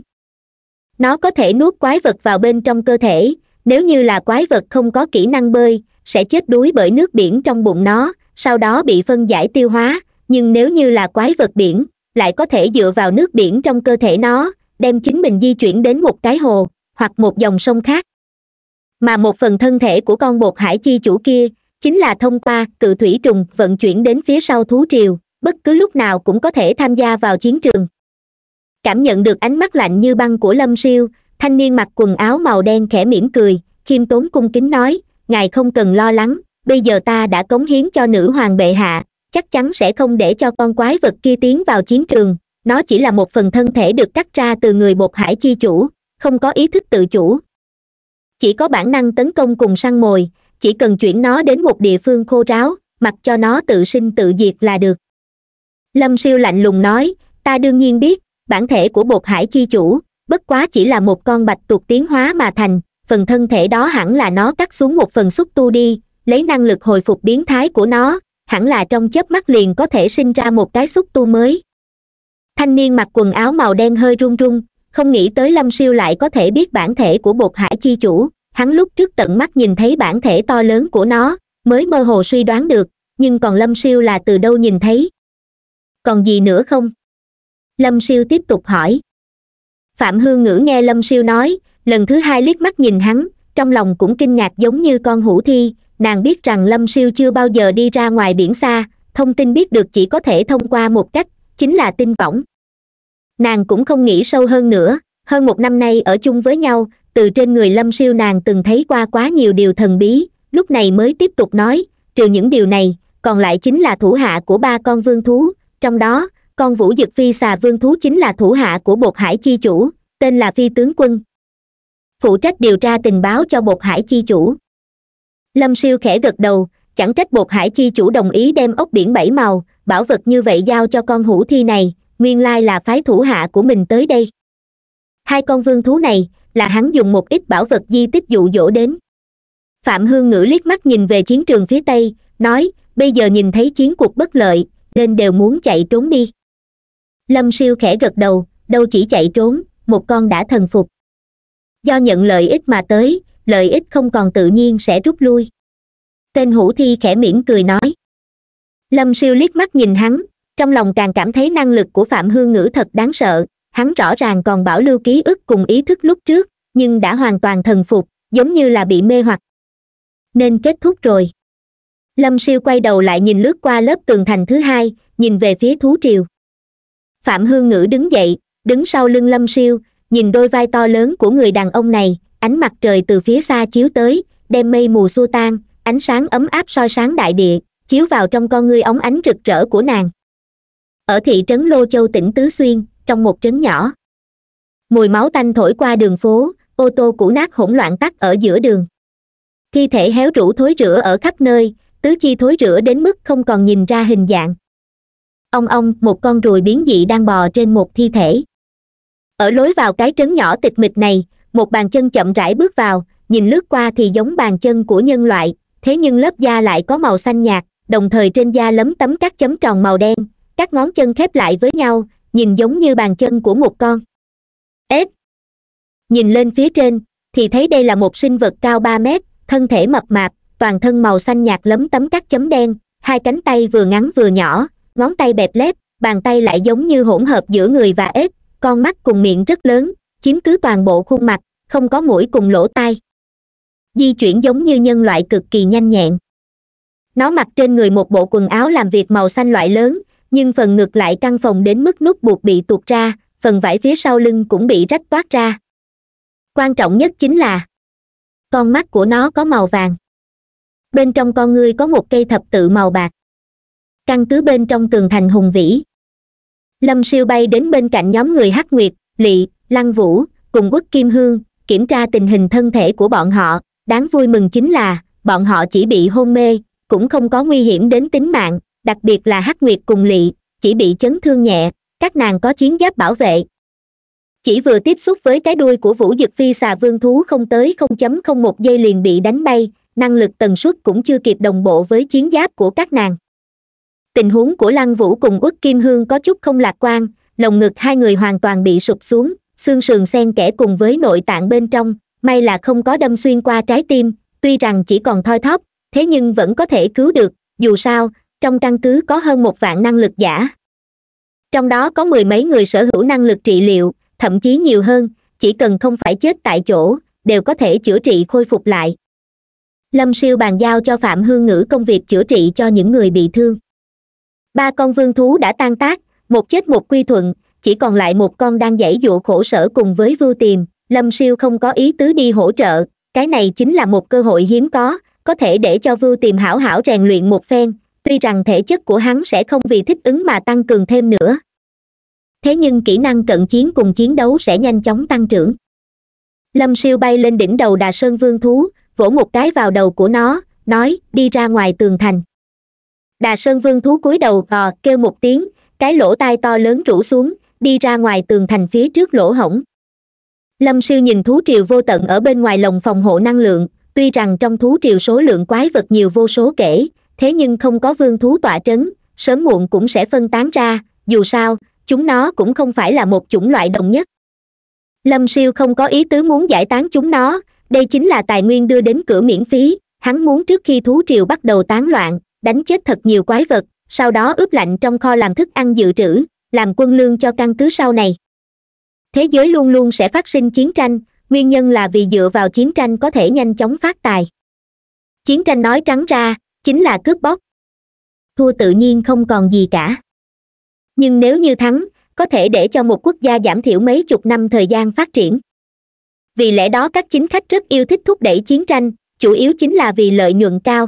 nó có thể nuốt quái vật vào bên trong cơ thể nếu như là quái vật không có kỹ năng bơi sẽ chết đuối bởi nước biển trong bụng nó sau đó bị phân giải tiêu hóa nhưng nếu như là quái vật biển lại có thể dựa vào nước biển trong cơ thể nó đem chính mình di chuyển đến một cái hồ hoặc một dòng sông khác mà một phần thân thể của con bột hải chi chủ kia chính là thông qua cự thủy trùng vận chuyển đến phía sau thú triều bất cứ lúc nào cũng có thể tham gia vào chiến trường cảm nhận được ánh mắt lạnh như băng của lâm siêu thanh niên mặc quần áo màu đen khẽ mỉm cười khiêm tốn cung kính nói ngài không cần lo lắng bây giờ ta đã cống hiến cho nữ hoàng bệ hạ chắc chắn sẽ không để cho con quái vật kia tiến vào chiến trường nó chỉ là một phần thân thể được cắt ra từ người bột hải chi chủ không có ý thức tự chủ chỉ có bản năng tấn công cùng săn mồi chỉ cần chuyển nó đến một địa phương khô ráo mặc cho nó tự sinh tự diệt là được lâm siêu lạnh lùng nói ta đương nhiên biết bản thể của bột hải chi chủ bất quá chỉ là một con bạch tuộc tiến hóa mà thành phần thân thể đó hẳn là nó cắt xuống một phần xúc tu đi lấy năng lực hồi phục biến thái của nó hẳn là trong chớp mắt liền có thể sinh ra một cái xúc tu mới thanh niên mặc quần áo màu đen hơi run run không nghĩ tới lâm siêu lại có thể biết bản thể của bột hải chi chủ hắn lúc trước tận mắt nhìn thấy bản thể to lớn của nó mới mơ hồ suy đoán được nhưng còn lâm siêu là từ đâu nhìn thấy còn gì nữa không lâm siêu tiếp tục hỏi phạm hương ngữ nghe lâm siêu nói lần thứ hai liếc mắt nhìn hắn trong lòng cũng kinh ngạc giống như con hủ thi nàng biết rằng lâm siêu chưa bao giờ đi ra ngoài biển xa thông tin biết được chỉ có thể thông qua một cách chính là tin võng nàng cũng không nghĩ sâu hơn nữa hơn một năm nay ở chung với nhau từ trên người lâm siêu nàng từng thấy qua quá nhiều điều thần bí lúc này mới tiếp tục nói trừ những điều này còn lại chính là thủ hạ của ba con vương thú trong đó con vũ dực phi xà vương thú chính là thủ hạ của bột hải chi chủ tên là phi tướng quân phụ trách điều tra tình báo cho bột hải chi chủ lâm siêu khẽ gật đầu chẳng trách bột hải chi chủ đồng ý đem ốc biển bảy màu bảo vật như vậy giao cho con hủ thi này nguyên lai là phái thủ hạ của mình tới đây hai con vương thú này là hắn dùng một ít bảo vật di tích dụ dỗ đến phạm hương ngữ liếc mắt nhìn về chiến trường phía tây nói bây giờ nhìn thấy chiến cuộc bất lợi nên đều muốn chạy trốn đi lâm siêu khẽ gật đầu đâu chỉ chạy trốn một con đã thần phục do nhận lợi ích mà tới lợi ích không còn tự nhiên sẽ rút lui tên hủ thi khẽ mỉm cười nói lâm siêu liếc mắt nhìn hắn trong lòng càng cảm thấy năng lực của phạm hương ngữ thật đáng sợ hắn rõ ràng còn bảo lưu ký ức cùng ý thức lúc trước nhưng đã hoàn toàn thần phục giống như là bị mê hoặc nên kết thúc rồi lâm siêu quay đầu lại nhìn lướt qua lớp tường thành thứ hai nhìn về phía thú triều phạm hương ngữ đứng dậy đứng sau lưng lâm siêu nhìn đôi vai to lớn của người đàn ông này ánh mặt trời từ phía xa chiếu tới đem mây mù xua tan ánh sáng ấm áp soi sáng đại địa chiếu vào trong con ngươi ống ánh rực rỡ của nàng ở thị trấn lô châu tỉnh tứ xuyên trong một trấn nhỏ mùi máu tanh thổi qua đường phố ô tô cũ nát hỗn loạn tắt ở giữa đường thi thể héo rũ thối rữa ở khắp nơi tứ chi thối rửa đến mức không còn nhìn ra hình dạng ông ông một con ruồi biến dị đang bò trên một thi thể ở lối vào cái trấn nhỏ tịch mịch này một bàn chân chậm rãi bước vào nhìn lướt qua thì giống bàn chân của nhân loại thế nhưng lớp da lại có màu xanh nhạt đồng thời trên da lấm tấm các chấm tròn màu đen các ngón chân khép lại với nhau nhìn giống như bàn chân của một con ếch nhìn lên phía trên thì thấy đây là một sinh vật cao ba mét thân thể mập mạp toàn thân màu xanh nhạt lấm tấm các chấm đen hai cánh tay vừa ngắn vừa nhỏ ngón tay bẹp lép bàn tay lại giống như hỗn hợp giữa người và ếch con mắt cùng miệng rất lớn chiếm cứ toàn bộ khuôn mặt không có mũi cùng lỗ tai di chuyển giống như nhân loại cực kỳ nhanh nhẹn nó mặc trên người một bộ quần áo làm việc màu xanh loại lớn nhưng phần ngực lại căng phòng đến mức nút buộc bị tuột ra phần vải phía sau lưng cũng bị rách toát ra quan trọng nhất chính là con mắt của nó có màu vàng bên trong con ngươi có một cây thập tự màu bạc căn cứ bên trong tường thành hùng vĩ lâm siêu bay đến bên cạnh nhóm người hắc nguyệt lỵ lăng vũ cùng quốc kim hương kiểm tra tình hình thân thể của bọn họ đáng vui mừng chính là bọn họ chỉ bị hôn mê cũng không có nguy hiểm đến tính mạng đặc biệt là hắc nguyệt cùng lỵ chỉ bị chấn thương nhẹ các nàng có chiến giáp bảo vệ chỉ vừa tiếp xúc với cái đuôi của vũ dực phi xà vương thú không tới không chấm không một giây liền bị đánh bay năng lực tần suất cũng chưa kịp đồng bộ với chiến giáp của các nàng tình huống của lăng vũ cùng uất kim hương có chút không lạc quan lồng ngực hai người hoàn toàn bị sụp xuống xương sườn xen kẽ cùng với nội tạng bên trong may là không có đâm xuyên qua trái tim tuy rằng chỉ còn thoi thóp thế nhưng vẫn có thể cứu được dù sao trong căn cứ có hơn một vạn năng lực giả trong đó có mười mấy người sở hữu năng lực trị liệu thậm chí nhiều hơn chỉ cần không phải chết tại chỗ đều có thể chữa trị khôi phục lại lâm siêu bàn giao cho phạm hương ngữ công việc chữa trị cho những người bị thương ba con vương thú đã tan tác một chết một quy thuận chỉ còn lại một con đang dãy dụa khổ sở cùng với vưu tiềm lâm siêu không có ý tứ đi hỗ trợ cái này chính là một cơ hội hiếm có có thể để cho vưu tiềm hảo hảo rèn luyện một phen tuy rằng thể chất của hắn sẽ không vì thích ứng mà tăng cường thêm nữa thế nhưng kỹ năng cận chiến cùng chiến đấu sẽ nhanh chóng tăng trưởng lâm siêu bay lên đỉnh đầu đà sơn vương thú vỗ một cái vào đầu của nó nói đi ra ngoài tường thành đà sơn vương thú cúi đầu gò kêu một tiếng cái lỗ tai to lớn rủ xuống đi ra ngoài tường thành phía trước lỗ hổng lâm siêu nhìn thú triều vô tận ở bên ngoài lồng phòng hộ năng lượng tuy rằng trong thú triều số lượng quái vật nhiều vô số kể thế nhưng không có vương thú tọa trấn sớm muộn cũng sẽ phân tán ra dù sao chúng nó cũng không phải là một chủng loại đồng nhất lâm siêu không có ý tứ muốn giải tán chúng nó đây chính là tài nguyên đưa đến cửa miễn phí hắn muốn trước khi thú triều bắt đầu tán loạn đánh chết thật nhiều quái vật sau đó ướp lạnh trong kho làm thức ăn dự trữ làm quân lương cho căn cứ sau này thế giới luôn luôn sẽ phát sinh chiến tranh nguyên nhân là vì dựa vào chiến tranh có thể nhanh chóng phát tài chiến tranh nói trắng ra chính là cướp bóc thua tự nhiên không còn gì cả nhưng nếu như thắng có thể để cho một quốc gia giảm thiểu mấy chục năm thời gian phát triển vì lẽ đó các chính khách rất yêu thích thúc đẩy chiến tranh chủ yếu chính là vì lợi nhuận cao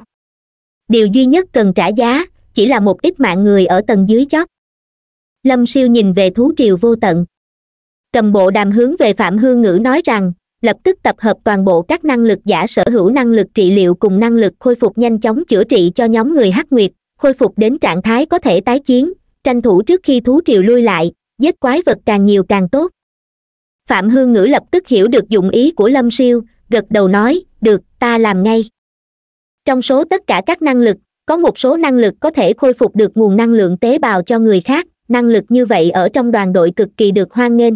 điều duy nhất cần trả giá chỉ là một ít mạng người ở tầng dưới chót lâm siêu nhìn về thú triều vô tận cầm bộ đàm hướng về phạm hương ngữ nói rằng lập tức tập hợp toàn bộ các năng lực giả sở hữu năng lực trị liệu cùng năng lực khôi phục nhanh chóng chữa trị cho nhóm người hắc nguyệt khôi phục đến trạng thái có thể tái chiến tranh thủ trước khi thú triều lui lại giết quái vật càng nhiều càng tốt phạm hương ngữ lập tức hiểu được dụng ý của lâm siêu gật đầu nói được ta làm ngay trong số tất cả các năng lực có một số năng lực có thể khôi phục được nguồn năng lượng tế bào cho người khác năng lực như vậy ở trong đoàn đội cực kỳ được hoan nghênh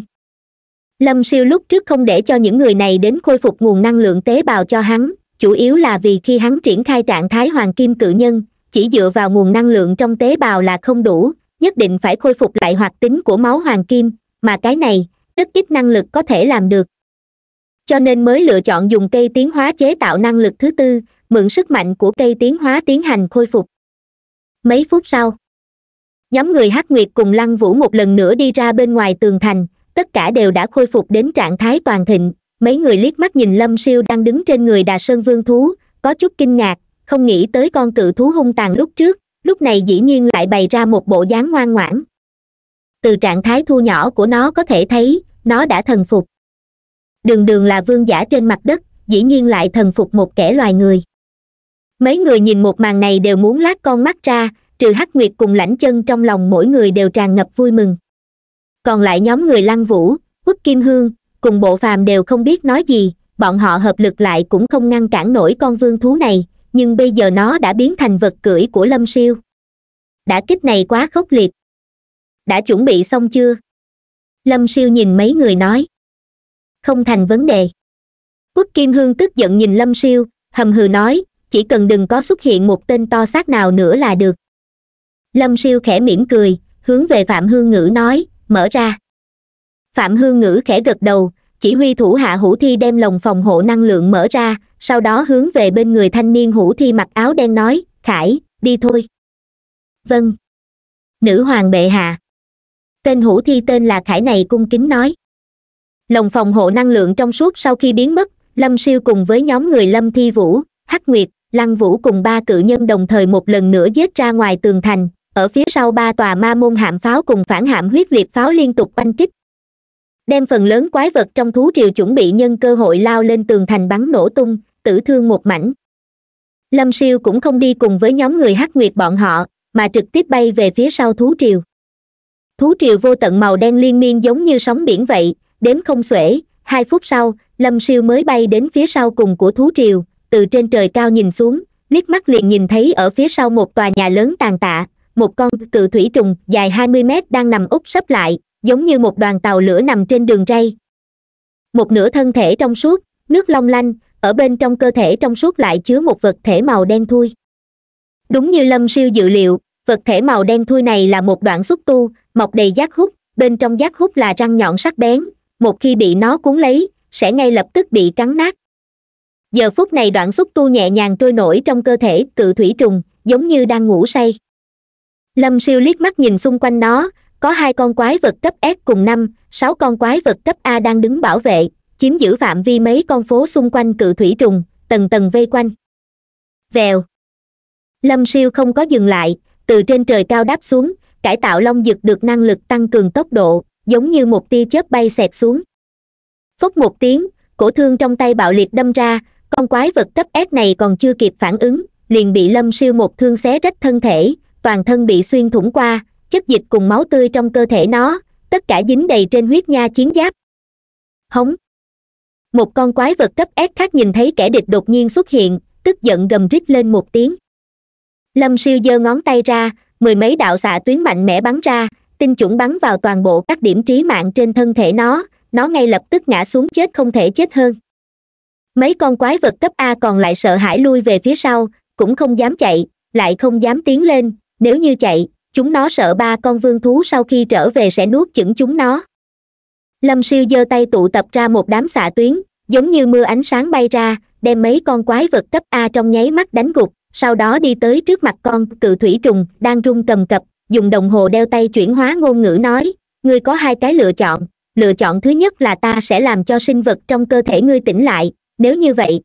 lâm siêu lúc trước không để cho những người này đến khôi phục nguồn năng lượng tế bào cho hắn chủ yếu là vì khi hắn triển khai trạng thái hoàng kim cự nhân chỉ dựa vào nguồn năng lượng trong tế bào là không đủ nhất định phải khôi phục lại hoạt tính của máu hoàng kim mà cái này rất ít năng lực có thể làm được cho nên mới lựa chọn dùng cây tiến hóa chế tạo năng lực thứ tư mượn sức mạnh của cây tiến hóa tiến hành khôi phục mấy phút sau nhóm người hắc nguyệt cùng lăng vũ một lần nữa đi ra bên ngoài tường thành tất cả đều đã khôi phục đến trạng thái toàn thịnh mấy người liếc mắt nhìn lâm siêu đang đứng trên người đà sơn vương thú có chút kinh ngạc không nghĩ tới con cự thú hung tàn lúc trước lúc này dĩ nhiên lại bày ra một bộ dáng ngoan ngoãn từ trạng thái thu nhỏ của nó có thể thấy nó đã thần phục đường đường là vương giả trên mặt đất dĩ nhiên lại thần phục một kẻ loài người mấy người nhìn một màn này đều muốn lát con mắt ra trừ hắc nguyệt cùng lãnh chân trong lòng mỗi người đều tràn ngập vui mừng còn lại nhóm người lăng vũ quất kim hương cùng bộ phàm đều không biết nói gì bọn họ hợp lực lại cũng không ngăn cản nổi con vương thú này nhưng bây giờ nó đã biến thành vật cưỡi của lâm siêu đã kích này quá khốc liệt đã chuẩn bị xong chưa lâm siêu nhìn mấy người nói không thành vấn đề quốc kim hương tức giận nhìn lâm siêu hầm hừ nói chỉ cần đừng có xuất hiện một tên to xác nào nữa là được lâm siêu khẽ mỉm cười hướng về phạm hương ngữ nói mở ra phạm hương ngữ khẽ gật đầu chỉ huy thủ hạ hủ thi đem lồng phòng hộ năng lượng mở ra sau đó hướng về bên người thanh niên hủ thi mặc áo đen nói khải đi thôi vâng nữ hoàng bệ hạ tên hủ thi tên là khải này cung kính nói lồng phòng hộ năng lượng trong suốt sau khi biến mất lâm siêu cùng với nhóm người lâm thi vũ hắc nguyệt lăng vũ cùng ba cự nhân đồng thời một lần nữa giết ra ngoài tường thành ở phía sau ba tòa ma môn hạm pháo cùng phản hạm huyết liệt pháo liên tục oanh kích đem phần lớn quái vật trong thú triều chuẩn bị nhân cơ hội lao lên tường thành bắn nổ tung tử thương một mảnh lâm siêu cũng không đi cùng với nhóm người hắc nguyệt bọn họ mà trực tiếp bay về phía sau thú triều thú triều vô tận màu đen liên miên giống như sóng biển vậy đếm không xuể hai phút sau lâm siêu mới bay đến phía sau cùng của thú triều từ trên trời cao nhìn xuống liếc mắt liền nhìn thấy ở phía sau một tòa nhà lớn tàn tạ một con cự thủy trùng dài hai mươi mét đang nằm úp sấp lại giống như một đoàn tàu lửa nằm trên đường ray một nửa thân thể trong suốt nước long lanh ở bên trong cơ thể trong suốt lại chứa một vật thể màu đen thui đúng như lâm siêu dự liệu vật thể màu đen thui này là một đoạn xúc tu mọc đầy giác hút bên trong giác hút là răng nhọn sắc bén một khi bị nó cuốn lấy sẽ ngay lập tức bị cắn nát giờ phút này đoạn xúc tu nhẹ nhàng trôi nổi trong cơ thể cự thủy trùng giống như đang ngủ say lâm siêu liếc mắt nhìn xung quanh nó có hai con quái vật cấp s cùng năm sáu con quái vật cấp a đang đứng bảo vệ chiếm giữ phạm vi mấy con phố xung quanh cự thủy trùng tầng tầng vây quanh vèo lâm siêu không có dừng lại từ trên trời cao đáp xuống cải tạo long dực được năng lực tăng cường tốc độ giống như một tia chớp bay xẹt xuống phốc một tiếng cổ thương trong tay bạo liệt đâm ra con quái vật cấp s này còn chưa kịp phản ứng liền bị lâm siêu một thương xé rách thân thể toàn thân bị xuyên thủng qua chất dịch cùng máu tươi trong cơ thể nó tất cả dính đầy trên huyết nha chiến giáp hống một con quái vật cấp s khác nhìn thấy kẻ địch đột nhiên xuất hiện tức giận gầm rít lên một tiếng lâm siêu giơ ngón tay ra mười mấy đạo xạ tuyến mạnh mẽ bắn ra tinh chuẩn bắn vào toàn bộ các điểm trí mạng trên thân thể nó nó ngay lập tức ngã xuống chết không thể chết hơn mấy con quái vật cấp a còn lại sợ hãi lui về phía sau cũng không dám chạy lại không dám tiến lên nếu như chạy chúng nó sợ ba con vương thú sau khi trở về sẽ nuốt chửng chúng nó lâm siêu giơ tay tụ tập ra một đám xạ tuyến giống như mưa ánh sáng bay ra đem mấy con quái vật cấp a trong nháy mắt đánh gục sau đó đi tới trước mặt con cự thủy trùng đang rung cầm cập dùng đồng hồ đeo tay chuyển hóa ngôn ngữ nói ngươi có hai cái lựa chọn lựa chọn thứ nhất là ta sẽ làm cho sinh vật trong cơ thể ngươi tỉnh lại nếu như vậy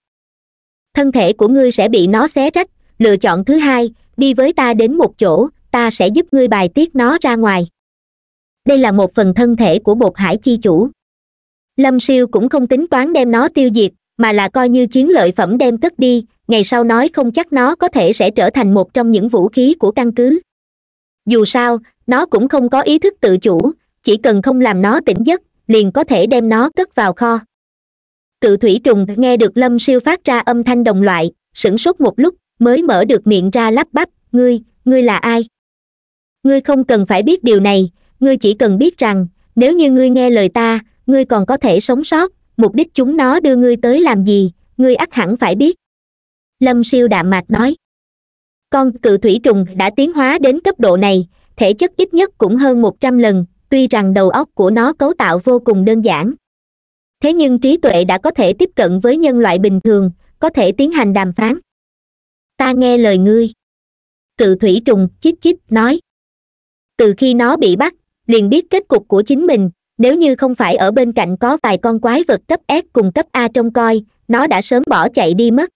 thân thể của ngươi sẽ bị nó xé rách lựa chọn thứ hai đi với ta đến một chỗ ta sẽ giúp ngươi bài tiết nó ra ngoài đây là một phần thân thể của bột hải chi chủ lâm siêu cũng không tính toán đem nó tiêu diệt mà là coi như chiến lợi phẩm đem cất đi ngày sau nói không chắc nó có thể sẽ trở thành một trong những vũ khí của căn cứ dù sao nó cũng không có ý thức tự chủ chỉ cần không làm nó tỉnh giấc liền có thể đem nó cất vào kho cự thủy trùng nghe được lâm siêu phát ra âm thanh đồng loại sửng sốt một lúc mới mở được miệng ra lắp bắp ngươi ngươi là ai ngươi không cần phải biết điều này ngươi chỉ cần biết rằng nếu như ngươi nghe lời ta ngươi còn có thể sống sót mục đích chúng nó đưa ngươi tới làm gì ngươi ắt hẳn phải biết lâm siêu đạm mạc nói con cự thủy trùng đã tiến hóa đến cấp độ này thể chất ít nhất cũng hơn một trăm lần tuy rằng đầu óc của nó cấu tạo vô cùng đơn giản thế nhưng trí tuệ đã có thể tiếp cận với nhân loại bình thường có thể tiến hành đàm phán ta nghe lời ngươi cự thủy trùng chít chít nói từ khi nó bị bắt liền biết kết cục của chính mình nếu như không phải ở bên cạnh có vài con quái vật cấp s cùng cấp a trông coi nó đã sớm bỏ chạy đi mất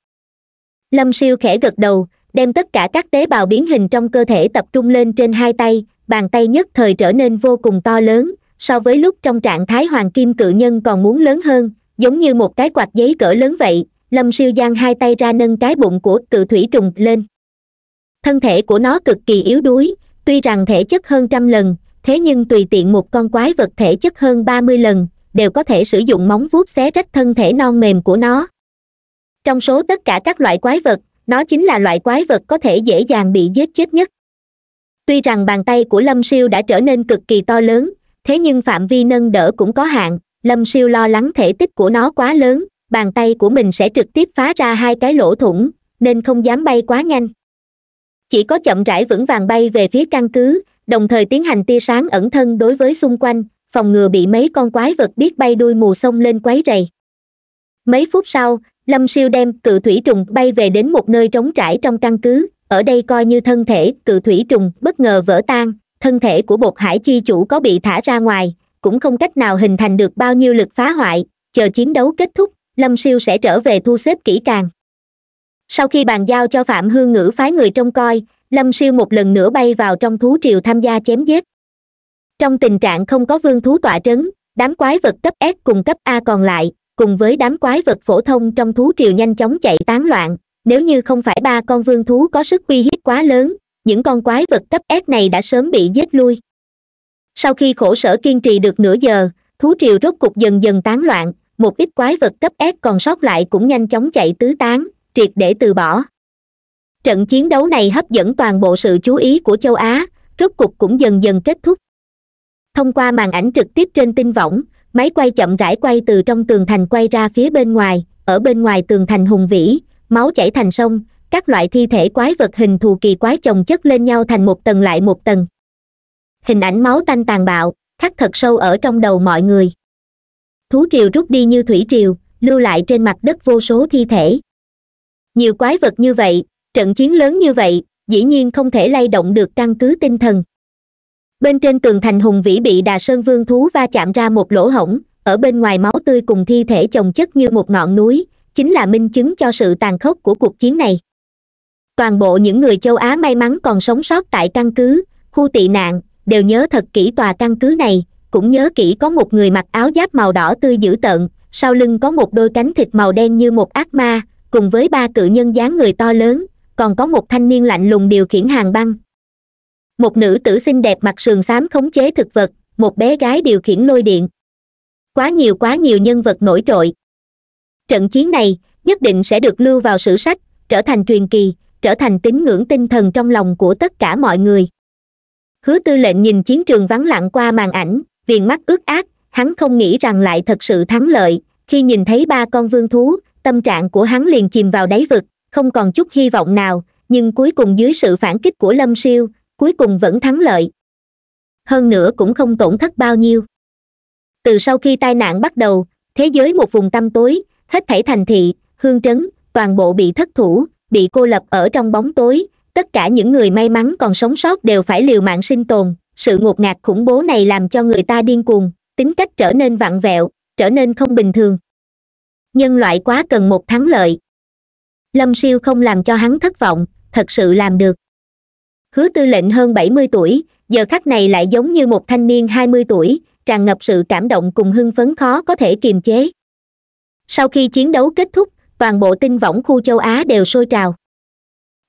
lâm siêu khẽ gật đầu đem tất cả các tế bào biến hình trong cơ thể tập trung lên trên hai tay bàn tay nhất thời trở nên vô cùng to lớn so với lúc trong trạng thái hoàng kim cự nhân còn muốn lớn hơn giống như một cái quạt giấy cỡ lớn vậy lâm siêu giang hai tay ra nâng cái bụng của cự thủy trùng lên thân thể của nó cực kỳ yếu đuối tuy rằng thể chất hơn trăm lần thế nhưng tùy tiện một con quái vật thể chất hơn ba mươi lần đều có thể sử dụng móng vuốt xé rách thân thể non mềm của nó trong số tất cả các loại quái vật nó chính là loại quái vật có thể dễ dàng bị giết chết nhất tuy rằng bàn tay của lâm siêu đã trở nên cực kỳ to lớn thế nhưng phạm vi nâng đỡ cũng có hạn lâm siêu lo lắng thể tích của nó quá lớn bàn tay của mình sẽ trực tiếp phá ra hai cái lỗ thủng nên không dám bay quá nhanh chỉ có chậm rãi vững vàng bay về phía căn cứ đồng thời tiến hành tia sáng ẩn thân đối với xung quanh phòng ngừa bị mấy con quái vật biết bay đuôi mù sông lên quấy rầy mấy phút sau lâm siêu đem cự thủy trùng bay về đến một nơi trống trải trong căn cứ ở đây coi như thân thể cự thủy trùng bất ngờ vỡ tan thân thể của bột hải chi chủ có bị thả ra ngoài cũng không cách nào hình thành được bao nhiêu lực phá hoại chờ chiến đấu kết thúc lâm siêu sẽ trở về thu xếp kỹ càng sau khi bàn giao cho phạm hương ngữ phái người trông coi lâm siêu một lần nữa bay vào trong thú triều tham gia chém giết trong tình trạng không có vương thú tọa trấn đám quái vật cấp s cùng cấp a còn lại cùng với đám quái vật phổ thông trong thú triều nhanh chóng chạy tán loạn nếu như không phải ba con vương thú có sức uy hiếp quá lớn những con quái vật cấp s này đã sớm bị giết lui sau khi khổ sở kiên trì được nửa giờ thú triều rốt cục dần dần tán loạn một ít quái vật cấp s còn sót lại cũng nhanh chóng chạy tứ tán triệt để từ bỏ trận chiến đấu này hấp dẫn toàn bộ sự chú ý của châu á rốt cục cũng dần dần kết thúc thông qua màn ảnh trực tiếp trên tinh võng máy quay chậm rãi quay từ trong tường thành quay ra phía bên ngoài ở bên ngoài tường thành hùng vĩ máu chảy thành sông các loại thi thể quái vật hình thù kỳ quái chồng chất lên nhau thành một tầng lại một tầng hình ảnh máu tanh tàn bạo khắc thật sâu ở trong đầu mọi người thú triều rút đi như thủy triều lưu lại trên mặt đất vô số thi thể nhiều quái vật như vậy trận chiến lớn như vậy dĩ nhiên không thể lay động được căn cứ tinh thần bên trên tường thành hùng vĩ bị đà sơn vương thú va chạm ra một lỗ hổng ở bên ngoài máu tươi cùng thi thể chồng chất như một ngọn núi chính là minh chứng cho sự tàn khốc của cuộc chiến này toàn bộ những người châu á may mắn còn sống sót tại căn cứ khu tị nạn đều nhớ thật kỹ tòa căn cứ này cũng nhớ kỹ có một người mặc áo giáp màu đỏ tươi dữ tợn sau lưng có một đôi cánh thịt màu đen như một ác ma cùng với ba cự nhân dáng người to lớn còn có một thanh niên lạnh lùng điều khiển hàng băng một nữ tử xinh đẹp mặt sườn xám khống chế thực vật một bé gái điều khiển lôi điện quá nhiều quá nhiều nhân vật nổi trội trận chiến này nhất định sẽ được lưu vào sử sách trở thành truyền kỳ trở thành tín ngưỡng tinh thần trong lòng của tất cả mọi người hứa tư lệnh nhìn chiến trường vắng lặng qua màn ảnh viền mắt ướt át hắn không nghĩ rằng lại thật sự thắng lợi khi nhìn thấy ba con vương thú tâm trạng của hắn liền chìm vào đáy vực không còn chút hy vọng nào nhưng cuối cùng dưới sự phản kích của lâm siêu cuối cùng vẫn thắng lợi hơn nữa cũng không tổn thất bao nhiêu từ sau khi tai nạn bắt đầu thế giới một vùng tăm tối hết thảy thành thị hương trấn toàn bộ bị thất thủ bị cô lập ở trong bóng tối tất cả những người may mắn còn sống sót đều phải liều mạng sinh tồn sự ngột ngạt khủng bố này làm cho người ta điên cuồng tính cách trở nên vặn vẹo trở nên không bình thường nhân loại quá cần một thắng lợi lâm siêu không làm cho hắn thất vọng thật sự làm được hứa tư lệnh hơn bảy mươi tuổi giờ khắc này lại giống như một thanh niên hai mươi tuổi tràn ngập sự cảm động cùng hưng phấn khó có thể kiềm chế sau khi chiến đấu kết thúc toàn bộ tinh võng khu châu á đều sôi trào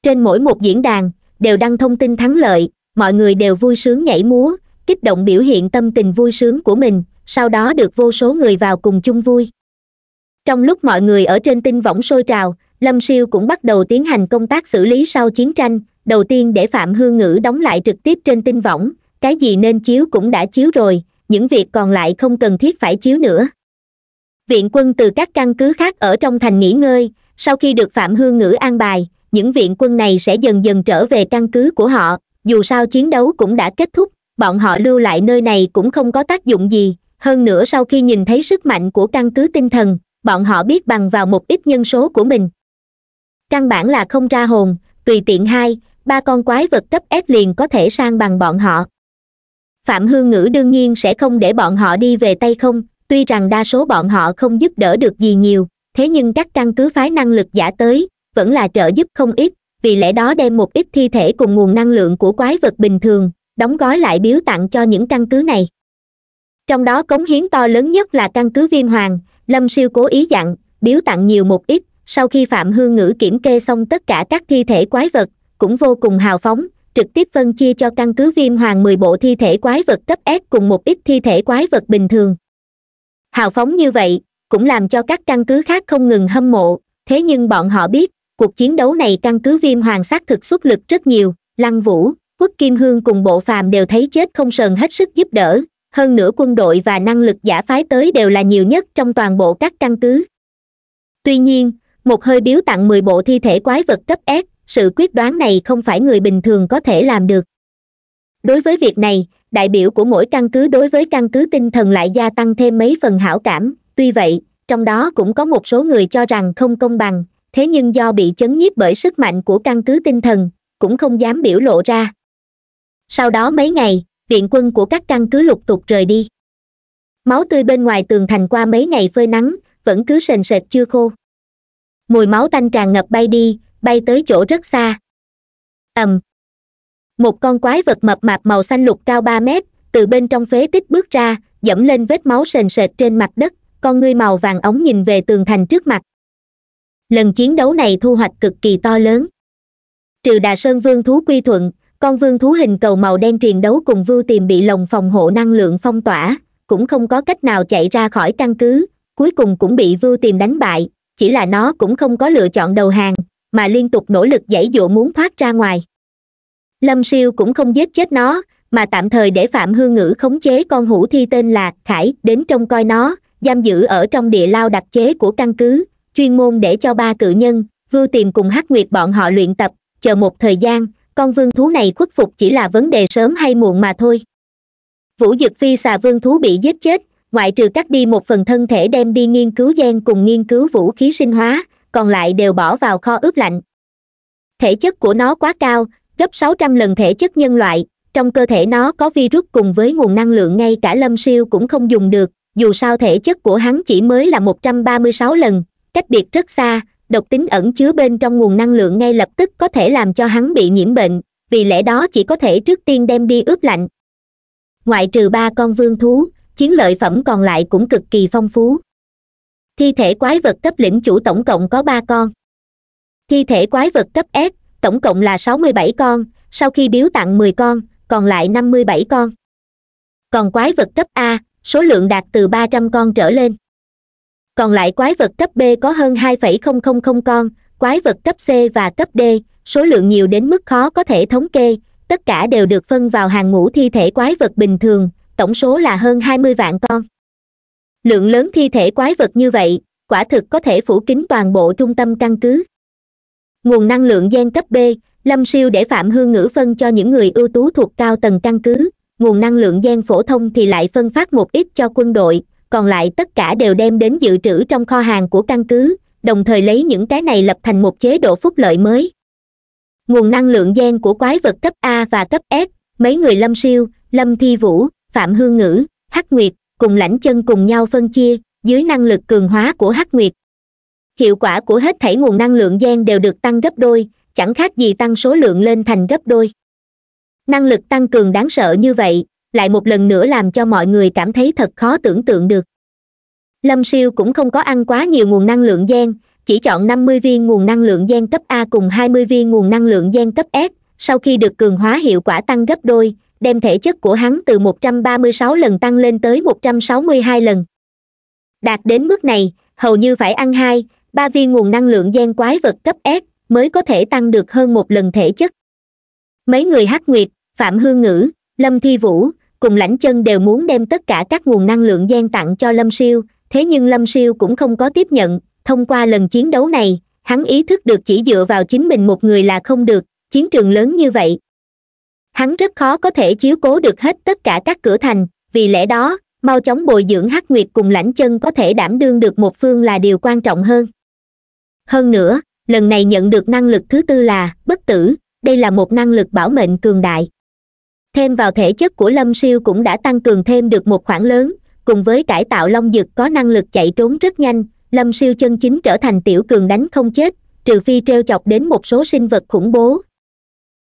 trên mỗi một diễn đàn đều đăng thông tin thắng lợi mọi người đều vui sướng nhảy múa kích động biểu hiện tâm tình vui sướng của mình sau đó được vô số người vào cùng chung vui trong lúc mọi người ở trên tinh võng sôi trào lâm siêu cũng bắt đầu tiến hành công tác xử lý sau chiến tranh đầu tiên để phạm hương ngữ đóng lại trực tiếp trên tinh võng cái gì nên chiếu cũng đã chiếu rồi những việc còn lại không cần thiết phải chiếu nữa viện quân từ các căn cứ khác ở trong thành nghỉ ngơi sau khi được phạm hương ngữ an bài những viện quân này sẽ dần dần trở về căn cứ của họ dù sao chiến đấu cũng đã kết thúc bọn họ lưu lại nơi này cũng không có tác dụng gì hơn nữa sau khi nhìn thấy sức mạnh của căn cứ tinh thần bọn họ biết bằng vào một ít nhân số của mình căn bản là không ra hồn tùy tiện hai ba con quái vật cấp ép liền có thể sang bằng bọn họ phạm hương ngữ đương nhiên sẽ không để bọn họ đi về tay không tuy rằng đa số bọn họ không giúp đỡ được gì nhiều thế nhưng các căn cứ phái năng lực giả tới vẫn là trợ giúp không ít vì lẽ đó đem một ít thi thể cùng nguồn năng lượng của quái vật bình thường đóng gói lại biếu tặng cho những căn cứ này trong đó cống hiến to lớn nhất là căn cứ viêm hoàng lâm siêu cố ý dặn biếu tặng nhiều một ít sau khi phạm hương ngữ kiểm kê xong tất cả các thi thể quái vật cũng vô cùng hào phóng trực tiếp phân chia cho căn cứ viêm hoàng mười bộ thi thể quái vật cấp s cùng một ít thi thể quái vật bình thường hào phóng như vậy cũng làm cho các căn cứ khác không ngừng hâm mộ thế nhưng bọn họ biết cuộc chiến đấu này căn cứ viêm hoàng sát thực xuất lực rất nhiều lăng vũ quốc kim hương cùng bộ phàm đều thấy chết không sờn hết sức giúp đỡ hơn nữa quân đội và năng lực giả phái tới đều là nhiều nhất trong toàn bộ các căn cứ tuy nhiên một hơi biếu tặng mười bộ thi thể quái vật cấp s sự quyết đoán này không phải người bình thường có thể làm được đối với việc này đại biểu của mỗi căn cứ đối với căn cứ tinh thần lại gia tăng thêm mấy phần hảo cảm tuy vậy trong đó cũng có một số người cho rằng không công bằng thế nhưng do bị chấn nhiếp bởi sức mạnh của căn cứ tinh thần cũng không dám biểu lộ ra sau đó mấy ngày viện quân của các căn cứ lục tục rời đi máu tươi bên ngoài tường thành qua mấy ngày phơi nắng vẫn cứ sền sệt chưa khô mùi máu tanh tràn ngập bay đi bay tới chỗ rất xa ầm um. một con quái vật mập mạp màu xanh lục cao ba mét từ bên trong phế tích bước ra dẫm lên vết máu sền sệt trên mặt đất con ngươi màu vàng ống nhìn về tường thành trước mặt lần chiến đấu này thu hoạch cực kỳ to lớn Triều đà sơn vương thú quy thuận con vương thú hình cầu màu đen truyền đấu cùng vưu tìm bị lồng phòng hộ năng lượng phong tỏa cũng không có cách nào chạy ra khỏi căn cứ cuối cùng cũng bị vưu tìm đánh bại chỉ là nó cũng không có lựa chọn đầu hàng mà liên tục nỗ lực dãy dụa muốn thoát ra ngoài lâm siêu cũng không giết chết nó mà tạm thời để phạm hương ngữ khống chế con hủ thi tên là khải đến trông coi nó giam giữ ở trong địa lao đặc chế của căn cứ chuyên môn để cho ba cự nhân vưu tìm cùng hắc nguyệt bọn họ luyện tập chờ một thời gian con vương thú này khuất phục chỉ là vấn đề sớm hay muộn mà thôi vũ dực phi xà vương thú bị giết chết ngoại trừ cắt đi một phần thân thể đem đi nghiên cứu gen cùng nghiên cứu vũ khí sinh hóa còn lại đều bỏ vào kho ướp lạnh thể chất của nó quá cao gấp sáu trăm lần thể chất nhân loại trong cơ thể nó có virus cùng với nguồn năng lượng ngay cả lâm siêu cũng không dùng được dù sao thể chất của hắn chỉ mới là một trăm ba mươi sáu lần cách biệt rất xa độc tính ẩn chứa bên trong nguồn năng lượng ngay lập tức có thể làm cho hắn bị nhiễm bệnh vì lẽ đó chỉ có thể trước tiên đem đi ướp lạnh ngoại trừ ba con vương thú chiến lợi phẩm còn lại cũng cực kỳ phong phú thi thể quái vật cấp lĩnh chủ tổng cộng có ba con thi thể quái vật cấp s tổng cộng là sáu mươi bảy con sau khi biếu tặng mười con còn lại năm mươi bảy con còn quái vật cấp a số lượng đạt từ ba trăm con trở lên còn lại quái vật cấp b có hơn hai phẩy không không con quái vật cấp c và cấp d số lượng nhiều đến mức khó có thể thống kê tất cả đều được phân vào hàng ngũ thi thể quái vật bình thường tổng số là hơn hai mươi vạn con lượng lớn thi thể quái vật như vậy quả thực có thể phủ kín toàn bộ trung tâm căn cứ nguồn năng lượng gen cấp b lâm siêu để phạm hương ngữ phân cho những người ưu tú thuộc cao tầng căn cứ nguồn năng lượng gen phổ thông thì lại phân phát một ít cho quân đội còn lại tất cả đều đem đến dự trữ trong kho hàng của căn cứ đồng thời lấy những cái này lập thành một chế độ phúc lợi mới nguồn năng lượng gen của quái vật cấp a và cấp s mấy người lâm siêu lâm thi vũ phạm hương ngữ hắc nguyệt cùng lãnh chân cùng nhau phân chia dưới năng lực cường hóa của hắc nguyệt hiệu quả của hết thảy nguồn năng lượng gen đều được tăng gấp đôi chẳng khác gì tăng số lượng lên thành gấp đôi năng lực tăng cường đáng sợ như vậy lại một lần nữa làm cho mọi người cảm thấy thật khó tưởng tượng được lâm siêu cũng không có ăn quá nhiều nguồn năng lượng gen chỉ chọn năm mươi viên nguồn năng lượng gen cấp a cùng hai mươi viên nguồn năng lượng gen cấp s sau khi được cường hóa hiệu quả tăng gấp đôi đem thể chất của hắn từ 136 lần tăng lên tới 162 lần đạt đến mức này hầu như phải ăn hai ba viên nguồn năng lượng gen quái vật cấp s mới có thể tăng được hơn một lần thể chất mấy người hát nguyệt phạm hương ngữ lâm thi vũ cùng lãnh chân đều muốn đem tất cả các nguồn năng lượng gen tặng cho lâm siêu thế nhưng lâm siêu cũng không có tiếp nhận thông qua lần chiến đấu này hắn ý thức được chỉ dựa vào chính mình một người là không được chiến trường lớn như vậy hắn rất khó có thể chiếu cố được hết tất cả các cửa thành vì lẽ đó mau chóng bồi dưỡng hắc nguyệt cùng lãnh chân có thể đảm đương được một phương là điều quan trọng hơn hơn nữa lần này nhận được năng lực thứ tư là bất tử đây là một năng lực bảo mệnh cường đại thêm vào thể chất của lâm siêu cũng đã tăng cường thêm được một khoản lớn cùng với cải tạo long dực có năng lực chạy trốn rất nhanh lâm siêu chân chính trở thành tiểu cường đánh không chết trừ phi t chọc đến một số sinh vật khủng bố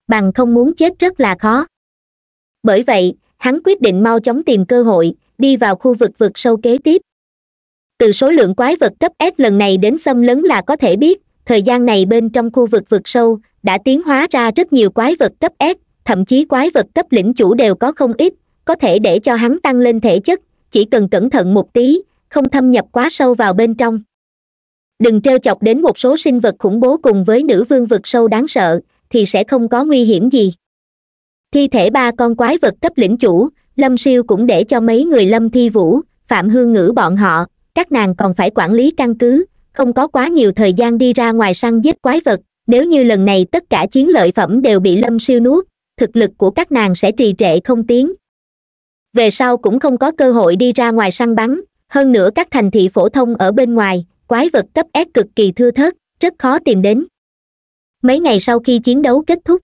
bằng không muốn chết rất là khó bởi vậy hắn quyết định mau chóng tìm cơ hội đi vào khu vực vực sâu kế tiếp từ số lượng quái vật cấp s lần này đến xâm lấn là có thể biết thời gian này bên trong khu vực vực sâu đã tiến hóa ra rất nhiều quái vật cấp s thậm chí quái vật cấp lĩnh chủ đều có không ít có thể để cho hắn tăng lên thể chất chỉ cần cẩn thận một tí không thâm nhập quá sâu vào bên trong đừng t chọc đến một số sinh vật khủng bố cùng với nữ vương vực sâu đáng sợ thì sẽ không có nguy hiểm gì thi thể ba con quái vật cấp lĩnh chủ lâm siêu cũng để cho mấy người lâm thi vũ phạm hương ngữ bọn họ các nàng còn phải quản lý căn cứ không có quá nhiều thời gian đi ra ngoài săn giết quái vật nếu như lần này tất cả chiến lợi phẩm đều bị lâm siêu nuốt thực lực của các nàng sẽ trì trệ không tiến về sau cũng không có cơ hội đi ra ngoài săn bắn hơn nữa các thành thị phổ thông ở bên ngoài quái vật cấp s cực kỳ thưa thớt rất khó tìm đến mấy ngày sau khi chiến đấu kết thúc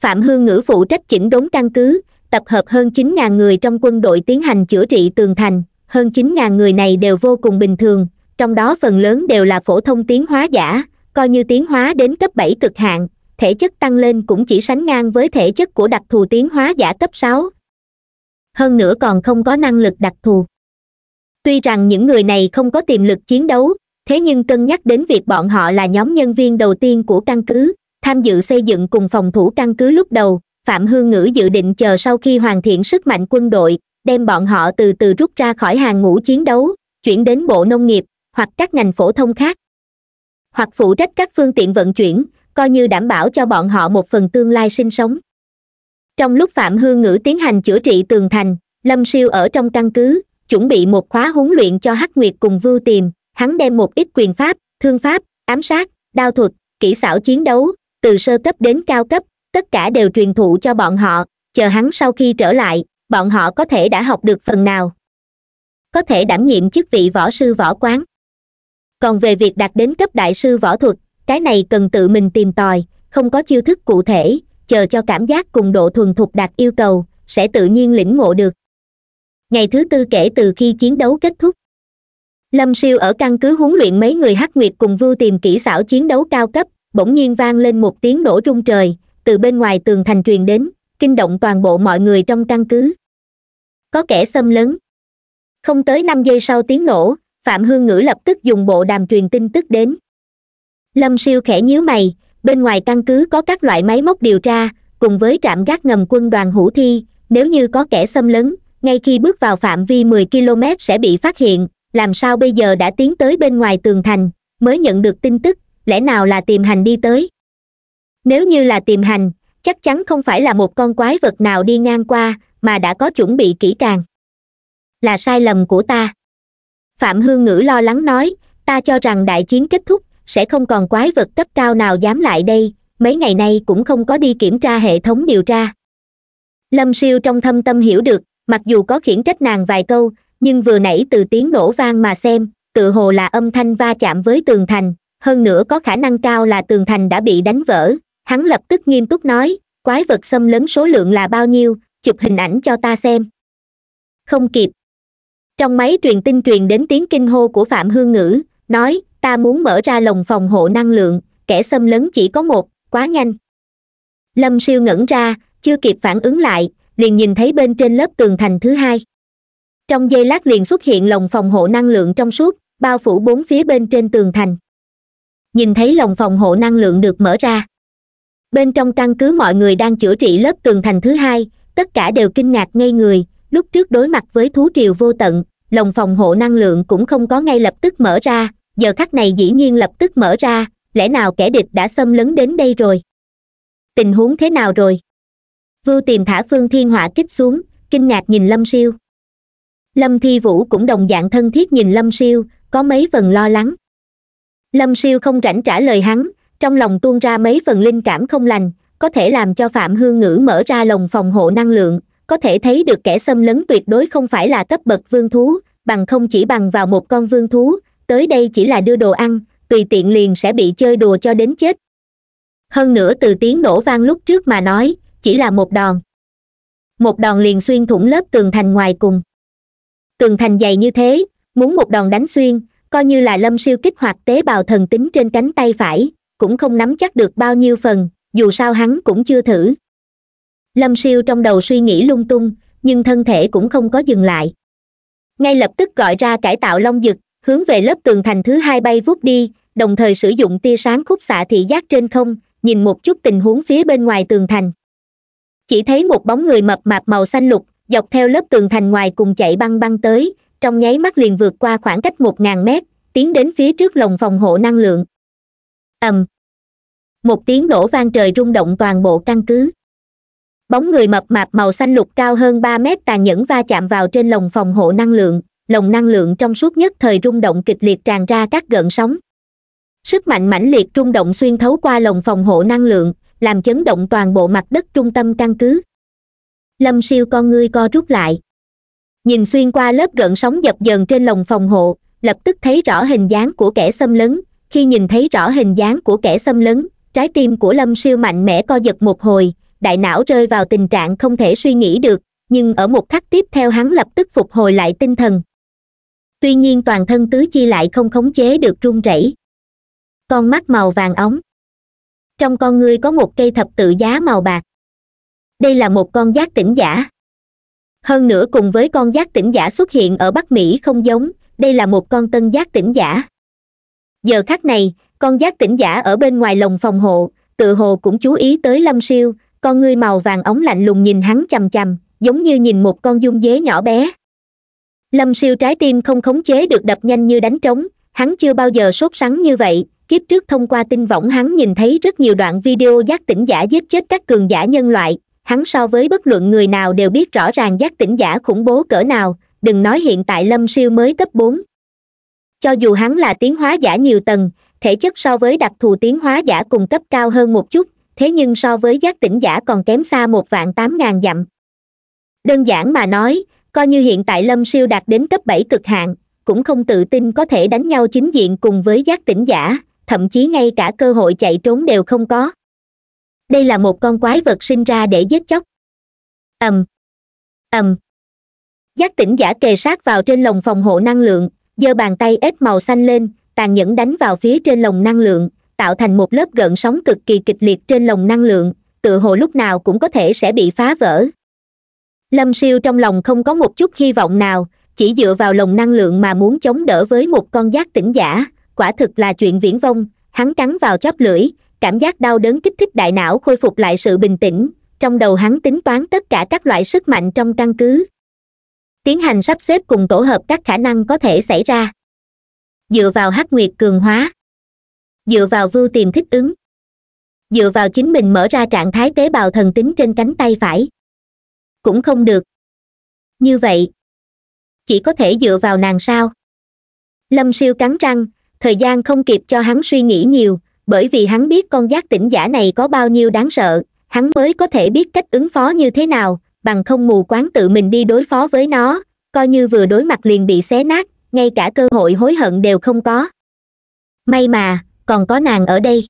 phạm hương ngữ phụ trách chỉnh đốn căn cứ tập hợp hơn chín ngàn người trong quân đội tiến hành chữa trị tường thành hơn chín ngàn người này đều vô cùng bình thường trong đó phần lớn đều là phổ thông tiến hóa giả coi như tiến hóa đến cấp bảy cực hạn thể chất tăng lên cũng chỉ sánh ngang với thể chất của đặc thù tiến hóa giả cấp sáu hơn nữa còn không có năng lực đặc thù tuy rằng những người này không có tiềm lực chiến đấu thế nhưng cân nhắc đến việc bọn họ là nhóm nhân viên đầu tiên của căn cứ tham dự xây dựng cùng phòng thủ căn cứ lúc đầu phạm hương ngữ dự định chờ sau khi hoàn thiện sức mạnh quân đội đem bọn họ từ từ rút ra khỏi hàng ngũ chiến đấu chuyển đến bộ nông nghiệp hoặc các ngành phổ thông khác hoặc phụ trách các phương tiện vận chuyển coi như đảm bảo cho bọn họ một phần tương lai sinh sống trong lúc phạm hương ngữ tiến hành chữa trị tường thành lâm siêu ở trong căn cứ chuẩn bị một khóa huấn luyện cho hắc nguyệt cùng vưu tìm hắn đem một ít quyền pháp thương pháp ám sát đao thuật kỹ xảo chiến đấu từ sơ cấp đến cao cấp tất cả đều truyền thụ cho bọn họ chờ hắn sau khi trở lại bọn họ có thể đã học được phần nào có thể đảm nhiệm chức vị võ sư võ quán còn về việc đạt đến cấp đại sư võ thuật cái này cần tự mình tìm tòi không có chiêu thức cụ thể chờ cho cảm giác cùng độ thuần thục đạt yêu cầu sẽ tự nhiên lĩnh ngộ được ngày thứ tư kể từ khi chiến đấu kết thúc lâm siêu ở căn cứ huấn luyện mấy người hắc nguyệt cùng vưu tìm kỹ xảo chiến đấu cao cấp bỗng nhiên vang lên một tiếng nổ rung trời từ bên ngoài tường thành truyền đến kinh động toàn bộ mọi người trong căn cứ có kẻ xâm lấn không tới năm giây sau tiếng nổ phạm hương ngữ lập tức dùng bộ đàm truyền tin tức đến lâm siêu khẽ nhíu mày bên ngoài căn cứ có các loại máy móc điều tra cùng với trạm gác ngầm quân đoàn hữu thi nếu như có kẻ xâm lấn ngay khi bước vào phạm vi mười km sẽ bị phát hiện làm sao bây giờ đã tiến tới bên ngoài tường thành mới nhận được tin tức lẽ nào là tìm hành đi tới nếu như là tìm hành chắc chắn không phải là một con quái vật nào đi ngang qua mà đã có chuẩn bị kỹ càng là sai lầm của ta phạm hương ngữ lo lắng nói ta cho rằng đại chiến kết thúc sẽ không còn quái vật cấp cao nào dám lại đây mấy ngày nay cũng không có đi kiểm tra hệ thống điều tra lâm siêu trong thâm tâm hiểu được mặc dù có khiển trách nàng vài câu nhưng vừa nãy từ tiếng nổ vang mà xem tự hồ là âm thanh va chạm với tường thành hơn nữa có khả năng cao là tường thành đã bị đánh vỡ hắn lập tức nghiêm túc nói quái vật xâm lấn số lượng là bao nhiêu chụp hình ảnh cho ta xem không kịp trong máy truyền tin truyền đến tiếng kinh hô của phạm hương ngữ nói ta muốn mở ra lồng phòng hộ năng lượng kẻ xâm lấn chỉ có một quá nhanh lâm siêu ngẩn ra chưa kịp phản ứng lại liền nhìn thấy bên trên lớp tường thành thứ hai trong giây lát liền xuất hiện lồng phòng hộ năng lượng trong suốt bao phủ bốn phía bên trên tường thành nhìn thấy lồng phòng hộ năng lượng được mở ra bên trong căn cứ mọi người đang chữa trị lớp tường thành thứ hai tất cả đều kinh ngạc ngây người lúc trước đối mặt với thú triều vô tận lồng phòng hộ năng lượng cũng không có ngay lập tức mở ra giờ khắc này dĩ nhiên lập tức mở ra lẽ nào kẻ địch đã xâm lấn đến đây rồi tình huống thế nào rồi vưu tìm thả phương thiên hỏa kích xuống kinh ngạc nhìn lâm siêu lâm thi vũ cũng đồng dạng thân thiết nhìn lâm siêu có mấy phần lo lắng lâm siêu không rảnh trả lời hắn trong lòng tuôn ra mấy phần linh cảm không lành có thể làm cho phạm hương ngữ mở ra lồng phòng hộ năng lượng có thể thấy được kẻ xâm lấn tuyệt đối không phải là cấp bậc vương thú bằng không chỉ bằng vào một con vương thú tới đây chỉ là đưa đồ ăn tùy tiện liền sẽ bị chơi đùa cho đến chết hơn nữa từ tiếng nổ vang lúc trước mà nói chỉ là một đòn một đòn liền xuyên thủng lớp tường thành ngoài cùng tường thành dày như thế muốn một đòn đánh xuyên coi như là lâm siêu kích hoạt tế bào thần tính trên cánh tay phải cũng không nắm chắc được bao nhiêu phần dù sao hắn cũng chưa thử lâm siêu trong đầu suy nghĩ lung tung nhưng thân thể cũng không có dừng lại ngay lập tức gọi ra cải tạo long dực hướng về lớp tường thành thứ hai bay vút đi đồng thời sử dụng tia sáng khúc xạ thị giác trên không nhìn một chút tình huống phía bên ngoài tường thành chỉ thấy một bóng người mập mạp màu xanh lục dọc theo lớp tường thành ngoài cùng chạy băng băng tới trong nháy mắt liền vượt qua khoảng cách một ngàn mét tiến đến phía trước lồng phòng hộ năng lượng ầm um, một tiếng nổ vang trời rung động toàn bộ căn cứ bóng người mập mạp màu xanh lục cao hơn ba mét tàn nhẫn va chạm vào trên lồng phòng hộ năng lượng lồng năng lượng trong suốt nhất thời rung động kịch liệt tràn ra các gợn sóng sức mạnh mãnh liệt rung động xuyên thấu qua lồng phòng hộ năng lượng làm chấn động toàn bộ mặt đất trung tâm căn cứ lâm siêu con ngươi co rút lại nhìn xuyên qua lớp gợn sóng dập dờn trên lồng phòng hộ lập tức thấy rõ hình dáng của kẻ xâm lấn khi nhìn thấy rõ hình dáng của kẻ xâm lấn trái tim của lâm siêu mạnh mẽ co giật một hồi đại não rơi vào tình trạng không thể suy nghĩ được nhưng ở một khắc tiếp theo hắn lập tức phục hồi lại tinh thần tuy nhiên toàn thân tứ chi lại không khống chế được run rẩy con mắt màu vàng óng trong con ngươi có một cây thập tự giá màu bạc đây là một con giác tỉnh giả hơn nữa cùng với con giác tỉnh giả xuất hiện ở bắc mỹ không giống đây là một con tân giác tỉnh giả giờ khắc này con giác tỉnh giả ở bên ngoài lồng phòng hộ tự hồ cũng chú ý tới lâm siêu con ngươi màu vàng ống lạnh lùng nhìn hắn c h giống như nhìn một con dung dế nhỏ bé lâm siêu trái tim không khống chế được đập nhanh như đánh trống hắn chưa bao giờ sốt sắng như vậy kiếp trước thông qua tin võng hắn nhìn thấy rất nhiều đoạn video giác tỉnh giả giết chết các cường giả nhân loại hắn so với bất luận người nào đều biết rõ ràng giác tỉnh giả khủng bố cỡ nào đừng nói hiện tại lâm siêu mới cấp bốn cho dù hắn là tiến hóa giả nhiều tầng thể chất so với đặc thù tiến hóa giả cùng cấp cao hơn một chút thế nhưng so với giác tỉnh giả còn kém xa một vạn tám ngàn dặm đơn giản mà nói coi như hiện tại lâm siêu đạt đến cấp bảy cực hạn cũng không tự tin có thể đánh nhau chính diện cùng với giác tỉnh giả thậm chí ngay cả cơ hội chạy trốn đều không có đây là một con quái vật sinh ra để giết chóc ầm ầm giác tỉnh giả kề sát vào trên lồng phòng hộ năng lượng giơ bàn tay ếch màu xanh lên tàn nhẫn đánh vào phía trên lồng năng lượng tạo thành một lớp gợn sóng cực kỳ kịch liệt trên lồng năng lượng tự hồ lúc nào cũng có thể sẽ bị phá vỡ lâm siêu trong lòng không có một chút hy vọng nào chỉ dựa vào lồng năng lượng mà muốn chống đỡ với một con giác tỉnh giả quả thực là chuyện viễn vông hắn cắn vào chóp lưỡi cảm giác đau đớn kích thích đại não khôi phục lại sự bình tĩnh trong đầu hắn tính toán tất cả các loại sức mạnh trong căn cứ tiến hành sắp xếp cùng tổ hợp các khả năng có thể xảy ra dựa vào hắc nguyệt cường hóa dựa vào vưu tiềm thích ứng dựa vào chính mình mở ra trạng thái tế bào thần tính trên cánh tay phải cũng không được như vậy chỉ có thể dựa vào nàng sao lâm siêu cắn răng thời gian không kịp cho hắn suy nghĩ nhiều bởi vì hắn biết con giác tỉnh giả này có bao nhiêu đáng sợ hắn mới có thể biết cách ứng phó như thế nào bằng không mù quáng tự mình đi đối phó với nó coi như vừa đối mặt liền bị xé nát ngay cả cơ hội hối hận đều không có may mà còn có nàng ở đây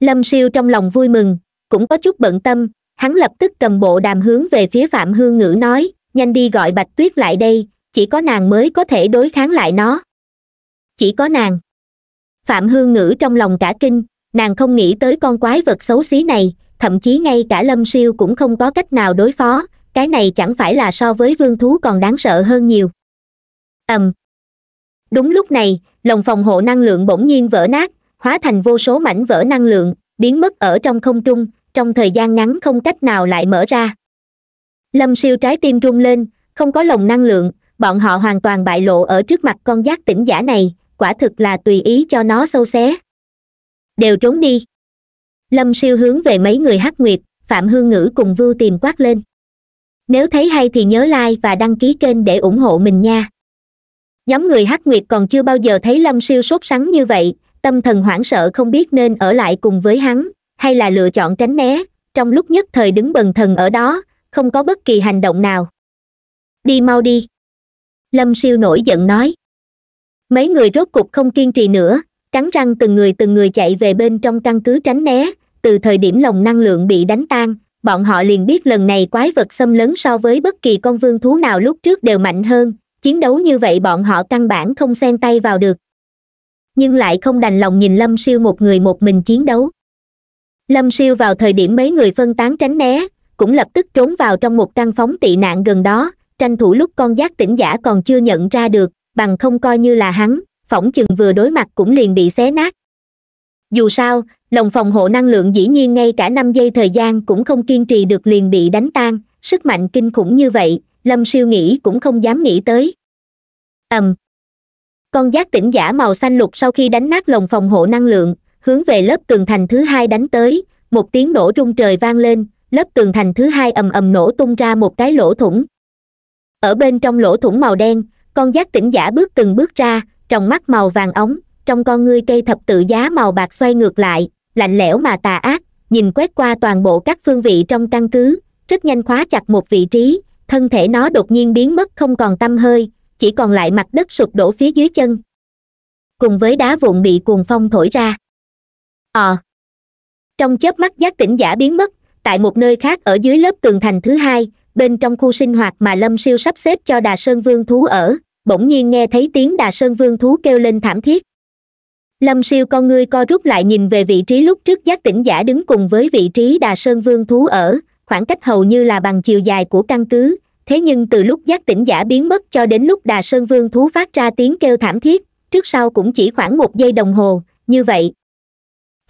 lâm siêu trong lòng vui mừng cũng có chút bận tâm hắn lập tức cầm bộ đàm hướng về phía phạm hương ngữ nói nhanh đi gọi bạch tuyết lại đây chỉ có nàng mới có thể đối kháng lại nó chỉ có nàng phạm hương ngữ trong lòng cả kinh nàng không nghĩ tới con quái vật xấu xí này thậm chí ngay cả lâm siêu cũng không có cách nào đối phó cái này chẳng phải là so với vương thú còn đáng sợ hơn nhiều ầm um. đúng lúc này lồng phòng hộ năng lượng bỗng nhiên vỡ nát hóa thành vô số mảnh vỡ năng lượng biến mất ở trong không trung trong thời gian ngắn không cách nào lại mở ra lâm siêu trái tim rung lên không có lồng năng lượng bọn họ hoàn toàn bại lộ ở trước mặt con giác tỉnh giả này quả thực là tùy ý cho nó sâu xé đều trốn đi lâm siêu hướng về mấy người hắc nguyệt phạm hương ngữ cùng vưu tìm quát lên nếu thấy hay thì nhớ like và đăng ký kênh để ủng hộ mình nha nhóm người hắc nguyệt còn chưa bao giờ thấy lâm siêu sốt sắng như vậy tâm thần hoảng sợ không biết nên ở lại cùng với hắn hay là lựa chọn tránh né trong lúc nhất thời đứng bần thần ở đó không có bất kỳ hành động nào đi mau đi lâm siêu nổi giận nói mấy người rốt cục không kiên trì nữa cắn răng từng người từng người chạy về bên trong căn cứ tránh né từ thời điểm lồng năng lượng bị đánh tan bọn họ liền biết lần này quái vật xâm lấn so với bất kỳ con vương thú nào lúc trước đều mạnh hơn chiến đấu như vậy bọn họ căn bản không xen tay vào được nhưng lại không đành lòng nhìn lâm siêu một người một mình chiến đấu lâm siêu vào thời điểm mấy người phân tán tránh né cũng lập tức trốn vào trong một căn phóng tị nạn gần đó tranh thủ lúc con giác tỉnh giả còn chưa nhận ra được bằng không coi như là hắn phỏng chừng vừa đối mặt cũng liền bị xé nát dù sao lồng phòng hộ năng lượng dĩ nhiên ngay cả năm giây thời gian cũng không kiên trì được liền bị đánh tan sức mạnh kinh khủng như vậy lâm siêu nghĩ cũng không dám nghĩ tới ầm um. con giác tỉnh giả màu xanh lục sau khi đánh nát lồng phòng hộ năng lượng hướng về lớp tường thành thứ hai đánh tới một tiếng nổ rung trời vang lên lớp tường thành thứ hai ầm ầm nổ tung ra một cái lỗ thủng ở bên trong lỗ thủng màu đen con giác tỉnh giả bước từng bước ra trong mắt màu vàng ống trong con ngươi cây thập tự giá màu bạc xoay ngược lại lạnh lẽo mà tà ác nhìn quét qua toàn bộ các phương vị trong căn cứ rất nhanh khóa chặt một vị trí thân thể nó đột nhiên biến mất không còn tâm hơi chỉ còn lại mặt đất sụp đổ phía dưới chân cùng với đá vụn bị cuồng phong thổi ra ờ trong chớp mắt giác tỉnh giả biến mất tại một nơi khác ở dưới lớp tường thành thứ hai bên trong khu sinh hoạt mà lâm siêu sắp xếp cho đà sơn vương thú ở bỗng nhiên nghe thấy tiếng đà sơn vương thú kêu lên thảm thiết lâm siêu con ngươi co rút lại nhìn về vị trí lúc trước giác tỉnh giả đứng cùng với vị trí đà sơn vương thú ở khoảng cách hầu như là bằng chiều dài của căn cứ thế nhưng từ lúc giác tỉnh giả biến mất cho đến lúc đà sơn vương thú phát ra tiếng kêu thảm thiết trước sau cũng chỉ khoảng một giây đồng hồ như vậy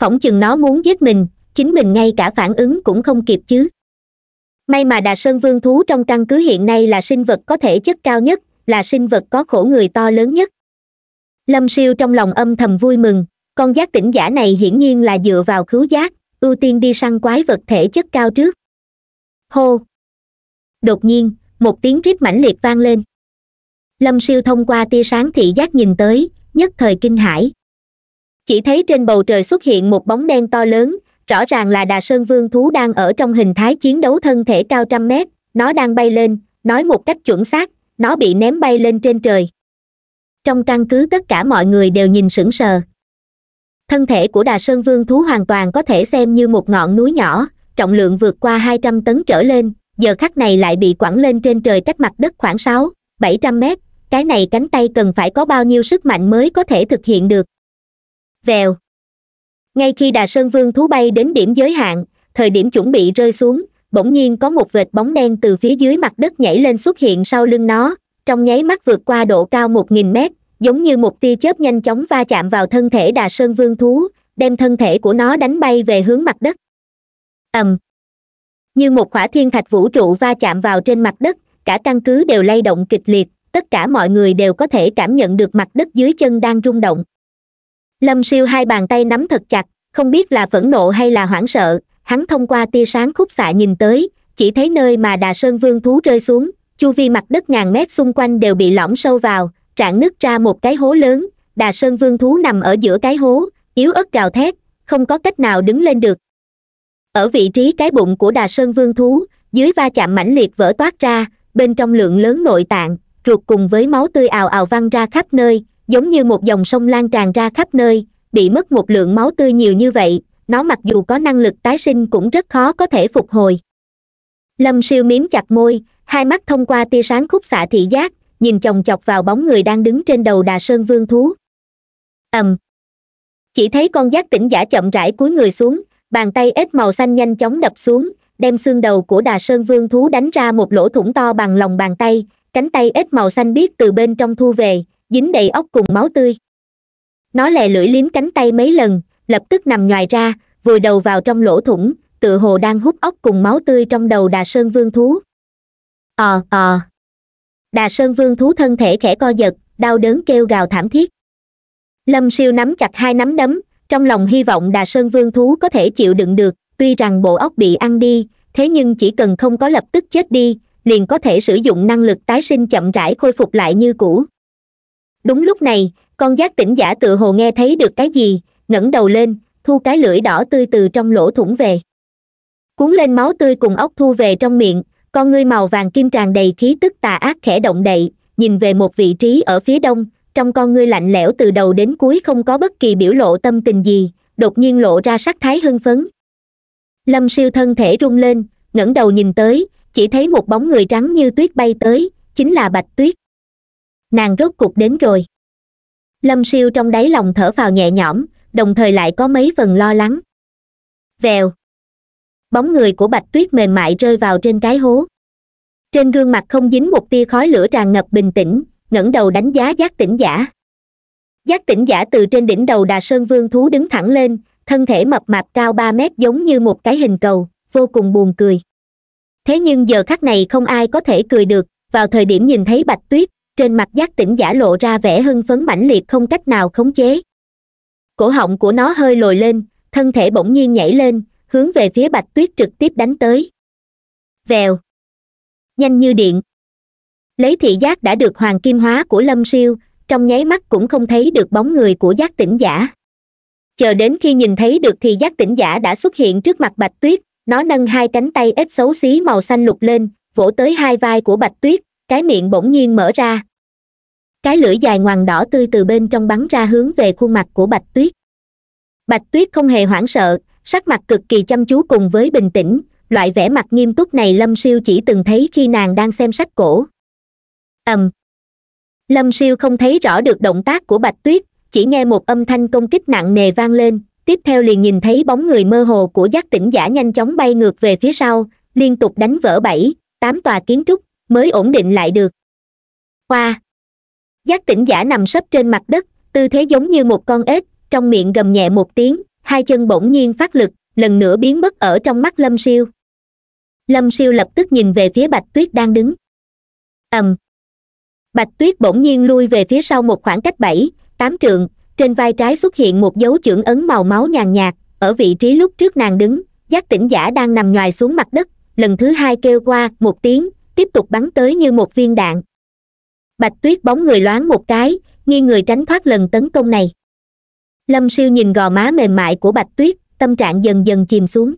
phỏng chừng nó muốn giết mình chính mình ngay cả phản ứng cũng không kịp chứ may mà đà sơn vương thú trong căn cứ hiện nay là sinh vật có thể chất cao nhất là sinh vật có khổ người to lớn nhất lâm siêu trong lòng âm thầm vui mừng con giác tỉnh giả này hiển nhiên là dựa vào cứu giác ưu tiên đi săn quái vật thể chất cao trước hô đột nhiên một tiếng rít mãnh liệt vang lên lâm siêu thông qua tia sáng thị giác nhìn tới nhất thời kinh hải. chỉ thấy trên bầu trời xuất hiện một bóng đen to lớn rõ ràng là đà sơn vương thú đang ở trong hình thái chiến đấu thân thể cao trăm mét nó đang bay lên nói một cách chuẩn xác nó bị ném bay lên trên trời trong căn cứ tất cả mọi người đều nhìn sững sờ thân thể của đà sơn vương thú hoàn toàn có thể xem như một ngọn núi nhỏ trọng lượng vượt qua hai trăm tấn trở lên giờ khắc này lại bị quẳng lên trên trời cách mặt đất khoảng sáu bảy trăm mét cái này cánh tay cần phải có bao nhiêu sức mạnh mới có thể thực hiện được vèo ngay khi đà sơn vương thú bay đến điểm giới hạn thời điểm chuẩn bị rơi xuống bỗng nhiên có một vệt bóng đen từ phía dưới mặt đất nhảy lên xuất hiện sau lưng nó trong nháy mắt vượt qua độ cao một nghìn mét giống như một tia chớp nhanh chóng va chạm vào thân thể đà sơn vương thú đem thân thể của nó đánh bay về hướng mặt đất ầm như một khỏa thiên thạch vũ trụ va chạm vào trên mặt đất cả căn cứ đều lay động kịch liệt tất cả mọi người đều có thể cảm nhận được mặt đất dưới chân đang rung động lâm siêu hai bàn tay nắm thật chặt không biết là phẫn nộ hay là hoảng sợ hắn thông qua tia sáng khúc xạ nhìn tới chỉ thấy nơi mà đà sơn vương thú rơi xuống chu vi mặt đất ngàn mét xung quanh đều bị lõm sâu vào trạng nứt ra một cái hố lớn đà sơn vương thú nằm ở giữa cái hố yếu ớt gào thét không có cách nào đứng lên được ở vị trí cái bụng của đà sơn vương thú dưới va chạm mãnh liệt vỡ toát ra bên trong lượng lớn nội tạng ruột cùng với máu tươi ào ào văng ra khắp nơi giống như một dòng sông lan tràn ra khắp nơi bị mất một lượng máu tươi nhiều như vậy nó mặc dù có năng lực tái sinh cũng rất khó có thể phục hồi lâm siêu miếm chặt môi hai mắt thông qua tia sáng khúc xạ thị giác nhìn chồng chọc vào bóng người đang đứng trên đầu đà sơn vương thú ầm chỉ thấy con giác tỉnh giả chậm rãi cúi người xuống bàn tay ếch màu xanh nhanh chóng đập xuống đem xương đầu của đà sơn vương thú đánh ra một lỗ thủng to bằng lòng bàn tay cánh tay ếch màu xanh biết từ bên trong thu về dính đầy ốc cùng máu tươi nó lè lưỡi liếm cánh tay mấy lần lập tức nằm ngoài ra vùi đầu vào trong lỗ thủng tự hồ đang hút ốc cùng máu tươi trong đầu đà sơn vương thú ờ ờ đà sơn vương thú thân thể khẽ co giật đau đớn kêu gào thảm thiết lâm siêu nắm chặt hai nắm đấm trong lòng hy vọng đà sơn vương thú có thể chịu đựng được tuy rằng bộ ốc bị ăn đi thế nhưng chỉ cần không có lập tức chết đi liền có thể sử dụng năng lực tái sinh chậm rãi khôi phục lại như cũ đúng lúc này con giác tỉnh giả tự hồ nghe thấy được cái gì ngẩng đầu lên thu cái lưỡi đỏ tươi từ trong lỗ thủng về cuốn lên máu tươi cùng ốc thu về trong miệng con ngươi màu vàng kim tràn đầy khí tức tà ác khẽ động đậy nhìn về một vị trí ở phía đông trong con ngươi lạnh lẽo từ đầu đến cuối không có bất kỳ biểu lộ tâm tình gì đột nhiên lộ ra sắc thái hưng phấn lâm siêu thân thể rung lên ngẩng đầu nhìn tới chỉ thấy một bóng người trắng như tuyết bay tới chính là bạch tuyết nàng rốt cục đến rồi lâm siêu trong đáy lòng thở vào nhẹ nhõm đồng thời lại có mấy phần lo lắng vèo bóng người của bạch tuyết mềm mại rơi vào trên cái hố trên gương mặt không dính một tia khói lửa tràn ngập bình tĩnh ngẩng đầu đánh giá giác tỉnh giả giác tỉnh giả từ trên đỉnh đầu đà sơn vương thú đứng thẳng lên thân thể mập mạp cao ba mét giống như một cái hình cầu vô cùng buồn cười thế nhưng giờ khắc này không ai có thể cười được vào thời điểm nhìn thấy bạch tuyết trên mặt giác tỉnh giả lộ ra vẻ hưng phấn mãnh liệt không cách nào khống chế cổ họng của nó hơi lồi lên thân thể bỗng nhiên nhảy lên hướng về phía bạch tuyết trực tiếp đánh tới vèo nhanh như điện lấy thị giác đã được hoàng kim hóa của lâm siêu trong nháy mắt cũng không thấy được bóng người của giác tỉnh giả chờ đến khi nhìn thấy được thì giác tỉnh giả đã xuất hiện trước mặt bạch tuyết nó nâng hai cánh tay ít xấu xí màu xanh lục lên vỗ tới hai vai của bạch tuyết cái miệng bỗng nhiên mở ra cái lưỡi dài ngoằn đỏ tươi từ bên trong bắn ra hướng về khuôn mặt của bạch tuyết bạch tuyết không hề hoảng sợ sắc mặt cực kỳ chăm chú cùng với bình tĩnh loại vẻ mặt nghiêm túc này lâm siêu chỉ từng thấy khi nàng đang xem sách cổ ầm lâm siêu không thấy rõ được động tác của bạch tuyết chỉ nghe một âm thanh công kích nặng nề vang lên tiếp theo liền nhìn thấy bóng người mơ hồ của giác tỉnh giả nhanh chóng bay ngược về phía sau liên tục đánh vỡ bảy tám tòa kiến trúc mới ổn định lại được hoa giác tỉnh giả nằm sấp trên mặt đất tư thế giống như một con ếch trong miệng gầm nhẹ một tiếng hai chân bỗng nhiên phát lực lần nữa biến mất ở trong mắt lâm siêu lâm siêu lập tức nhìn về phía bạch tuyết đang đứng ầm bạch tuyết bỗng nhiên lui về phía sau một khoảng cách bảy tám trượng trên vai trái xuất hiện một dấu chưởng ấn màu máu nhàn nhạt ở vị trí lúc trước nàng đứng giác tỉnh giả đang nằm nhoài xuống mặt đất lần thứ hai kêu qua một tiếng tiếp tục bắn tới như một viên đạn bạch tuyết bóng người loáng một cái nghiêng người tránh thoát lần tấn công này lâm siêu nhìn gò má mềm mại của bạch tuyết tâm trạng dần dần chìm xuống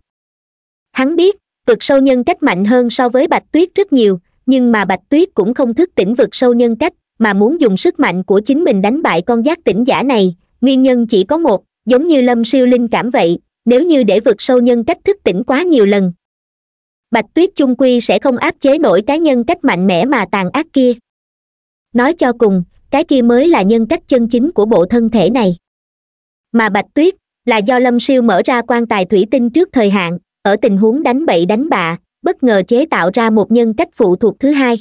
hắn biết vực sâu nhân cách mạnh hơn so với bạch tuyết rất nhiều nhưng mà bạch tuyết cũng không thức tỉnh vực sâu nhân cách mà muốn dùng sức mạnh của chính mình đánh bại con giác tỉnh giả này nguyên nhân chỉ có một giống như lâm siêu linh cảm vậy nếu như để vực sâu nhân cách thức tỉnh quá nhiều lần bạch tuyết chung quy sẽ không áp chế nổi cái nhân cách mạnh mẽ mà tàn ác kia nói cho cùng cái kia mới là nhân cách chân chính của bộ thân thể này mà bạch tuyết là do lâm siêu mở ra quan tài thủy tinh trước thời hạn ở tình huống đánh bậy đánh bạ bất ngờ chế tạo ra một nhân cách phụ thuộc thứ hai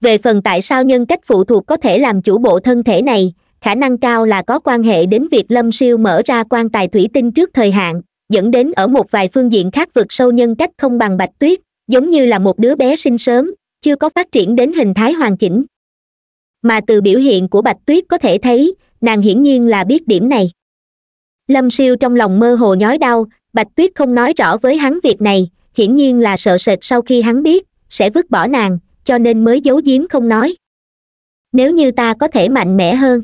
về phần tại sao nhân cách phụ thuộc có thể làm chủ bộ thân thể này khả năng cao là có quan hệ đến việc lâm siêu mở ra quan tài thủy tinh trước thời hạn dẫn đến ở một vài phương diện khác vượt sâu nhân cách không bằng bạch tuyết giống như là một đứa bé sinh sớm chưa có phát triển đến hình thái hoàn chỉnh mà từ biểu hiện của bạch tuyết có thể thấy nàng hiển nhiên là biết điểm này lâm siêu trong lòng mơ hồ nhói đau bạch tuyết không nói rõ với hắn việc này hiển nhiên là sợ sệt sau khi hắn biết sẽ vứt bỏ nàng cho nên mới giấu giếm không nói nếu như ta có thể mạnh mẽ hơn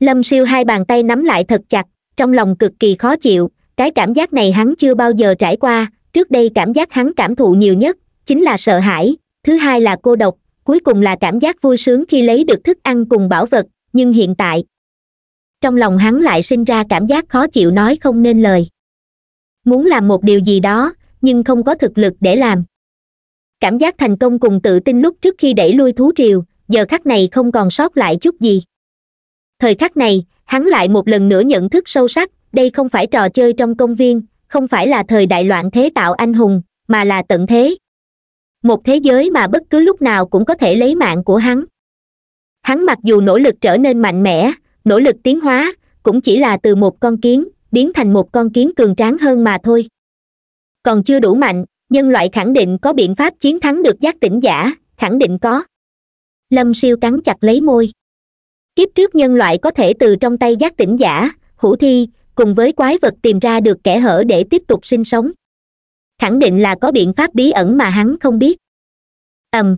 lâm siêu hai bàn tay nắm lại thật chặt trong lòng cực kỳ khó chịu cái cảm giác này hắn chưa bao giờ trải qua trước đây cảm giác hắn cảm thụ nhiều nhất chính là sợ hãi thứ hai là cô độc cuối cùng là cảm giác vui sướng khi lấy được thức ăn cùng bảo vật nhưng hiện tại trong lòng hắn lại sinh ra cảm giác khó chịu nói không nên lời muốn làm một điều gì đó nhưng không có thực lực để làm cảm giác thành công cùng tự tin lúc trước khi đẩy lui thú triều giờ khắc này không còn sót lại chút gì thời khắc này hắn lại một lần nữa nhận thức sâu sắc đây không phải trò chơi trong công viên không phải là thời đại loạn thế tạo anh hùng mà là tận thế một thế giới mà bất cứ lúc nào cũng có thể lấy mạng của hắn hắn mặc dù nỗ lực trở nên mạnh mẽ nỗ lực tiến hóa cũng chỉ là từ một con kiến biến thành một con kiến cường tráng hơn mà thôi còn chưa đủ mạnh nhân loại khẳng định có biện pháp chiến thắng được giác tỉnh giả khẳng định có lâm siêu cắn chặt lấy môi kiếp trước nhân loại có thể từ trong tay giác tỉnh giả hủ thi cùng với quái vật tìm ra được kẻ hở để tiếp tục sinh sống khẳng định là có biện pháp bí ẩn mà hắn không biết ầm um.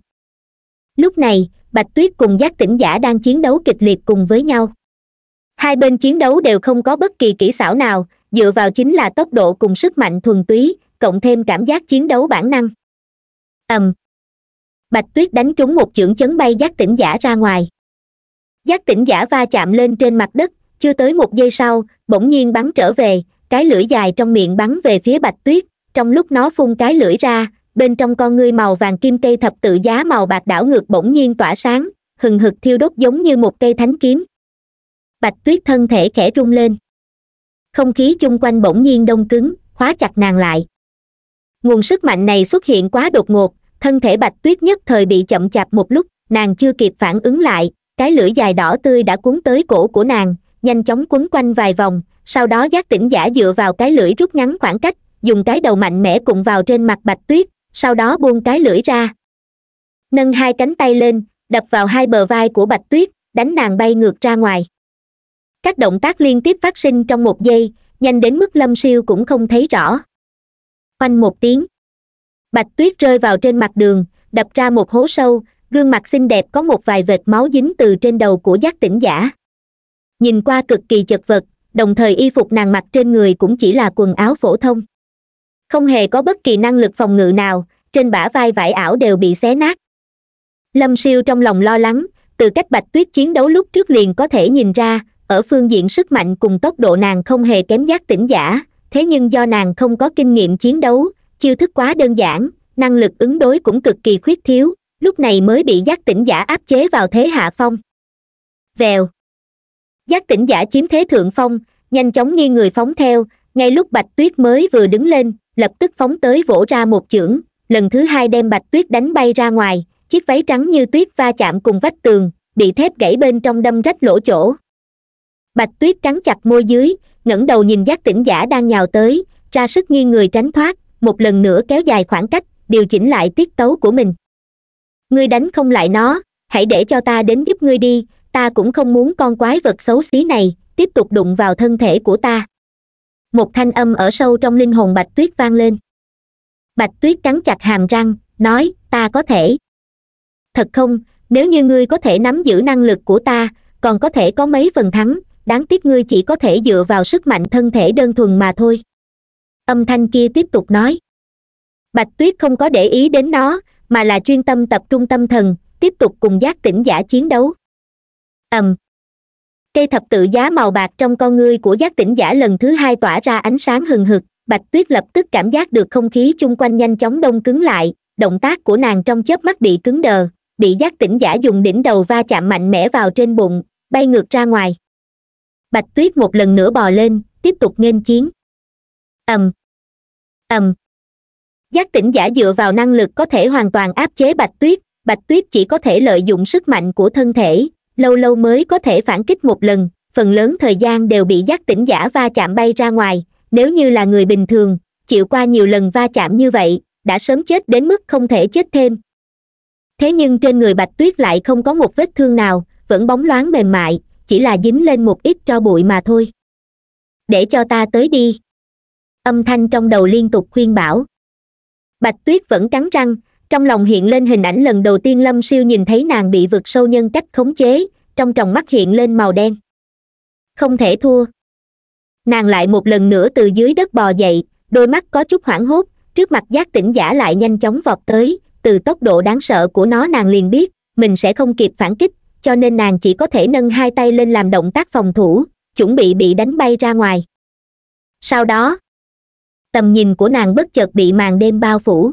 lúc này bạch tuyết cùng giác tỉnh giả đang chiến đấu kịch liệt cùng với nhau hai bên chiến đấu đều không có bất kỳ kỹ xảo nào dựa vào chính là tốc độ cùng sức mạnh thuần túy cộng thêm cảm giác chiến đấu bản năng ầm um. bạch tuyết đánh trúng một chưởng chấn bay giác tỉnh giả ra ngoài giác tỉnh giả va chạm lên trên mặt đất chưa tới một giây sau bỗng nhiên bắn trở về cái lưỡi dài trong miệng bắn về phía bạch tuyết trong lúc nó phun cái lưỡi ra bên trong con ngươi màu vàng kim cây thập tự giá màu bạc đảo ngược bỗng nhiên tỏa sáng hừng hực thiêu đốt giống như một cây thánh kiếm bạch tuyết thân thể khẽ rung lên không khí chung quanh bỗng nhiên đông cứng khóa chặt nàng lại nguồn sức mạnh này xuất hiện quá đột ngột thân thể bạch tuyết nhất thời bị chậm chạp một lúc nàng chưa kịp phản ứng lại cái lưỡi dài đỏ tươi đã cuốn tới cổ của nàng nhanh chóng quấn quanh vài vòng sau đó giác tỉnh giả dựa vào cái lưỡi rút ngắn khoảng cách dùng cái đầu mạnh mẽ cụng vào trên mặt bạch tuyết sau đó buông cái lưỡi ra nâng hai cánh tay lên đập vào hai bờ vai của bạch tuyết đánh nàng bay ngược ra ngoài các động tác liên tiếp phát sinh trong một giây nhanh đến mức lâm siêu cũng không thấy rõ oanh một tiếng bạch tuyết rơi vào trên mặt đường đập ra một hố sâu gương mặt xinh đẹp có một vài vệt máu dính từ trên đầu của giác tỉnh giả nhìn qua cực kỳ chật vật đồng thời y phục nàng mặc trên người cũng chỉ là quần áo phổ thông không hề có bất kỳ năng lực phòng ngự nào trên bả vai vải ảo đều bị xé nát lâm siêu trong lòng lo lắng từ cách bạch tuyết chiến đấu lúc trước liền có thể nhìn ra ở phương diện sức mạnh cùng tốc độ nàng không hề kém giác tỉnh giả thế nhưng do nàng không có kinh nghiệm chiến đấu chiêu thức quá đơn giản năng lực ứng đối cũng cực kỳ khuyết thiếu lúc này mới bị giác tỉnh giả áp chế vào thế hạ phong vèo giác tỉnh giả chiếm thế thượng phong nhanh chóng nghi người phóng theo ngay lúc bạch tuyết mới vừa đứng lên lập tức phóng tới vỗ ra một chưởng lần thứ hai đem bạch tuyết đánh bay ra ngoài chiếc váy trắng như tuyết va chạm cùng vách tường bị thép gãy bên trong đâm rách lỗ chỗ bạch tuyết cắn chặt môi dưới ngẩng đầu nhìn giác tỉnh giả đang nhào tới ra sức nghiêng người tránh thoát một lần nữa kéo dài khoảng cách điều chỉnh lại tiết tấu của mình ngươi đánh không lại nó hãy để cho ta đến giúp ngươi đi ta cũng không muốn con quái vật xấu xí này tiếp tục đụng vào thân thể của ta một thanh âm ở sâu trong linh hồn bạch tuyết vang lên bạch tuyết cắn chặt hàm răng nói ta có thể thật không nếu như ngươi có thể nắm giữ năng lực của ta còn có thể có mấy phần thắng đáng tiếc ngươi chỉ có thể dựa vào sức mạnh thân thể đơn thuần mà thôi âm thanh kia tiếp tục nói bạch tuyết không có để ý đến nó mà là chuyên tâm tập trung tâm thần tiếp tục cùng giác tỉnh giả chiến đấu ầm cây thập tự giá màu bạc trong con ngươi của giác tỉnh giả lần thứ hai tỏa ra ánh sáng hừng hực bạch tuyết lập tức cảm giác được không khí chung quanh nhanh chóng đông cứng lại động tác của nàng trong chớp mắt bị cứng đờ bị giác tỉnh giả dùng đỉnh đầu va chạm mạnh mẽ vào trên bụng bay ngược ra ngoài bạch tuyết một lần nữa bò lên tiếp tục nghênh chiến ầm ầm giác tỉnh giả dựa vào năng lực có thể hoàn toàn áp chế bạch tuyết bạch tuyết chỉ có thể lợi dụng sức mạnh của thân thể lâu lâu mới có thể phản kích một lần phần lớn thời gian đều bị giác tỉnh giả va chạm bay ra ngoài nếu như là người bình thường chịu qua nhiều lần va chạm như vậy đã sớm chết đến mức không thể chết thêm thế nhưng trên người bạch tuyết lại không có một vết thương nào vẫn bóng loáng mềm mại chỉ là dính lên một ít tro bụi mà thôi để cho ta tới đi âm thanh trong đầu liên tục khuyên bảo bạch tuyết vẫn cắn răng trong lòng hiện lên hình ảnh lần đầu tiên lâm siêu nhìn thấy nàng bị vực sâu nhân cách khống chế trong tròng mắt hiện lên màu đen không thể thua nàng lại một lần nữa từ dưới đất bò dậy đôi mắt có chút hoảng hốt trước mặt giác tỉnh giả lại nhanh chóng vọt tới từ tốc độ đáng sợ của nó nàng liền biết mình sẽ không kịp phản kích cho nên nàng chỉ có thể nâng hai tay lên làm động tác phòng thủ chuẩn bị bị đánh bay ra ngoài sau đó tầm nhìn của nàng bất chợt bị màn đêm bao phủ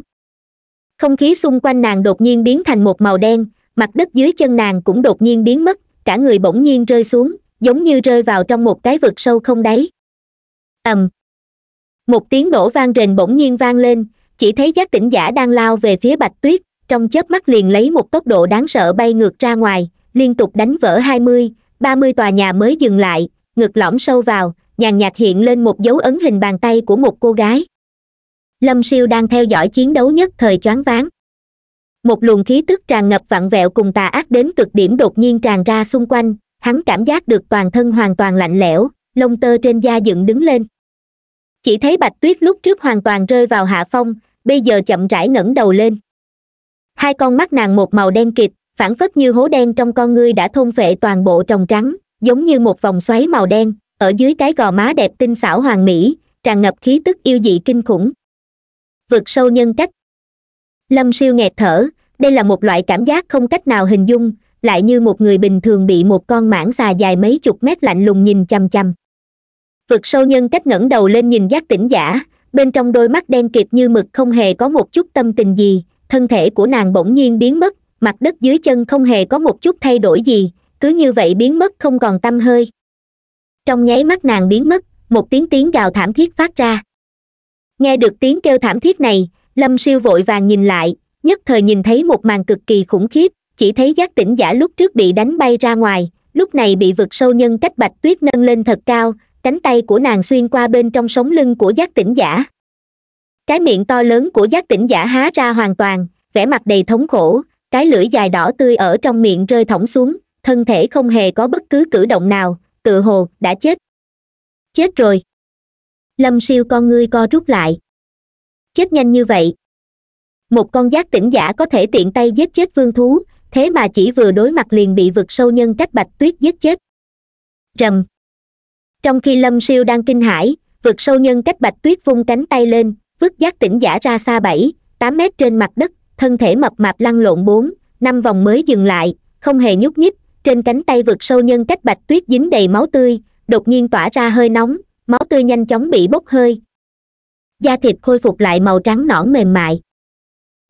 không khí xung quanh nàng đột nhiên biến thành một màu đen mặt đất dưới chân nàng cũng đột nhiên biến mất cả người bỗng nhiên rơi xuống giống như rơi vào trong một cái vực sâu không đáy ầm um. một tiếng nổ vang rền bỗng nhiên vang lên chỉ thấy giác tỉnh giả đang lao về phía bạch tuyết trong chớp mắt liền lấy một tốc độ đáng sợ bay ngược ra ngoài liên tục đánh vỡ hai mươi ba mươi tòa nhà mới dừng lại ngực lõm sâu vào nhàn nhạt hiện lên một dấu ấn hình bàn tay của một cô gái lâm siêu đang theo dõi chiến đấu nhất thời choáng váng một luồng khí tức tràn ngập vặn vẹo cùng tà ác đến cực điểm đột nhiên tràn ra xung quanh hắn cảm giác được toàn thân hoàn toàn lạnh lẽo lông tơ trên da dựng đứng lên chỉ thấy bạch tuyết lúc trước hoàn toàn rơi vào hạ phong bây giờ chậm rãi ngẩng đầu lên hai con mắt nàng một màu đen kịt phản phất như hố đen trong con ngươi đã thôn phệ toàn bộ trồng trắng giống như một vòng xoáy màu đen ở dưới cái gò má đẹp tinh xảo hoàng mỹ tràn ngập khí tức yêu dị kinh khủng vượt sâu nhân cách lâm siêu nghẹt thở đây là một loại cảm giác không cách nào hình dung lại như một người bình thường bị một con mãng xà dài mấy chục mét lạnh lùng nhìn chằm chằm vượt sâu nhân cách ngẩng đầu lên nhìn giác tỉnh giả bên trong đôi mắt đen kịp như mực không hề có một chút tâm tình gì thân thể của nàng bỗng nhiên biến mất mặt đất dưới chân không hề có một chút thay đổi gì cứ như vậy biến mất không còn tâm hơi trong nháy mắt nàng biến mất một tiếng tiếng gào thảm thiết phát ra nghe được tiếng kêu thảm thiết này lâm siêu vội vàng nhìn lại nhất thời nhìn thấy một màn cực kỳ khủng khiếp chỉ thấy giác tỉnh giả lúc trước bị đánh bay ra ngoài lúc này bị vực sâu nhân cách bạch tuyết nâng lên thật cao cánh tay của nàng xuyên qua bên trong sống lưng của giác tỉnh giả cái miệng to lớn của giác tỉnh giả há ra hoàn toàn vẻ mặt đầy thống khổ cái lưỡi dài đỏ tươi ở trong miệng rơi thõng xuống thân thể không hề có bất cứ cử động nào tự hồ đã chết chết rồi lâm siêu con ngươi co rút lại chết nhanh như vậy một con giác tỉnh giả có thể tiện tay giết chết vương thú thế mà chỉ vừa đối mặt liền bị vực sâu nhân cách bạch tuyết giết chết rầm trong khi lâm siêu đang kinh hãi vực sâu nhân cách bạch tuyết vung cánh tay lên vứt giác tỉnh giả ra xa bảy tám mét trên mặt đất thân thể mập mạp lăn lộn bốn năm vòng mới dừng lại không hề nhúc nhích trên cánh tay vực sâu nhân cách bạch tuyết dính đầy máu tươi đột nhiên tỏa ra hơi nóng máu tươi nhanh chóng bị bốc hơi da thịt khôi phục lại màu trắng nõn mềm mại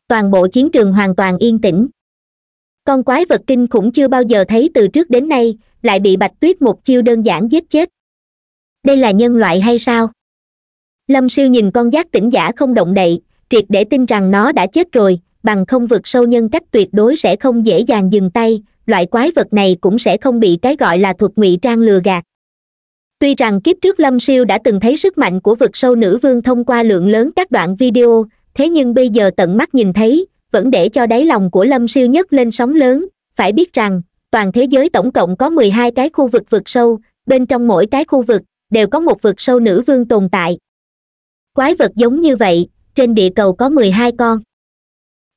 toàn bộ chiến trường hoàn toàn yên tĩnh con quái vật kinh khủng chưa bao giờ thấy từ trước đến nay lại bị bạch tuyết một chiêu đơn giản giết chết đây là nhân loại hay sao lâm siêu nhìn con giác tỉnh giả không động đậy triệt để tin rằng nó đã chết rồi bằng không vượt sâu nhân cách tuyệt đối sẽ không dễ dàng dừng tay loại quái vật này cũng sẽ không bị cái gọi là thuật ngụy trang lừa gạt tuy rằng kiếp trước lâm siêu đã từng thấy sức mạnh của vực sâu nữ vương thông qua lượng lớn các đoạn video thế nhưng bây giờ tận mắt nhìn thấy vẫn để cho đáy lòng của lâm siêu nhất lên sóng lớn phải biết rằng toàn thế giới tổng cộng có mười hai cái khu vực vực sâu bên trong mỗi cái khu vực đều có một vực sâu nữ vương tồn tại quái vật giống như vậy trên địa cầu có mười hai con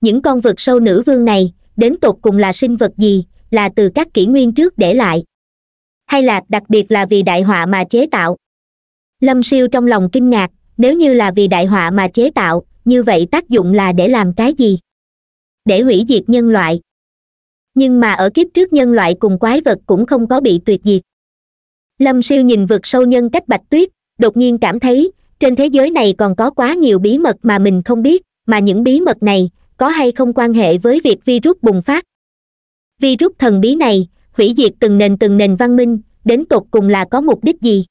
những con vực sâu nữ vương này đến tột cùng là sinh vật gì là từ các kỷ nguyên trước để lại hay là đặc biệt là vì đại họa mà chế tạo lâm siêu trong lòng kinh ngạc nếu như là vì đại họa mà chế tạo như vậy tác dụng là để làm cái gì để hủy diệt nhân loại nhưng mà ở kiếp trước nhân loại cùng quái vật cũng không có bị tuyệt diệt lâm siêu nhìn vực sâu nhân cách bạch tuyết đột nhiên cảm thấy trên thế giới này còn có quá nhiều bí mật mà mình không biết mà những bí mật này có hay không quan hệ với việc virus bùng phát virus thần bí này hủy diệt từng nền từng nền văn minh đến tột cùng là có mục đích gì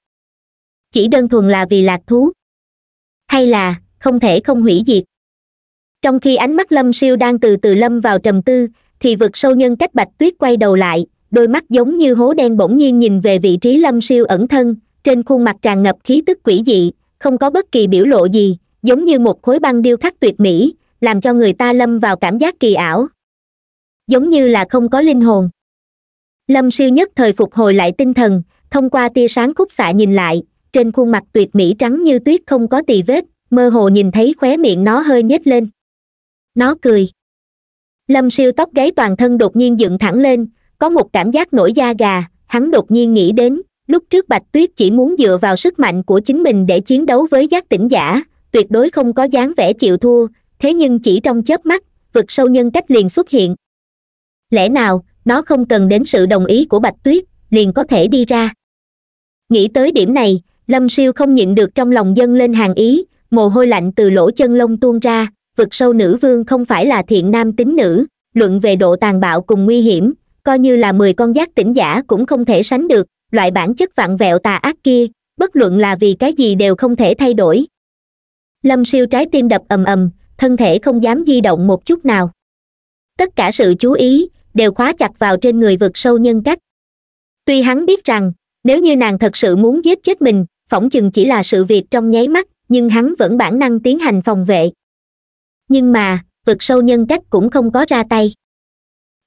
chỉ đơn thuần là vì lạc thú hay là không thể không hủy diệt trong khi ánh mắt lâm siêu đang từ từ lâm vào trầm tư thì vực sâu nhân cách bạch tuyết quay đầu lại đôi mắt giống như hố đen bỗng nhiên nhìn về vị trí lâm siêu ẩn thân trên khuôn mặt tràn ngập khí tức quỷ dị không có bất kỳ biểu lộ gì giống như một khối băng điêu khắc tuyệt mỹ làm cho người ta lâm vào cảm giác kỳ ảo giống như là không có linh hồn lâm siêu nhất thời phục hồi lại tinh thần thông qua tia sáng khúc xạ nhìn lại trên khuôn mặt tuyệt mỹ trắng như tuyết không có tì vết mơ hồ nhìn thấy khóe miệng nó hơi nhếch lên nó cười lâm siêu tóc gáy toàn thân đột nhiên dựng thẳng lên có một cảm giác nổi da gà hắn đột nhiên nghĩ đến lúc trước bạch tuyết chỉ muốn dựa vào sức mạnh của chính mình để chiến đấu với giác tỉnh giả tuyệt đối không có dáng vẻ chịu thua thế nhưng chỉ trong chớp mắt vực sâu nhân cách liền xuất hiện lẽ nào nó không cần đến sự đồng ý của bạch tuyết liền có thể đi ra nghĩ tới điểm này lâm siêu không nhịn được trong lòng dâng lên hàng ý mồ hôi lạnh từ lỗ chân lông tuôn ra vực sâu nữ vương không phải là thiện nam tính nữ luận về độ tàn bạo cùng nguy hiểm coi như là mười con giác tỉnh giả cũng không thể sánh được loại bản chất vặn vẹo tà ác kia bất luận là vì cái gì đều không thể thay đổi lâm siêu trái tim đập ầm ầm thân thể không dám di động một chút nào tất cả sự chú ý đều khóa chặt vào trên người vực sâu nhân cách tuy hắn biết rằng nếu như nàng thật sự muốn giết chết mình phỏng chừng chỉ là sự việc trong nháy mắt nhưng hắn vẫn bản năng tiến hành phòng vệ nhưng mà vực sâu nhân cách cũng không có ra tay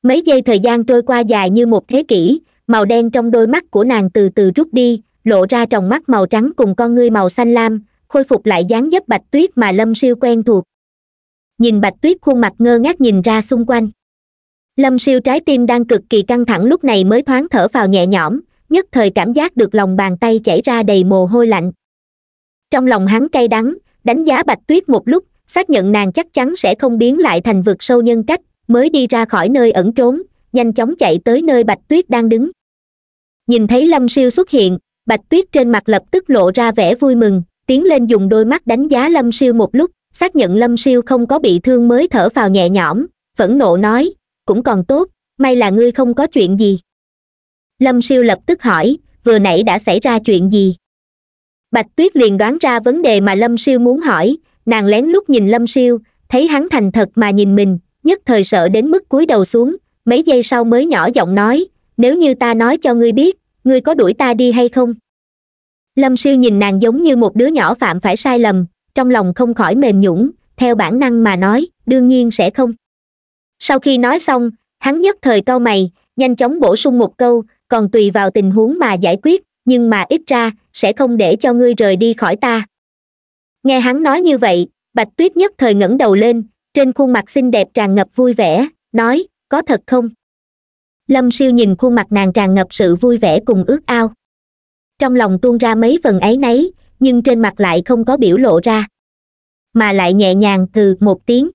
mấy giây thời gian trôi qua dài như một thế kỷ màu đen trong đôi mắt của nàng từ từ rút đi lộ ra trong mắt màu trắng cùng con ngươi màu xanh lam khôi phục lại dáng dấp bạch tuyết mà lâm siêu quen thuộc nhìn bạch tuyết khuôn mặt ngơ ngác nhìn ra xung quanh lâm siêu trái tim đang cực kỳ căng thẳng lúc này mới thoáng thở vào nhẹ nhõm nhất thời cảm giác được lòng bàn tay chảy ra đầy mồ hôi lạnh trong lòng hắn cay đắng đánh giá bạch tuyết một lúc xác nhận nàng chắc chắn sẽ không biến lại thành vực sâu nhân cách mới đi ra khỏi nơi ẩn trốn nhanh chóng chạy tới nơi bạch tuyết đang đứng nhìn thấy lâm siêu xuất hiện bạch tuyết trên mặt lập tức lộ ra vẻ vui mừng tiến lên dùng đôi mắt đánh giá lâm siêu một lúc xác nhận lâm siêu không có bị thương mới thở vào nhẹ nhõm phẫn nộ nói cũng còn tốt may là ngươi không có chuyện gì lâm siêu lập tức hỏi vừa nãy đã xảy ra chuyện gì bạch tuyết liền đoán ra vấn đề mà lâm siêu muốn hỏi nàng lén lút nhìn lâm siêu thấy hắn thành thật mà nhìn mình nhất thời sợ đến mức cúi đầu xuống mấy giây sau mới nhỏ giọng nói nếu như ta nói cho ngươi biết ngươi có đuổi ta đi hay không lâm siêu nhìn nàng giống như một đứa nhỏ phạm phải sai lầm trong lòng không khỏi mềm nhũng theo bản năng mà nói đương nhiên sẽ không sau khi nói xong hắn nhất thời cau mày nhanh chóng bổ sung một câu còn tùy vào tình huống mà giải quyết nhưng mà ít ra sẽ không để cho ngươi rời đi khỏi ta nghe hắn nói như vậy bạch tuyết nhất thời ngẩng đầu lên trên khuôn mặt xinh đẹp tràn ngập vui vẻ nói có thật không lâm siêu nhìn khuôn mặt nàng tràn ngập sự vui vẻ cùng ước ao trong lòng tuôn ra mấy phần áy náy nhưng trên mặt lại không có biểu lộ ra mà lại nhẹ nhàng từ một tiếng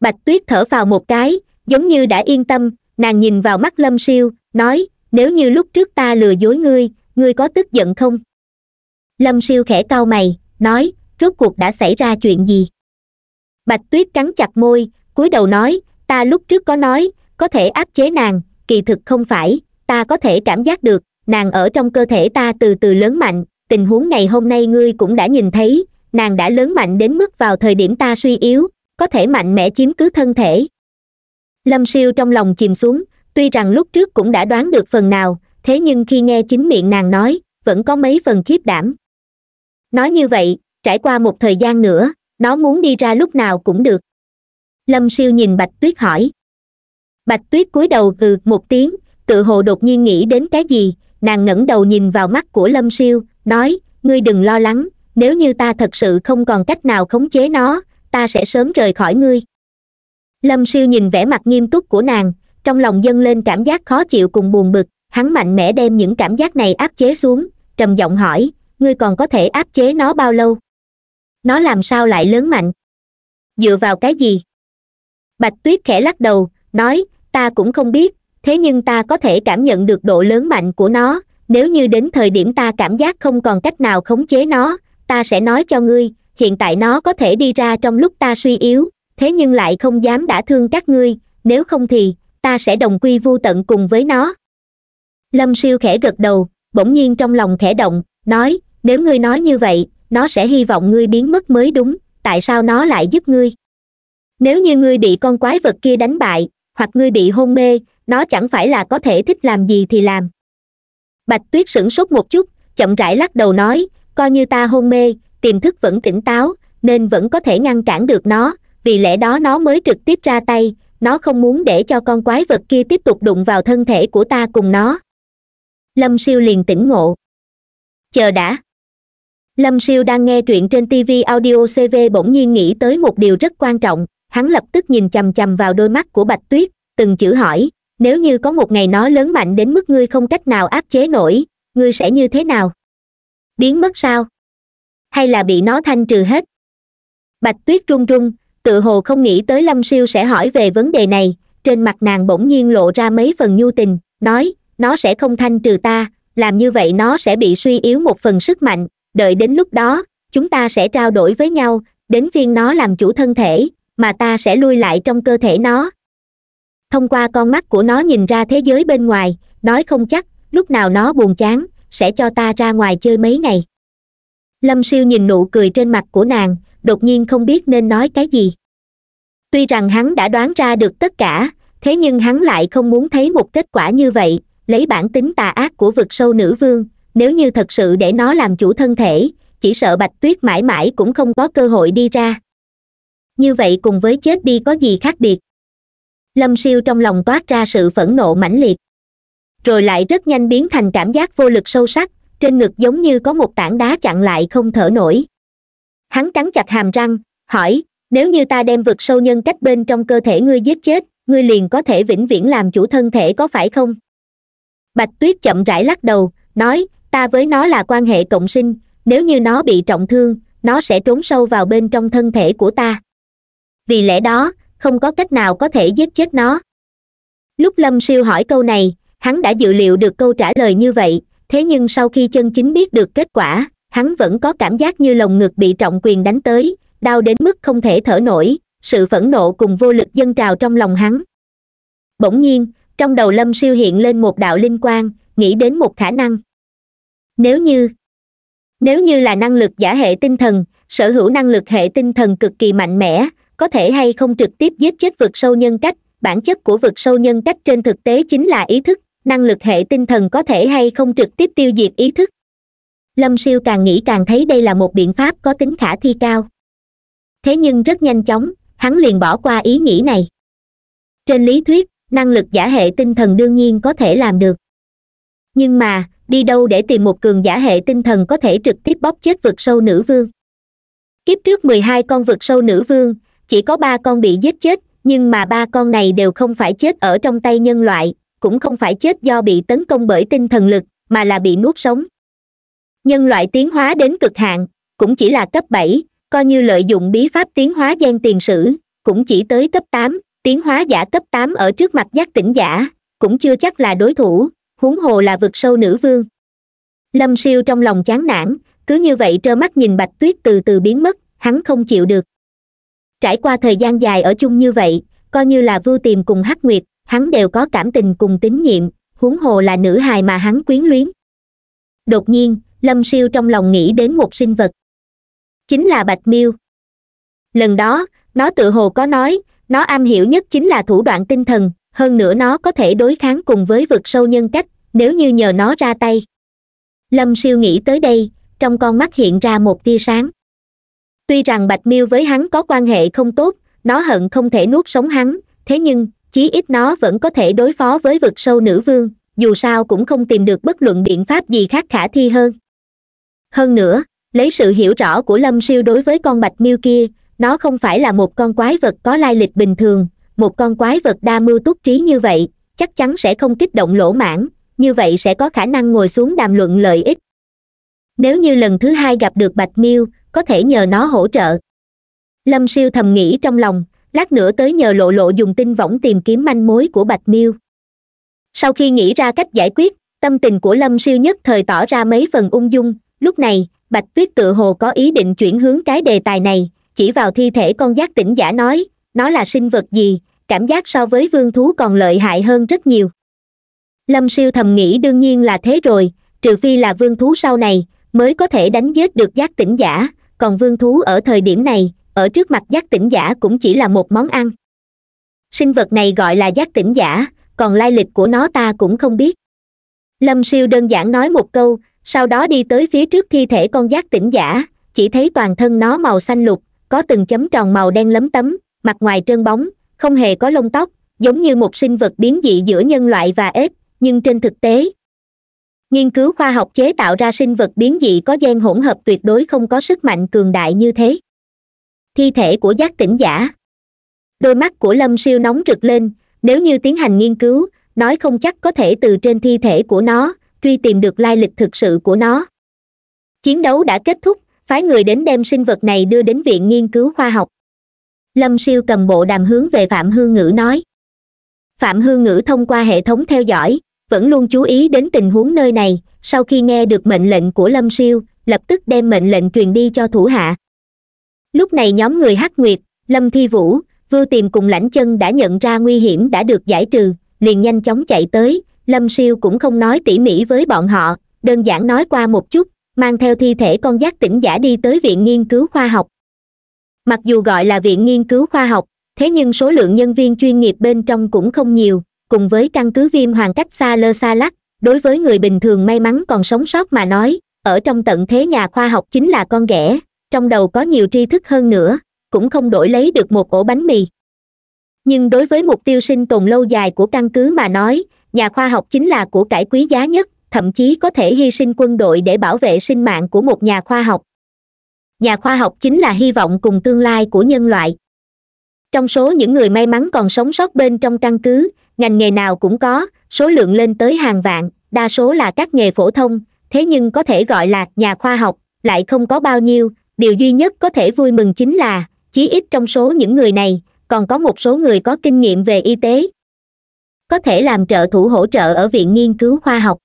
bạch tuyết thở vào một cái giống như đã yên tâm nàng nhìn vào mắt lâm siêu nói nếu như lúc trước ta lừa dối ngươi ngươi có tức giận không lâm siêu khẽ cau mày nói rốt cuộc đã xảy ra chuyện gì bạch tuyết cắn chặt môi cúi đầu nói ta lúc trước có nói có thể áp chế nàng kỳ thực không phải ta có thể cảm giác được nàng ở trong cơ thể ta từ từ lớn mạnh tình huống ngày hôm nay ngươi cũng đã nhìn thấy nàng đã lớn mạnh đến mức vào thời điểm ta suy yếu có thể mạnh mẽ chiếm cứ thân thể lâm siêu trong lòng chìm xuống tuy rằng lúc trước cũng đã đoán được phần nào thế nhưng khi nghe chính miệng nàng nói vẫn có mấy phần khiếp đảm nói như vậy trải qua một thời gian nữa nó muốn đi ra lúc nào cũng được lâm siêu nhìn bạch tuyết hỏi bạch tuyết cúi đầu gừ một tiếng tự hồ đột nhiên nghĩ đến cái gì nàng ngẩng đầu nhìn vào mắt của lâm siêu nói ngươi đừng lo lắng nếu như ta thật sự không còn cách nào khống chế nó ta sẽ sớm rời khỏi ngươi lâm siêu nhìn vẻ mặt nghiêm túc của nàng trong lòng dâng lên cảm giác khó chịu cùng buồn bực hắn mạnh mẽ đem những cảm giác này áp chế xuống trầm giọng hỏi ngươi còn có thể áp chế nó bao lâu nó làm sao lại lớn mạnh dựa vào cái gì bạch tuyết khẽ lắc đầu nói ta cũng không biết thế nhưng ta có thể cảm nhận được độ lớn mạnh của nó nếu như đến thời điểm ta cảm giác không còn cách nào khống chế nó ta sẽ nói cho ngươi hiện tại nó có thể đi ra trong lúc ta suy yếu thế nhưng lại không dám đã thương các ngươi nếu không thì ta sẽ đồng quy vu tận cùng với nó lâm siêu khẽ gật đầu bỗng nhiên trong lòng khẽ động nói nếu ngươi nói như vậy nó sẽ hy vọng ngươi biến mất mới đúng tại sao nó lại giúp ngươi nếu như ngươi bị con quái vật kia đánh bại hoặc ngươi bị hôn mê nó chẳng phải là có thể thích làm gì thì làm bạch tuyết sửng sốt một chút chậm rãi lắc đầu nói coi như ta hôn mê tiềm thức vẫn tỉnh táo nên vẫn có thể ngăn cản được nó vì lẽ đó nó mới trực tiếp ra tay nó không muốn để cho con quái vật kia tiếp tục đụng vào thân thể của ta cùng nó lâm siêu liền tỉnh ngộ chờ đã lâm siêu đang nghe truyện trên tv audio cv bỗng nhiên nghĩ tới một điều rất quan trọng hắn lập tức nhìn chằm chằm vào đôi mắt của bạch tuyết từng chữ hỏi nếu như có một ngày nó lớn mạnh đến mức ngươi không cách nào áp chế nổi ngươi sẽ như thế nào biến mất sao hay là bị nó thanh trừ hết bạch tuyết run run tự hồ không nghĩ tới lâm siêu sẽ hỏi về vấn đề này trên mặt nàng bỗng nhiên lộ ra mấy phần nhu tình nói nó sẽ không thanh trừ ta làm như vậy nó sẽ bị suy yếu một phần sức mạnh đợi đến lúc đó chúng ta sẽ trao đổi với nhau đến phiên nó làm chủ thân thể mà ta sẽ lui lại trong cơ thể nó thông qua con mắt của nó nhìn ra thế giới bên ngoài nói không chắc lúc nào nó buồn chán sẽ cho ta ra ngoài chơi mấy ngày lâm siêu nhìn nụ cười trên mặt của nàng đột nhiên không biết nên nói cái gì tuy rằng hắn đã đoán ra được tất cả thế nhưng hắn lại không muốn thấy một kết quả như vậy lấy bản tính tà ác của vực sâu nữ vương nếu như thật sự để nó làm chủ thân thể chỉ sợ bạch tuyết mãi mãi cũng không có cơ hội đi ra như vậy cùng với chết đi có gì khác biệt lâm siêu trong lòng toát ra sự phẫn nộ mãnh liệt rồi lại rất nhanh biến thành cảm giác vô lực sâu sắc trên ngực giống như có một tảng đá chặn lại không thở nổi hắn cắn chặt hàm răng hỏi nếu như ta đem vực sâu nhân cách bên trong cơ thể ngươi giết chết ngươi liền có thể vĩnh viễn làm chủ thân thể có phải không bạch tuyết chậm rãi lắc đầu nói ta với nó là quan hệ cộng sinh nếu như nó bị trọng thương nó sẽ trốn sâu vào bên trong thân thể của ta vì lẽ đó không có cách nào có thể giết chết nó lúc lâm siêu hỏi câu này hắn đã dự liệu được câu trả lời như vậy thế nhưng sau khi chân chính biết được kết quả hắn vẫn có cảm giác như lồng ngực bị trọng quyền đánh tới đau đến mức không thể thở nổi sự phẫn nộ cùng vô lực dâng trào trong lòng hắn bỗng nhiên trong đầu lâm siêu hiện lên một đạo linh quang nghĩ đến một khả năng nếu như nếu như là năng lực giả hệ tinh thần sở hữu năng lực hệ tinh thần cực kỳ mạnh mẽ có thể hay không trực tiếp giết chết vực sâu nhân cách bản chất của vực sâu nhân cách trên thực tế chính là ý thức năng lực hệ tinh thần có thể hay không trực tiếp tiêu diệt ý thức lâm siêu càng nghĩ càng thấy đây là một biện pháp có tính khả thi cao thế nhưng rất nhanh chóng hắn liền bỏ qua ý nghĩ này trên lý thuyết năng lực giả hệ tinh thần đương nhiên có thể làm được nhưng mà đi đâu để tìm một cường giả hệ tinh thần có thể trực tiếp bóp chết vực sâu nữ vương kiếp trước mười hai con vực sâu nữ vương chỉ có ba con bị giết chết nhưng mà ba con này đều không phải chết ở trong tay nhân loại cũng không phải chết do bị tấn công bởi tinh thần lực mà là bị nuốt sống nhân loại tiến hóa đến cực hạn cũng chỉ là cấp bảy coi như lợi dụng bí pháp tiến hóa gian tiền sử cũng chỉ tới cấp tám tiến hóa giả cấp tám ở trước mặt giác tỉnh giả cũng chưa chắc là đối thủ huống hồ là vực sâu nữ vương lâm siêu trong lòng chán nản cứ như vậy trơ mắt nhìn bạch tuyết từ từ biến mất hắn không chịu được trải qua thời gian dài ở chung như vậy coi như là vưu tìm cùng hắc nguyệt hắn đều có cảm tình cùng tín nhiệm huống hồ là nữ hài mà hắn quyến luyến đột nhiên lâm siêu trong lòng nghĩ đến một sinh vật chính là bạch miêu lần đó nó tự hồ có nói nó am hiểu nhất chính là thủ đoạn tinh thần hơn nữa nó có thể đối kháng cùng với vực sâu nhân cách nếu như nhờ nó ra tay lâm siêu nghĩ tới đây trong con mắt hiện ra một tia sáng tuy rằng bạch miêu với hắn có quan hệ không tốt nó hận không thể nuốt sống hắn thế nhưng chí ít nó vẫn có thể đối phó với vực sâu nữ vương dù sao cũng không tìm được bất luận biện pháp gì khác khả thi hơn hơn nữa lấy sự hiểu rõ của lâm siêu đối với con bạch miêu kia nó không phải là một con quái vật có lai lịch bình thường một con quái vật đa mưu túc trí như vậy chắc chắn sẽ không kích động lỗ mãn như vậy sẽ có khả năng ngồi xuống đàm luận lợi ích nếu như lần thứ hai gặp được bạch miêu có thể nhờ nó hỗ trợ lâm siêu thầm nghĩ trong lòng lát nữa tới nhờ lộ lộ dùng tinh võng tìm kiếm manh mối của bạch miêu sau khi nghĩ ra cách giải quyết tâm tình của lâm siêu nhất thời tỏ ra mấy phần ung dung lúc này bạch tuyết tự hồ có ý định chuyển hướng cái đề tài này chỉ vào thi thể con giác tỉnh giả nói nó là sinh vật gì cảm giác so với vương thú còn lợi hại hơn rất nhiều lâm siêu thầm nghĩ đương nhiên là thế rồi trừ phi là vương thú sau này mới có thể đánh giết được giác tỉnh giả còn vương thú ở thời điểm này ở trước mặt giác tỉnh giả cũng chỉ là một món ăn sinh vật này gọi là giác tỉnh giả còn lai lịch của nó ta cũng không biết lâm siêu đơn giản nói một câu sau đó đi tới phía trước thi thể con giác tỉnh giả chỉ thấy toàn thân nó màu xanh lục có từng chấm tròn màu đen lấm tấm mặt ngoài trơn bóng không hề có lông tóc giống như một sinh vật biến dị giữa nhân loại và ếch nhưng trên thực tế nghiên cứu khoa học chế tạo ra sinh vật biến dị có gen hỗn hợp tuyệt đối không có sức mạnh cường đại như thế thi thể của giác tỉnh giả đôi mắt của lâm siêu nóng rực lên nếu như tiến hành nghiên cứu nói không chắc có thể từ trên thi thể của nó truy tìm được lai lịch thực sự của nó chiến đấu đã kết thúc phái người đến đem sinh vật này đưa đến viện nghiên cứu khoa học lâm siêu cầm bộ đàm hướng về phạm hương ngữ nói phạm hương ngữ thông qua hệ thống theo dõi vẫn luôn chú ý đến tình huống nơi này sau khi nghe được mệnh lệnh của lâm siêu lập tức đem mệnh lệnh truyền đi cho thủ hạ lúc này nhóm người hắc nguyệt lâm thi vũ Vư tìm cùng lãnh chân đã nhận ra nguy hiểm đã được giải trừ liền nhanh chóng chạy tới lâm siêu cũng không nói tỉ mỉ với bọn họ đơn giản nói qua một chút mang theo thi thể con giác tỉnh giả đi tới viện nghiên cứu khoa học mặc dù gọi là viện nghiên cứu khoa học thế nhưng số lượng nhân viên chuyên nghiệp bên trong cũng không nhiều cùng với căn cứ viêm hoàn cách xa lơ xa lắc đối với người bình thường may mắn còn sống sót mà nói ở trong tận thế nhà khoa học chính là con ghẻ trong đầu có nhiều tri thức hơn nữa cũng không đổi lấy được một ổ bánh mì nhưng đối với mục tiêu sinh tồn lâu dài của căn cứ mà nói nhà khoa học chính là của cải quý giá nhất thậm chí có thể hy sinh quân đội để bảo vệ sinh mạng của một nhà khoa học nhà khoa học chính là hy vọng cùng tương lai của nhân loại trong số những người may mắn còn sống sót bên trong căn cứ ngành nghề nào cũng có số lượng lên tới hàng vạn đa số là các nghề phổ thông thế nhưng có thể gọi là nhà khoa học lại không có bao nhiêu điều duy nhất có thể vui mừng chính là chí ít trong số những người này còn có một số người có kinh nghiệm về y tế có thể làm trợ thủ hỗ trợ ở viện nghiên cứu khoa học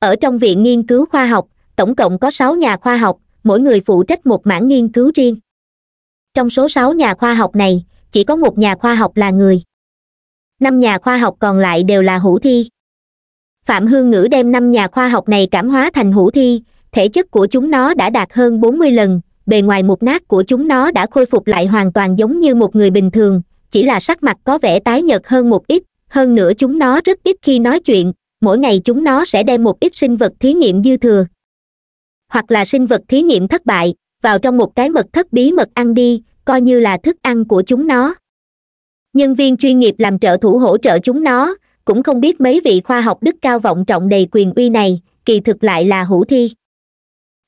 ở trong viện nghiên cứu khoa học tổng cộng có sáu nhà khoa học mỗi người phụ trách một mảng nghiên cứu riêng trong số sáu nhà khoa học này chỉ có một nhà khoa học là người năm nhà khoa học còn lại đều là hữu thi phạm hương ngữ đem năm nhà khoa học này cảm hóa thành hữu thi thể chất của chúng nó đã đạt hơn bốn mươi lần bề ngoài một nát của chúng nó đã khôi phục lại hoàn toàn giống như một người bình thường chỉ là sắc mặt có vẻ tái nhợt hơn một ít hơn nữa chúng nó rất ít khi nói chuyện mỗi ngày chúng nó sẽ đem một ít sinh vật thí nghiệm dư thừa hoặc là sinh vật thí nghiệm thất bại vào trong một cái mật thất bí mật ăn đi coi như là thức ăn của chúng nó nhân viên chuyên nghiệp làm trợ thủ hỗ trợ chúng nó cũng không biết mấy vị khoa học đức cao vọng trọng đầy quyền uy này kỳ thực lại là hữu thi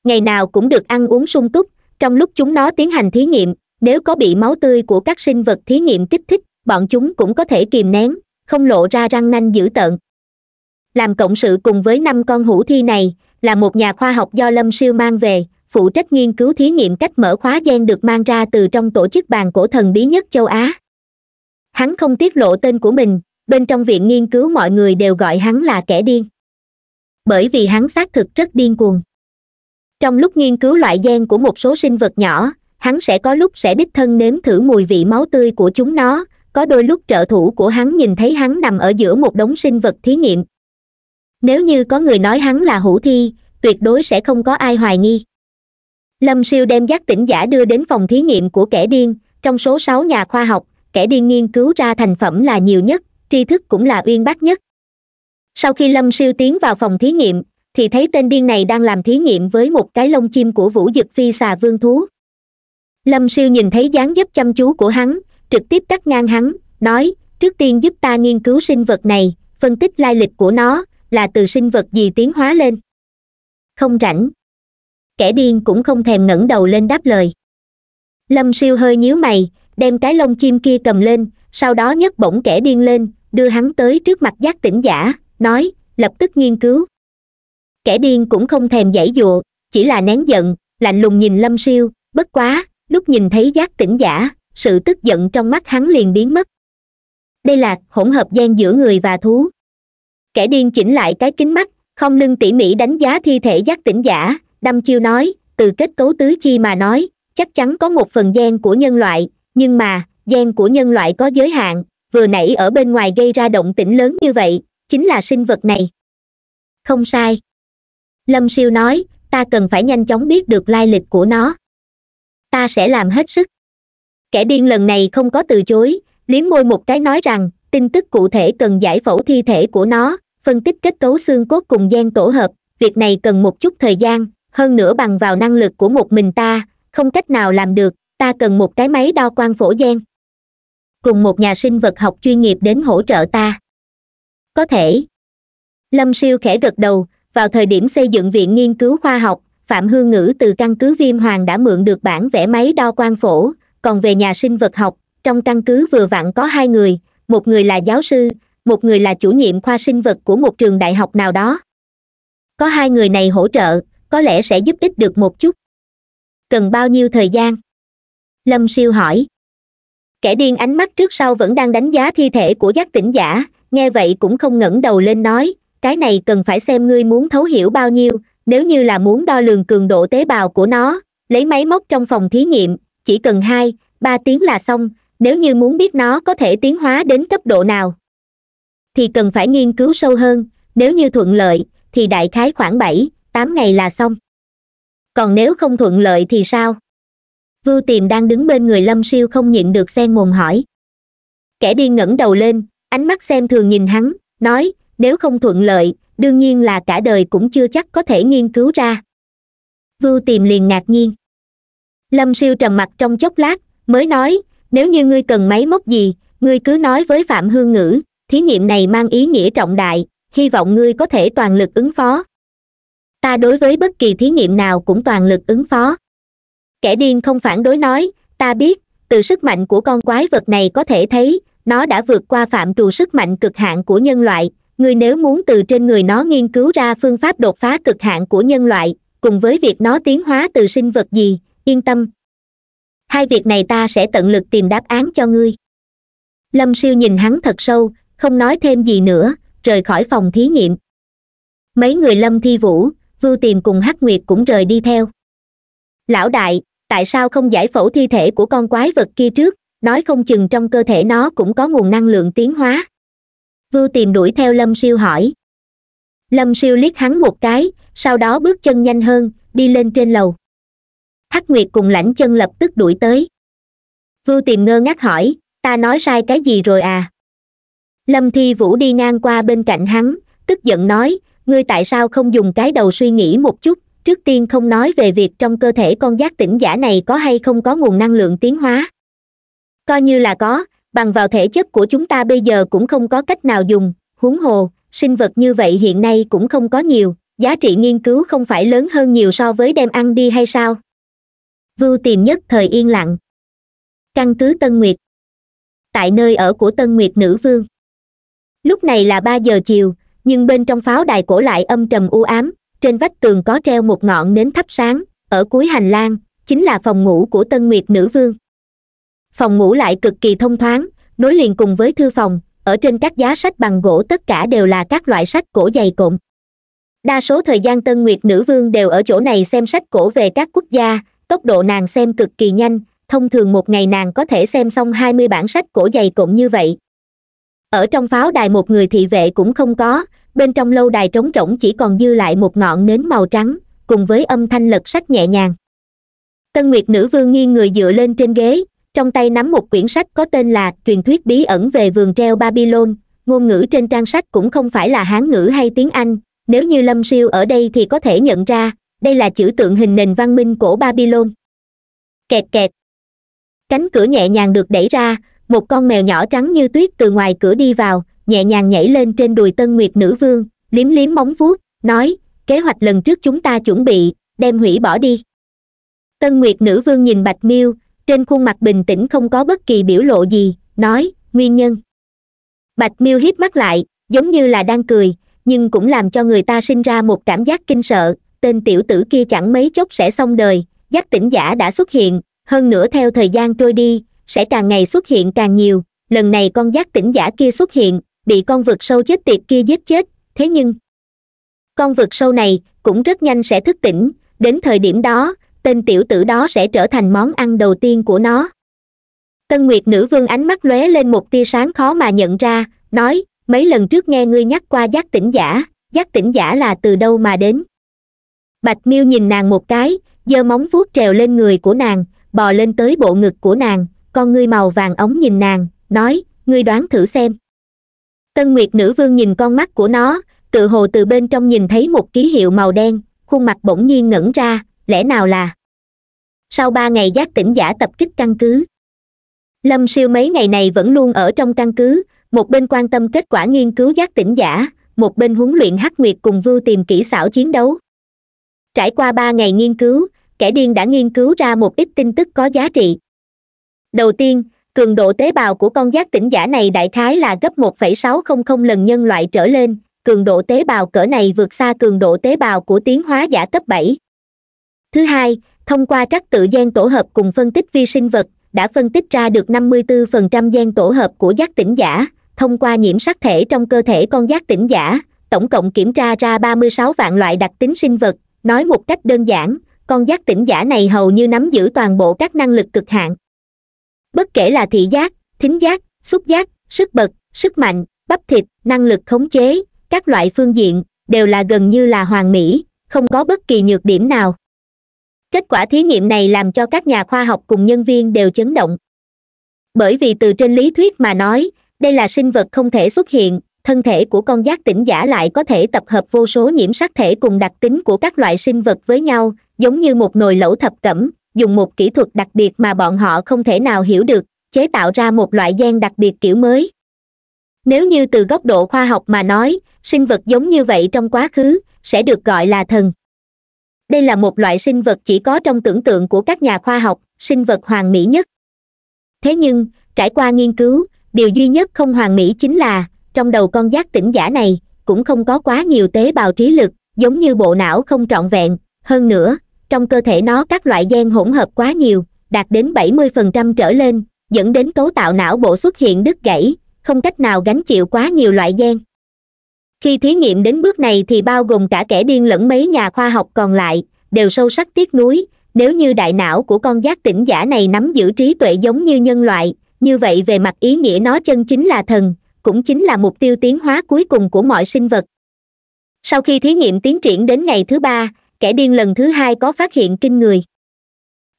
ngày nào cũng được ăn uống sung túc trong lúc chúng nó tiến hành thí nghiệm nếu có bị máu tươi của các sinh vật thí nghiệm kích thích bọn chúng cũng có thể kìm nén không lộ ra răng nanh dữ tợn làm cộng sự cùng với năm con hủ thi này là một nhà khoa học do lâm siêu mang về phụ trách nghiên cứu thí nghiệm cách mở khóa gen được mang ra từ trong tổ chức bàn cổ thần bí nhất châu á hắn không tiết lộ tên của mình bên trong viện nghiên cứu mọi người đều gọi hắn là kẻ điên bởi vì hắn xác thực rất điên cuồng trong lúc nghiên cứu loại gen của một số sinh vật nhỏ hắn sẽ có lúc sẽ đích thân nếm thử mùi vị máu tươi của chúng nó có đôi lúc trợ thủ của hắn nhìn thấy hắn nằm ở giữa một đống sinh vật thí nghiệm nếu như có người nói hắn là hủ thi tuyệt đối sẽ không có ai hoài nghi lâm siêu đem giác tỉnh giả đưa đến phòng thí nghiệm của kẻ điên trong số sáu nhà khoa học kẻ điên nghiên cứu ra thành phẩm là nhiều nhất tri thức cũng là uyên bác nhất sau khi lâm siêu tiến vào phòng thí nghiệm thì thấy tên điên này đang làm thí nghiệm với một cái lông chim của vũ dực phi xà vương thú lâm siêu nhìn thấy dáng dấp chăm chú của hắn trực tiếp cắt ngang hắn nói trước tiên giúp ta nghiên cứu sinh vật này phân tích lai lịch của nó là từ sinh vật gì tiến hóa lên không rảnh kẻ điên cũng không thèm ngẩng đầu lên đáp lời lâm siêu hơi nhíu mày đem cái lông chim kia cầm lên sau đó nhấc bổng kẻ điên lên đưa hắn tới trước mặt giác tỉnh giả nói lập tức nghiên cứu kẻ điên cũng không thèm giãy dụa chỉ là nén giận lạnh lùng nhìn lâm siêu bất quá lúc nhìn thấy giác tỉnh giả sự tức giận trong mắt hắn liền biến mất đây là hỗn hợp gen giữa người và thú kẻ điên chỉnh lại cái kính mắt không lưng tỉ mỉ đánh giá thi thể giác tỉnh giả đâm chiêu nói từ kết cấu tứ chi mà nói chắc chắn có một phần gen của nhân loại nhưng mà gen của nhân loại có giới hạn vừa nãy ở bên ngoài gây ra động tĩnh lớn như vậy chính là sinh vật này không sai lâm siêu nói ta cần phải nhanh chóng biết được lai lịch của nó ta sẽ làm hết sức kẻ điên lần này không có từ chối liếm môi một cái nói rằng tin tức cụ thể cần giải phẫu thi thể của nó phân tích kết cấu xương cốt cùng gen tổ hợp việc này cần một chút thời gian hơn nữa bằng vào năng lực của một mình ta không cách nào làm được ta cần một cái máy đo quang phổ gen cùng một nhà sinh vật học chuyên nghiệp đến hỗ trợ ta có thể lâm siêu khẽ gật đầu vào thời điểm xây dựng viện nghiên cứu khoa học phạm hương ngữ từ căn cứ viêm hoàng đã mượn được bản vẽ máy đo quang phổ còn về nhà sinh vật học trong căn cứ vừa vặn có hai người một người là giáo sư một người là chủ nhiệm khoa sinh vật của một trường đại học nào đó có hai người này hỗ trợ có lẽ sẽ giúp ích được một chút cần bao nhiêu thời gian lâm siêu hỏi kẻ điên ánh mắt trước sau vẫn đang đánh giá thi thể của giác tỉnh giả nghe vậy cũng không ngẩng đầu lên nói cái này cần phải xem ngươi muốn thấu hiểu bao nhiêu nếu như là muốn đo lường cường độ tế bào của nó lấy máy móc trong phòng thí nghiệm chỉ cần hai ba tiếng là xong nếu như muốn biết nó có thể tiến hóa đến cấp độ nào thì cần phải nghiên cứu sâu hơn nếu như thuận lợi thì đại khái khoảng bảy tám ngày là xong còn nếu không thuận lợi thì sao vưu tiềm đang đứng bên người lâm siêu không nhịn được xen mồm hỏi kẻ điên ngẩng đầu lên ánh mắt xem thường nhìn hắn nói nếu không thuận lợi đương nhiên là cả đời cũng chưa chắc có thể nghiên cứu ra vưu tìm liền ngạc nhiên lâm siêu trầm mặt trong chốc lát mới nói nếu như ngươi cần máy móc gì ngươi cứ nói với phạm hương ngữ thí nghiệm này mang ý nghĩa trọng đại hy vọng ngươi có thể toàn lực ứng phó ta đối với bất kỳ thí nghiệm nào cũng toàn lực ứng phó kẻ điên không phản đối nói ta biết từ sức mạnh của con quái vật này có thể thấy nó đã vượt qua phạm trù sức mạnh cực hạn của nhân loại ngươi nếu muốn từ trên người nó nghiên cứu ra phương pháp đột phá cực hạn của nhân loại cùng với việc nó tiến hóa từ sinh vật gì yên tâm hai việc này ta sẽ tận lực tìm đáp án cho ngươi lâm siêu nhìn hắn thật sâu không nói thêm gì nữa rời khỏi phòng thí nghiệm mấy người lâm thi vũ vưu tìm cùng hắc nguyệt cũng rời đi theo lão đại tại sao không giải phẫu thi thể của con quái vật kia trước nói không chừng trong cơ thể nó cũng có nguồn năng lượng tiến hóa vưu tìm đuổi theo lâm siêu hỏi lâm siêu liếc hắn một cái sau đó bước chân nhanh hơn đi lên trên lầu hắc nguyệt cùng lãnh chân lập tức đuổi tới vưu tìm ngơ ngác hỏi ta nói sai cái gì rồi à lâm thi vũ đi ngang qua bên cạnh hắn tức giận nói ngươi tại sao không dùng cái đầu suy nghĩ một chút trước tiên không nói về việc trong cơ thể con giác tỉnh giả này có hay không có nguồn năng lượng tiến hóa coi như là có bằng vào thể chất của chúng ta bây giờ cũng không có cách nào dùng huống hồ sinh vật như vậy hiện nay cũng không có nhiều giá trị nghiên cứu không phải lớn hơn nhiều so với đem ăn đi hay sao vưu tìm nhất thời yên lặng căn cứ tân nguyệt tại nơi ở của tân nguyệt nữ vương lúc này là ba giờ chiều nhưng bên trong pháo đài cổ lại âm trầm u ám trên vách tường có treo một ngọn nến thắp sáng ở cuối hành lang chính là phòng ngủ của tân nguyệt nữ vương phòng ngủ lại cực kỳ thông thoáng nối liền cùng với thư phòng ở trên các giá sách bằng gỗ tất cả đều là các loại sách cổ dày cộm đa số thời gian tân nguyệt nữ vương đều ở chỗ này xem sách cổ về các quốc gia tốc độ nàng xem cực kỳ nhanh thông thường một ngày nàng có thể xem xong hai mươi bản sách cổ dày cộm như vậy ở trong pháo đài một người thị vệ cũng không có bên trong lâu đài trống rỗng chỉ còn dư lại một ngọn nến màu trắng cùng với âm thanh lật sách nhẹ nhàng tân nguyệt nữ vương nghiêng người dựa lên trên ghế trong tay nắm một quyển sách có tên là truyền thuyết bí ẩn về vườn treo babylon ngôn ngữ trên trang sách cũng không phải là hán ngữ hay tiếng anh nếu như lâm siêu ở đây thì có thể nhận ra đây là chữ tượng hình nền văn minh cổ babylon kẹt kẹt cánh cửa nhẹ nhàng được đẩy ra một con mèo nhỏ trắng như tuyết từ ngoài cửa đi vào nhẹ nhàng nhảy lên trên đùi tân nguyệt nữ vương liếm liếm móng vuốt nói kế hoạch lần trước chúng ta chuẩn bị đem hủy bỏ đi tân nguyệt nữ vương nhìn bạch miêu trên khuôn mặt bình tĩnh không có bất kỳ biểu lộ gì nói nguyên nhân bạch miêu hiếp mắt lại giống như là đang cười nhưng cũng làm cho người ta sinh ra một cảm giác kinh sợ tên tiểu tử kia chẳng mấy chốc sẽ xong đời giác tỉnh giả đã xuất hiện hơn nữa theo thời gian trôi đi sẽ càng ngày xuất hiện càng nhiều lần này con giác tỉnh giả kia xuất hiện bị con vực sâu chết tiệt kia giết chết thế nhưng con vực sâu này cũng rất nhanh sẽ thức tỉnh đến thời điểm đó tên tiểu tử đó sẽ trở thành món ăn đầu tiên của nó tân nguyệt nữ vương ánh mắt lóe lên một tia sáng khó mà nhận ra nói mấy lần trước nghe ngươi nhắc qua giác tỉnh giả giác tỉnh giả là từ đâu mà đến bạch miêu nhìn nàng một cái giơ móng vuốt trèo lên người của nàng bò lên tới bộ ngực của nàng con ngươi màu vàng ống nhìn nàng nói ngươi đoán thử xem tân nguyệt nữ vương nhìn con mắt của nó tự hồ từ bên trong nhìn thấy một ký hiệu màu đen khuôn mặt bỗng nhiên ngẩn ra lẽ nào là sau ba ngày giác tỉnh giả tập kích căn cứ lâm siêu mấy ngày này vẫn luôn ở trong căn cứ một bên quan tâm kết quả nghiên cứu giác tỉnh giả một bên huấn luyện hắc nguyệt cùng vưu tìm kỹ xảo chiến đấu trải qua ba ngày nghiên cứu kẻ điên đã nghiên cứu ra một ít tin tức có giá trị đầu tiên cường độ tế bào của con giác tỉnh giả này đại khái là gấp 1,600 lần nhân loại trở lên cường độ tế bào cỡ này vượt xa cường độ tế bào của tiến hóa giả cấp 7 thứ hai thông qua trắc tự gen tổ hợp cùng phân tích vi sinh vật đã phân tích ra được 54% gen tổ hợp của giác tỉnh giả thông qua nhiễm sắc thể trong cơ thể con giác tỉnh giả tổng cộng kiểm tra ra 36 vạn loại đặc tính sinh vật nói một cách đơn giản con giác tỉnh giả này hầu như nắm giữ toàn bộ các năng lực cực hạn bất kể là thị giác thính giác xúc giác sức bật sức mạnh bắp thịt năng lực khống chế các loại phương diện đều là gần như là hoàn mỹ không có bất kỳ nhược điểm nào kết quả thí nghiệm này làm cho các nhà khoa học cùng nhân viên đều chấn động bởi vì từ trên lý thuyết mà nói đây là sinh vật không thể xuất hiện thân thể của con giác tỉnh giả lại có thể tập hợp vô số nhiễm sắc thể cùng đặc tính của các loại sinh vật với nhau giống như một nồi lẩu thập cẩm dùng một kỹ thuật đặc biệt mà bọn họ không thể nào hiểu được chế tạo ra một loại gen đặc biệt kiểu mới nếu như từ góc độ khoa học mà nói sinh vật giống như vậy trong quá khứ sẽ được gọi là thần đây là một loại sinh vật chỉ có trong tưởng tượng của các nhà khoa học sinh vật hoàn mỹ nhất thế nhưng trải qua nghiên cứu điều duy nhất không hoàn mỹ chính là trong đầu con giác tỉnh giả này cũng không có quá nhiều tế bào trí lực giống như bộ não không trọn vẹn hơn nữa trong cơ thể nó các loại gen hỗn hợp quá nhiều đạt đến 70% trở lên dẫn đến cấu tạo não bộ xuất hiện đứt gãy không cách nào gánh chịu quá nhiều loại gen khi thí nghiệm đến bước này thì bao gồm cả kẻ điên lẫn mấy nhà khoa học còn lại đều sâu sắc tiếc nuối nếu như đại não của con giác tỉnh giả này nắm giữ trí tuệ giống như nhân loại như vậy về mặt ý nghĩa nó chân chính là thần cũng chính là mục tiêu tiến hóa cuối cùng của mọi sinh vật sau khi thí nghiệm tiến triển đến ngày thứ ba kẻ điên lần thứ hai có phát hiện kinh người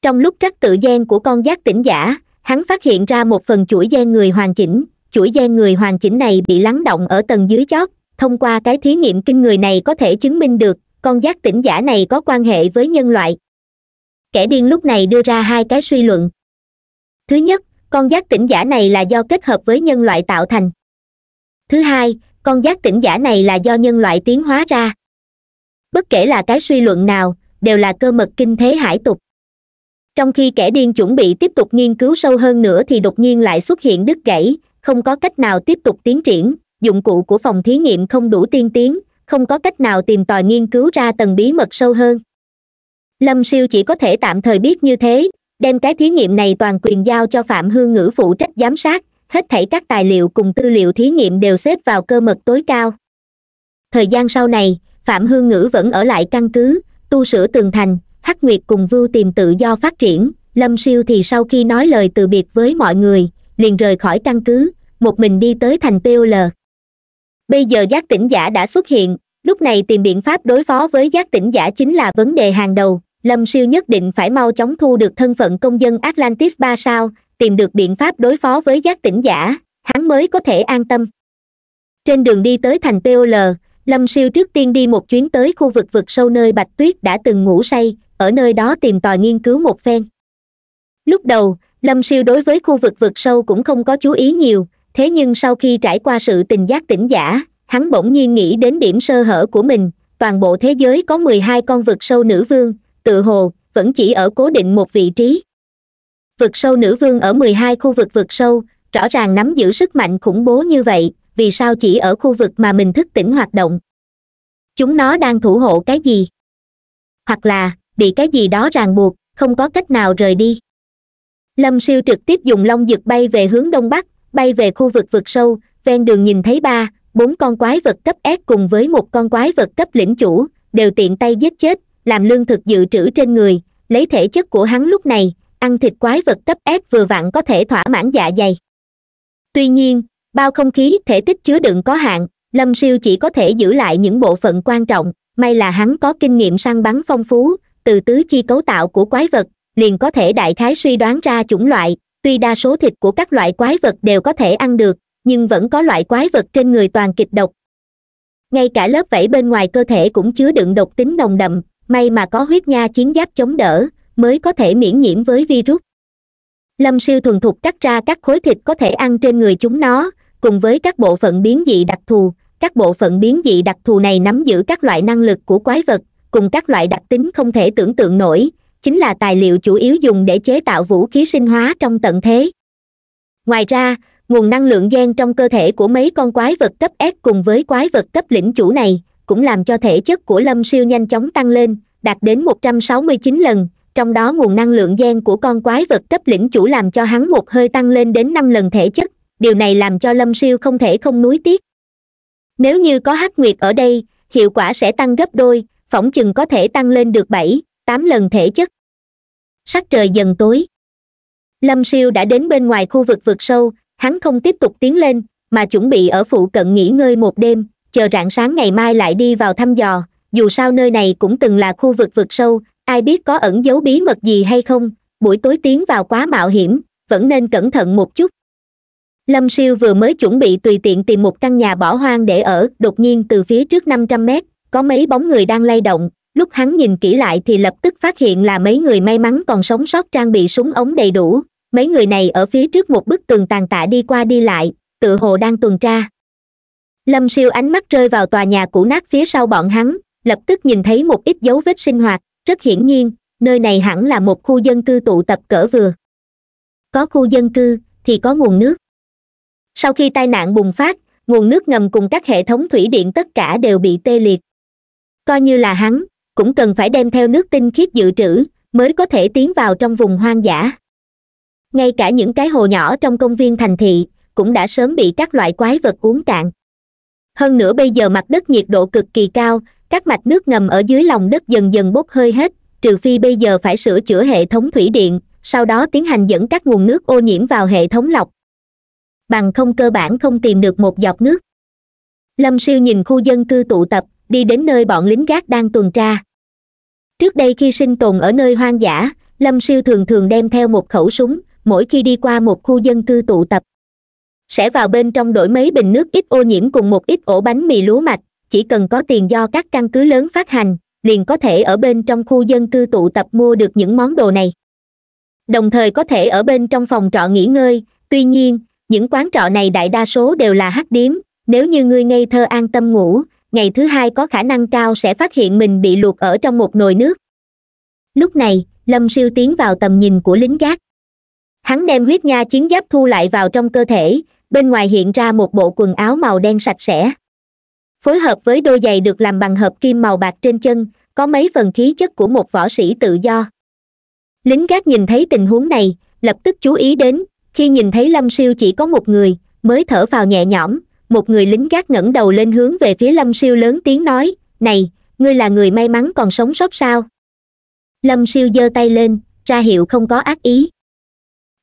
trong lúc trắc tự gen của con giác tỉnh giả hắn phát hiện ra một phần chuỗi gen người hoàn chỉnh chuỗi gen người hoàn chỉnh này bị lắng động ở tầng dưới chót thông qua cái thí nghiệm kinh người này có thể chứng minh được con giác tỉnh giả này có quan hệ với nhân loại kẻ điên lúc này đưa ra hai cái suy luận thứ nhất con giác tỉnh giả này là do kết hợp với nhân loại tạo thành thứ hai con giác tỉnh giả này là do nhân loại tiến hóa ra bất kể là cái suy luận nào đều là cơ mật kinh thế hải tục trong khi kẻ điên chuẩn bị tiếp tục nghiên cứu sâu hơn nữa thì đột nhiên lại xuất hiện đứt gãy không có cách nào tiếp tục tiến triển dụng cụ của phòng thí nghiệm không đủ tiên tiến không có cách nào tìm tòi nghiên cứu ra tầng bí mật sâu hơn lâm siêu chỉ có thể tạm thời biết như thế đem cái thí nghiệm này toàn quyền giao cho phạm hương ngữ phụ trách giám sát hết thảy các tài liệu cùng tư liệu thí nghiệm đều xếp vào cơ mật tối cao thời gian sau này phạm hương ngữ vẫn ở lại căn cứ tu sửa tường thành hắc nguyệt cùng vưu tìm tự do phát triển lâm siêu thì sau khi nói lời từ biệt với mọi người liền rời khỏi căn cứ một mình đi tới thành pol bây giờ giác tỉnh giả đã xuất hiện lúc này tìm biện pháp đối phó với giác tỉnh giả chính là vấn đề hàng đầu lâm siêu nhất định phải mau chóng thu được thân phận công dân atlantis ba sao tìm được biện pháp đối phó với giác tỉnh giả hắn mới có thể an tâm trên đường đi tới thành pol lâm siêu trước tiên đi một chuyến tới khu vực vực sâu nơi bạch tuyết đã từng ngủ say ở nơi đó tìm tòi nghiên cứu một phen lúc đầu lâm siêu đối với khu vực vực sâu cũng không có chú ý nhiều thế nhưng sau khi trải qua sự tình giác tỉnh giả hắn bỗng nhiên nghĩ đến điểm sơ hở của mình toàn bộ thế giới có mười hai con vực sâu nữ vương tự hồ vẫn chỉ ở cố định một vị trí vực sâu nữ vương ở mười hai khu vực vực sâu rõ ràng nắm giữ sức mạnh khủng bố như vậy vì sao chỉ ở khu vực mà mình thức tỉnh hoạt động chúng nó đang thủ hộ cái gì hoặc là bị cái gì đó ràng buộc không có cách nào rời đi lâm siêu trực tiếp dùng long dực bay về hướng đông bắc bay về khu vực vực sâu ven đường nhìn thấy ba bốn con quái vật cấp s cùng với một con quái vật cấp lĩnh chủ đều tiện tay giết chết làm lương thực dự trữ trên người lấy thể chất của hắn lúc này ăn thịt quái vật cấp s vừa vặn có thể thỏa mãn dạ dày tuy nhiên bao không khí thể tích chứa đựng có hạn lâm siêu chỉ có thể giữ lại những bộ phận quan trọng may là hắn có kinh nghiệm săn bắn phong phú từ tứ chi cấu tạo của quái vật liền có thể đại khái suy đoán ra chủng loại tuy đa số thịt của các loại quái vật đều có thể ăn được nhưng vẫn có loại quái vật trên người toàn kịch độc ngay cả lớp vảy bên ngoài cơ thể cũng chứa đựng độc tính nồng đậm may mà có huyết nha chiến giáp chống đỡ mới có thể miễn nhiễm với virus lâm siêu thuần thục cắt ra các khối thịt có thể ăn trên người chúng nó cùng với các bộ phận biến dị đặc thù các bộ phận biến dị đặc thù này nắm giữ các loại năng lực của quái vật cùng các loại đặc tính không thể tưởng tượng nổi chính là tài liệu chủ yếu dùng để chế tạo vũ khí sinh hóa trong tận thế ngoài ra nguồn năng lượng gen trong cơ thể của mấy con quái vật cấp s cùng với quái vật cấp lĩnh chủ này cũng làm cho thể chất của lâm siêu nhanh chóng tăng lên đạt đến 169 lần trong đó nguồn năng lượng gen của con quái vật cấp lĩnh chủ làm cho hắn một hơi tăng lên đến năm lần thể chất điều này làm cho lâm siêu không thể không nuối tiếc nếu như có hắc nguyệt ở đây hiệu quả sẽ tăng gấp đôi phỏng chừng có thể tăng lên được bảy tám lần thể chất sắc trời dần tối lâm siêu đã đến bên ngoài khu vực vực sâu hắn không tiếp tục tiến lên mà chuẩn bị ở phụ cận nghỉ ngơi một đêm chờ rạng sáng ngày mai lại đi vào thăm dò dù sao nơi này cũng từng là khu vực vực sâu ai biết có ẩn dấu bí mật gì hay không buổi tối tiến vào quá mạo hiểm vẫn nên cẩn thận một chút lâm siêu vừa mới chuẩn bị tùy tiện tìm một căn nhà bỏ hoang để ở đột nhiên từ phía trước năm trăm mét có mấy bóng người đang lay động lúc hắn nhìn kỹ lại thì lập tức phát hiện là mấy người may mắn còn sống sót trang bị súng ống đầy đủ mấy người này ở phía trước một bức tường tàn tạ đi qua đi lại tự hồ đang tuần tra lâm siêu ánh mắt rơi vào tòa nhà cũ nát phía sau bọn hắn lập tức nhìn thấy một ít dấu vết sinh hoạt rất hiển nhiên nơi này hẳn là một khu dân cư tụ tập cỡ vừa có khu dân cư thì có nguồn nước sau khi tai nạn bùng phát nguồn nước ngầm cùng các hệ thống thủy điện tất cả đều bị tê liệt coi như là hắn cũng cần phải đem theo nước tinh khiết dự trữ mới có thể tiến vào trong vùng hoang dã ngay cả những cái hồ nhỏ trong công viên thành thị cũng đã sớm bị các loại quái vật uống cạn hơn nữa bây giờ mặt đất nhiệt độ cực kỳ cao các mạch nước ngầm ở dưới lòng đất dần dần bốc hơi hết trừ phi bây giờ phải sửa chữa hệ thống thủy điện sau đó tiến hành dẫn các nguồn nước ô nhiễm vào hệ thống lọc bằng không cơ bản không tìm được một giọt nước lâm siêu nhìn khu dân cư tụ tập đi đến nơi bọn lính gác đang tuần tra trước đây khi sinh tồn ở nơi hoang dã lâm siêu thường thường đem theo một khẩu súng mỗi khi đi qua một khu dân cư tụ tập sẽ vào bên trong đổi mấy bình nước ít ô nhiễm cùng một ít ổ bánh mì lúa mạch chỉ cần có tiền do các căn cứ lớn phát hành liền có thể ở bên trong khu dân cư tụ tập mua được những món đồ này đồng thời có thể ở bên trong phòng trọ nghỉ ngơi tuy nhiên những quán trọ này đại đa số đều là hắc điếm nếu như ngươi ngây thơ an tâm ngủ ngày thứ hai có khả năng cao sẽ phát hiện mình bị luộc ở trong một nồi nước lúc này lâm siêu tiến vào tầm nhìn của lính gác hắn đem huyết nha chiến giáp thu lại vào trong cơ thể bên ngoài hiện ra một bộ quần áo màu đen sạch sẽ phối hợp với đôi giày được làm bằng hợp kim màu bạc trên chân có mấy phần khí chất của một võ sĩ tự do lính gác nhìn thấy tình huống này lập tức chú ý đến khi nhìn thấy lâm siêu chỉ có một người mới thở vào nhẹ nhõm một người lính gác ngẩng đầu lên hướng về phía lâm siêu lớn tiếng nói này ngươi là người may mắn còn sống sót sao lâm siêu giơ tay lên ra hiệu không có ác ý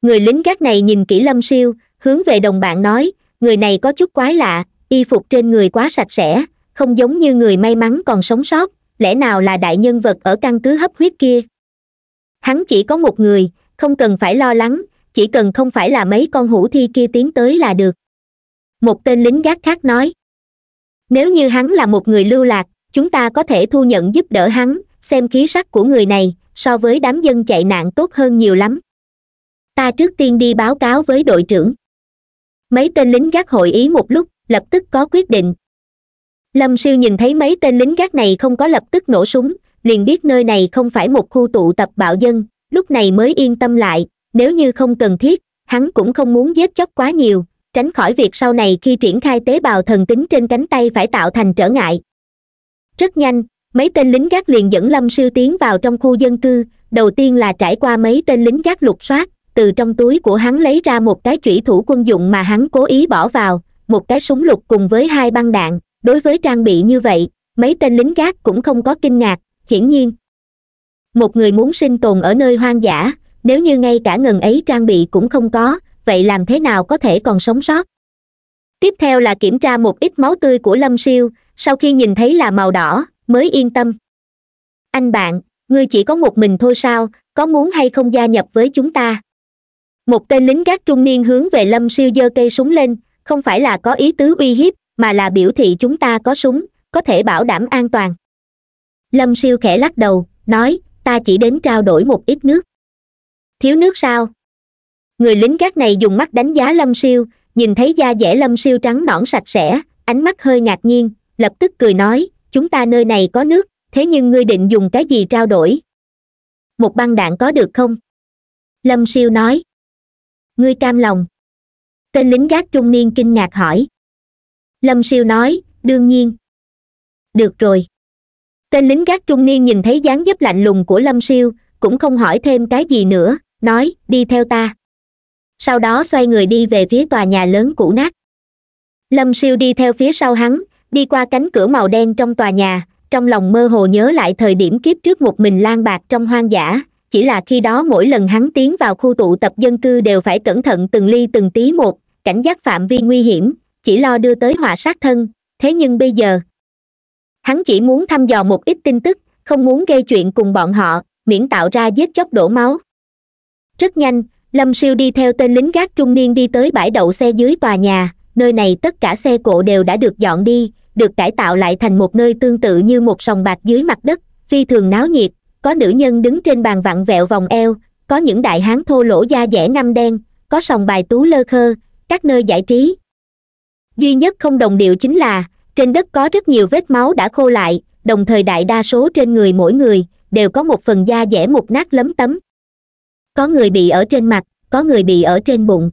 người lính gác này nhìn kỹ lâm siêu hướng về đồng bạn nói người này có chút quái lạ y phục trên người quá sạch sẽ không giống như người may mắn còn sống sót lẽ nào là đại nhân vật ở căn cứ hấp huyết kia hắn chỉ có một người không cần phải lo lắng chỉ cần không phải là mấy con hủ thi kia tiến tới là được một tên lính gác khác nói nếu như hắn là một người lưu lạc chúng ta có thể thu nhận giúp đỡ hắn xem khí sắc của người này so với đám dân chạy nạn tốt hơn nhiều lắm ta trước tiên đi báo cáo với đội trưởng mấy tên lính gác hội ý một lúc lập tức có quyết định lâm siêu nhìn thấy mấy tên lính gác này không có lập tức nổ súng liền biết nơi này không phải một khu tụ tập bạo dân lúc này mới yên tâm lại nếu như không cần thiết hắn cũng không muốn giết chóc quá nhiều tránh khỏi việc sau này khi triển khai tế bào thần tính trên cánh tay phải tạo thành trở ngại rất nhanh mấy tên lính gác liền dẫn lâm siêu tiến vào trong khu dân cư đầu tiên là trải qua mấy tên lính gác lục soát từ trong túi của hắn lấy ra một cái chủy thủ quân dụng mà hắn cố ý bỏ vào một cái súng lục cùng với hai băng đạn đối với trang bị như vậy mấy tên lính gác cũng không có kinh ngạc hiển nhiên một người muốn sinh tồn ở nơi hoang dã nếu như ngay cả ngần ấy trang bị cũng không có vậy làm thế nào có thể còn sống sót tiếp theo là kiểm tra một ít máu tươi của lâm siêu sau khi nhìn thấy là màu đỏ mới yên tâm anh bạn ngươi chỉ có một mình thôi sao có muốn hay không gia nhập với chúng ta một tên lính gác trung niên hướng về lâm siêu giơ cây súng lên không phải là có ý tứ uy hiếp mà là biểu thị chúng ta có súng có thể bảo đảm an toàn lâm siêu khẽ lắc đầu nói ta chỉ đến trao đổi một ít nước thiếu nước sao người lính gác này dùng mắt đánh giá lâm siêu nhìn thấy da dẻ lâm siêu trắng nõn sạch sẽ ánh mắt hơi ngạc nhiên lập tức cười nói chúng ta nơi này có nước thế nhưng ngươi định dùng cái gì trao đổi một băng đạn có được không lâm siêu nói ngươi cam lòng tên lính gác trung niên kinh ngạc hỏi lâm siêu nói đương nhiên được rồi tên lính gác trung niên nhìn thấy dáng dấp lạnh lùng của lâm siêu cũng không hỏi thêm cái gì nữa nói đi theo ta sau đó xoay người đi về phía tòa nhà lớn cũ nát lâm siêu đi theo phía sau hắn đi qua cánh cửa màu đen trong tòa nhà trong lòng mơ hồ nhớ lại thời điểm kiếp trước một mình lang bạc trong hoang dã chỉ là khi đó mỗi lần hắn tiến vào khu tụ tập dân cư đều phải cẩn thận từng ly từng tí một cảnh giác phạm vi nguy hiểm chỉ lo đưa tới họa sát thân thế nhưng bây giờ hắn chỉ muốn thăm dò một ít tin tức không muốn gây chuyện cùng bọn họ miễn tạo ra giết chóc đổ máu rất nhanh lâm siêu đi theo tên lính gác trung niên đi tới bãi đậu xe dưới tòa nhà nơi này tất cả xe cộ đều đã được dọn đi được cải tạo lại thành một nơi tương tự như một sòng bạc dưới mặt đất phi thường náo nhiệt có nữ nhân đứng trên bàn vặn vẹo vòng eo có những đại hán thô lỗ da dẻ năm đen có sòng bài tú lơ khơ các nơi giải trí duy nhất không đồng điệu chính là trên đất có rất nhiều vết máu đã khô lại đồng thời đại đa số trên người mỗi người đều có một phần da dẻ một nát lấm tấm có người bị ở trên mặt có người bị ở trên bụng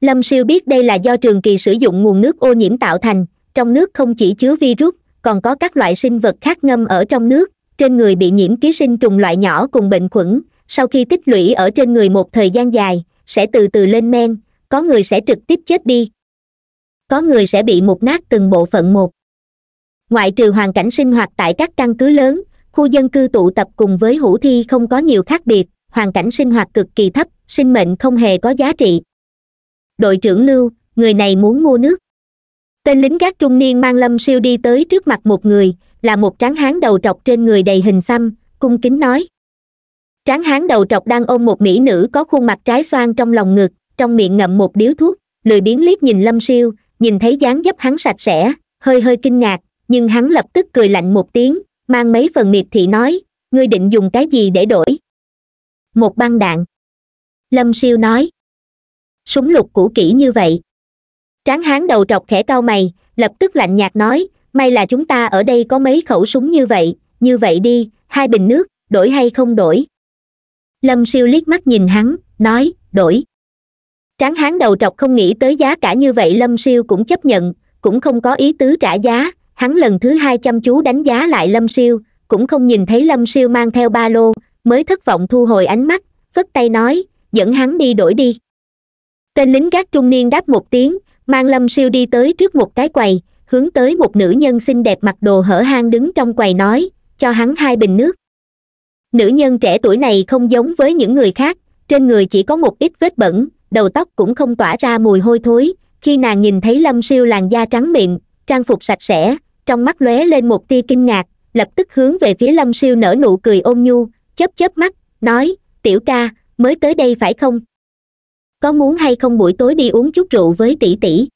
lâm siêu biết đây là do trường kỳ sử dụng nguồn nước ô nhiễm tạo thành trong nước không chỉ chứa virus còn có các loại sinh vật khác ngâm ở trong nước trên người bị nhiễm ký sinh trùng loại nhỏ cùng bệnh khuẩn sau khi tích lũy ở trên người một thời gian dài sẽ từ từ lên men có người sẽ trực tiếp chết đi có người sẽ bị mục nát từng bộ phận một ngoại trừ hoàn cảnh sinh hoạt tại các căn cứ lớn khu dân cư tụ tập cùng với hủ thi không có nhiều khác biệt hoàn cảnh sinh hoạt cực kỳ thấp sinh mệnh không hề có giá trị đội trưởng lưu người này muốn mua nước tên lính gác trung niên mang lâm siêu đi tới trước mặt một người là một tráng hán đầu trọc trên người đầy hình xăm cung kính nói tráng hán đầu trọc đang ôm một mỹ nữ có khuôn mặt trái xoan trong lòng ngực trong miệng ngậm một điếu thuốc lười biến liếc nhìn lâm siêu nhìn thấy dáng dấp hắn sạch sẽ hơi hơi kinh ngạc nhưng hắn lập tức cười lạnh một tiếng mang mấy phần miệt thị nói ngươi định dùng cái gì để đổi một băng đạn lâm siêu nói súng lục cũ kỹ như vậy tráng hán đầu trọc khẽ cau mày lập tức lạnh nhạt nói may là chúng ta ở đây có mấy khẩu súng như vậy như vậy đi hai bình nước đổi hay không đổi lâm siêu liếc mắt nhìn hắn nói đổi tráng hán đầu trọc không nghĩ tới giá cả như vậy lâm siêu cũng chấp nhận cũng không có ý tứ trả giá hắn lần thứ hai chăm chú đánh giá lại lâm siêu cũng không nhìn thấy lâm siêu mang theo ba lô mới thất vọng thu hồi ánh mắt phất tay nói dẫn hắn đi đổi đi tên lính gác trung niên đáp một tiếng mang lâm siêu đi tới trước một cái quầy hướng tới một nữ nhân xinh đẹp mặc đồ hở hang đứng trong quầy nói cho hắn hai bình nước nữ nhân trẻ tuổi này không giống với những người khác trên người chỉ có một ít vết bẩn đầu tóc cũng không tỏa ra mùi hôi thối khi nàng nhìn thấy lâm siêu làn da trắng miệng trang phục sạch sẽ trong mắt lóe lên một tia kinh ngạc lập tức hướng về phía lâm siêu nở nụ cười ôn nhu chớp chớp mắt nói tiểu ca mới tới đây phải không có muốn hay không buổi tối đi uống chút rượu với tỷ tỷ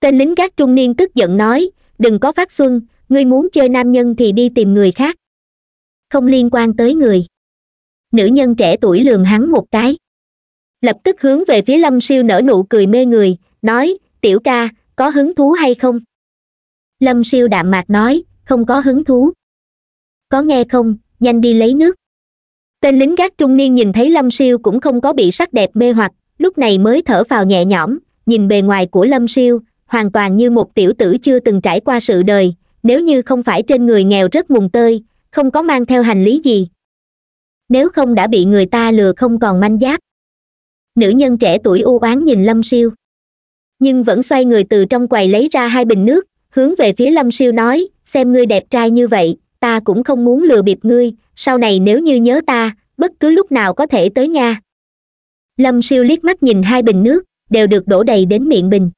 tên lính gác trung niên tức giận nói đừng có phát xuân ngươi muốn chơi nam nhân thì đi tìm người khác không liên quan tới người nữ nhân trẻ tuổi lường hắn một cái lập tức hướng về phía lâm siêu nở nụ cười mê người nói tiểu ca có hứng thú hay không lâm siêu đạm mạc nói không có hứng thú có nghe không nhanh đi lấy nước tên lính gác trung niên nhìn thấy lâm siêu cũng không có bị sắc đẹp mê hoặc lúc này mới thở vào nhẹ nhõm nhìn bề ngoài của lâm siêu hoàn toàn như một tiểu tử chưa từng trải qua sự đời nếu như không phải trên người nghèo rất mùng tơi không có mang theo hành lý gì nếu không đã bị người ta lừa không còn manh giáp nữ nhân trẻ tuổi u oán nhìn lâm siêu nhưng vẫn xoay người từ trong quầy lấy ra hai bình nước hướng về phía lâm siêu nói xem ngươi đẹp trai như vậy ta cũng không muốn lừa bịp ngươi sau này nếu như nhớ ta bất cứ lúc nào có thể tới nha lâm siêu liếc mắt nhìn hai bình nước đều được đổ đầy đến miệng bình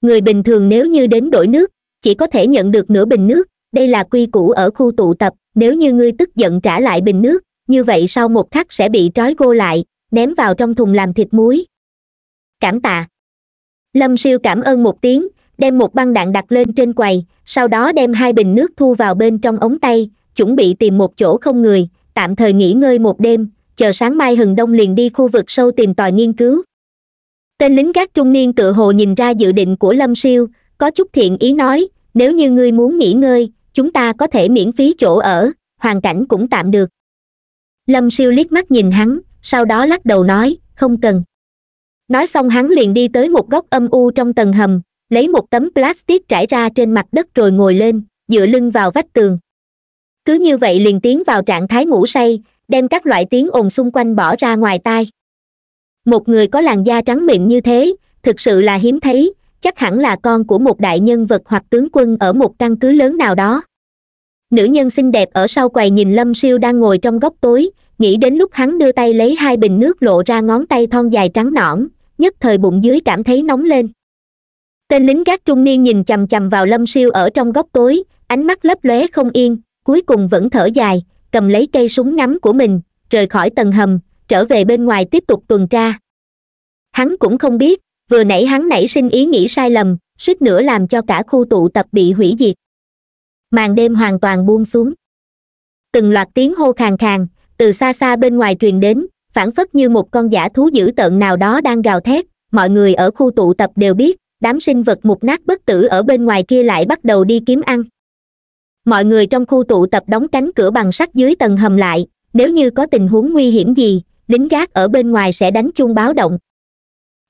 người bình thường nếu như đến đổi nước chỉ có thể nhận được nửa bình nước đây là quy củ ở khu tụ tập nếu như ngươi tức giận trả lại bình nước như vậy sau một khắc sẽ bị trói cô lại ném vào trong thùng làm thịt muối cảm tạ lâm siêu cảm ơn một tiếng đem một băng đạn đặt lên trên quầy sau đó đem hai bình nước thu vào bên trong ống tay chuẩn bị tìm một chỗ không người tạm thời nghỉ ngơi một đêm chờ sáng mai hừng đông liền đi khu vực sâu tìm tòi nghiên cứu tên lính gác trung niên tự hồ nhìn ra dự định của lâm siêu có chút thiện ý nói nếu như ngươi muốn nghỉ ngơi chúng ta có thể miễn phí chỗ ở hoàn cảnh cũng tạm được lâm siêu liếc mắt nhìn hắn sau đó lắc đầu nói không cần nói xong hắn liền đi tới một góc âm u trong tầng hầm lấy một tấm plastic trải ra trên mặt đất rồi ngồi lên dựa lưng vào vách tường cứ như vậy liền tiến vào trạng thái ngủ say đem các loại tiếng ồn xung quanh bỏ ra ngoài tai một người có làn da trắng miệng như thế thực sự là hiếm thấy chắc hẳn là con của một đại nhân vật hoặc tướng quân ở một căn cứ lớn nào đó nữ nhân xinh đẹp ở sau quầy nhìn lâm siêu đang ngồi trong góc tối nghĩ đến lúc hắn đưa tay lấy hai bình nước lộ ra ngón tay thon dài trắng nõn nhất thời bụng dưới cảm thấy nóng lên tên lính gác trung niên nhìn chầm chầm vào lâm siêu ở trong góc tối ánh mắt lấp lóe không yên cuối cùng vẫn thở dài cầm lấy cây súng ngắm của mình rời khỏi tầng hầm trở về bên ngoài tiếp tục tuần tra hắn cũng không biết vừa nãy hắn nảy sinh ý nghĩ sai lầm suýt nữa làm cho cả khu tụ tập bị hủy diệt màn đêm hoàn toàn buông xuống từng loạt tiếng hô khàn khàn từ xa xa bên ngoài truyền đến phản phất như một con giả thú dữ tợn nào đó đang gào thét mọi người ở khu tụ tập đều biết đám sinh vật mục nát bất tử ở bên ngoài kia lại bắt đầu đi kiếm ăn mọi người trong khu tụ tập đóng cánh cửa bằng sắt dưới tầng hầm lại nếu như có tình huống nguy hiểm gì lính gác ở bên ngoài sẽ đánh chuông báo động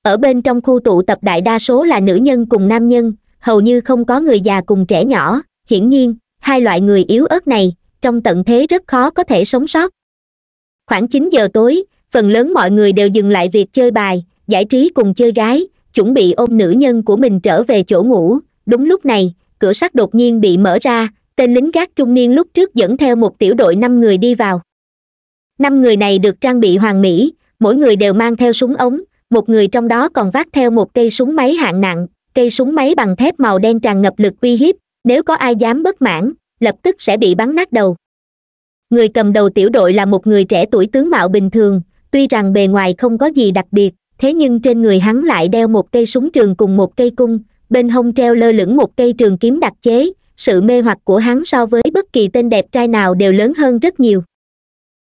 ở bên trong khu tụ tập đại đa số là nữ nhân cùng nam nhân hầu như không có người già cùng trẻ nhỏ hiển nhiên hai loại người yếu ớt này trong tận thế rất khó có thể sống sót khoảng chín giờ tối phần lớn mọi người đều dừng lại việc chơi bài giải trí cùng chơi gái chuẩn bị ôm nữ nhân của mình trở về chỗ ngủ đúng lúc này cửa sắt đột nhiên bị mở ra tên lính gác trung niên lúc trước dẫn theo một tiểu đội năm người đi vào năm người này được trang bị hoàng mỹ mỗi người đều mang theo súng ống một người trong đó còn vác theo một cây súng máy hạng nặng cây súng máy bằng thép màu đen tràn ngập lực uy hiếp nếu có ai dám bất mãn lập tức sẽ bị bắn nát đầu người cầm đầu tiểu đội là một người trẻ tuổi tướng mạo bình thường tuy rằng bề ngoài không có gì đặc biệt thế nhưng trên người hắn lại đeo một cây súng trường cùng một cây cung bên hông treo lơ lửng một cây trường kiếm đặc chế sự mê hoặc của hắn so với bất kỳ tên đẹp trai nào đều lớn hơn rất nhiều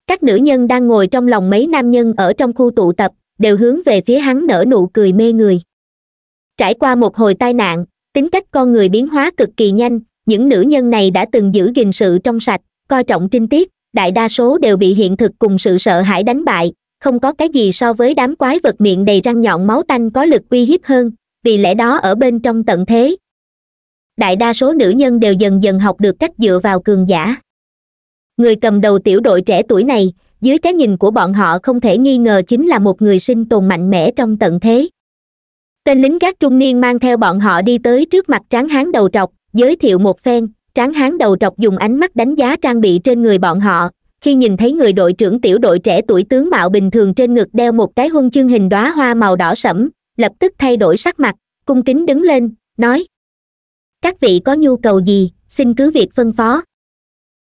các nữ nhân đang ngồi trong lòng mấy nam nhân ở trong khu tụ tập đều hướng về phía hắn nở nụ cười mê người trải qua một hồi tai nạn tính cách con người biến hóa cực kỳ nhanh những nữ nhân này đã từng giữ gìn sự trong sạch coi trọng trinh tiết đại đa số đều bị hiện thực cùng sự sợ hãi đánh bại không có cái gì so với đám quái vật miệng đầy răng nhọn máu tanh có lực uy hiếp hơn vì lẽ đó ở bên trong tận thế đại đa số nữ nhân đều dần dần học được cách dựa vào cường giả người cầm đầu tiểu đội trẻ tuổi này dưới cái nhìn của bọn họ không thể nghi ngờ chính là một người sinh tồn mạnh mẽ trong tận thế tên lính gác trung niên mang theo bọn họ đi tới trước mặt tráng hán đầu trọc giới thiệu một phen tráng hán đầu trọc dùng ánh mắt đánh giá trang bị trên người bọn họ khi nhìn thấy người đội trưởng tiểu đội trẻ tuổi tướng mạo bình thường trên ngực đeo một cái huân chương hình đoá hoa màu đỏ sẫm lập tức thay đổi sắc mặt cung kính đứng lên nói các vị có nhu cầu gì xin cứ việc phân phó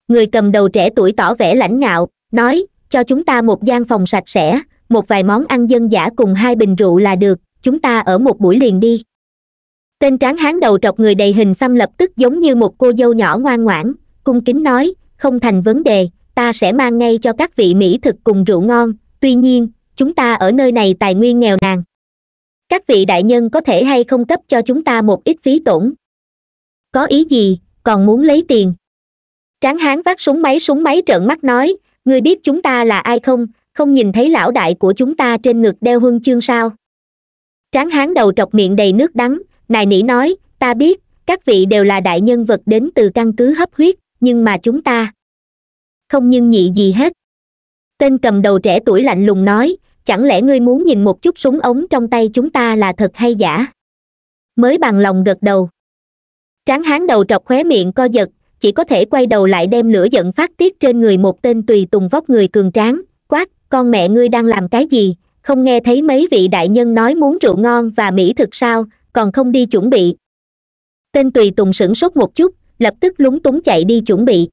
người cầm đầu trẻ tuổi tỏ vẻ lãnh ngạo nói cho chúng ta một gian phòng sạch sẽ một vài món ăn dân giả cùng hai bình rượu là được chúng ta ở một buổi liền đi tên tráng hán đầu trọc người đầy hình xăm lập tức giống như một cô dâu nhỏ ngoan ngoãn cung kính nói không thành vấn đề ta sẽ mang ngay cho các vị mỹ thực cùng rượu ngon tuy nhiên chúng ta ở nơi này tài nguyên nghèo nàn các vị đại nhân có thể hay không cấp cho chúng ta một ít phí tổn có ý gì còn muốn lấy tiền tráng hán vác súng máy súng máy trợn mắt nói người biết chúng ta là ai không không nhìn thấy lão đại của chúng ta trên ngực đeo huân chương sao tráng hán đầu trọc miệng đầy nước đắng nài nỉ nói ta biết các vị đều là đại nhân vật đến từ căn cứ hấp huyết nhưng mà chúng ta không nhưng nhị gì hết tên cầm đầu trẻ tuổi lạnh lùng nói chẳng lẽ ngươi muốn nhìn một chút súng ống trong tay chúng ta là thật hay giả mới bằng lòng gật đầu tráng hán đầu trọc khóe miệng co giật chỉ có thể quay đầu lại đem lửa giận phát tiết trên người một tên tùy tùng vóc người cường tráng quát con mẹ ngươi đang làm cái gì không nghe thấy mấy vị đại nhân nói muốn rượu ngon và mỹ thực sao còn không đi chuẩn bị tên tùy tùng sửng sốt một chút lập tức lúng túng chạy đi chuẩn bị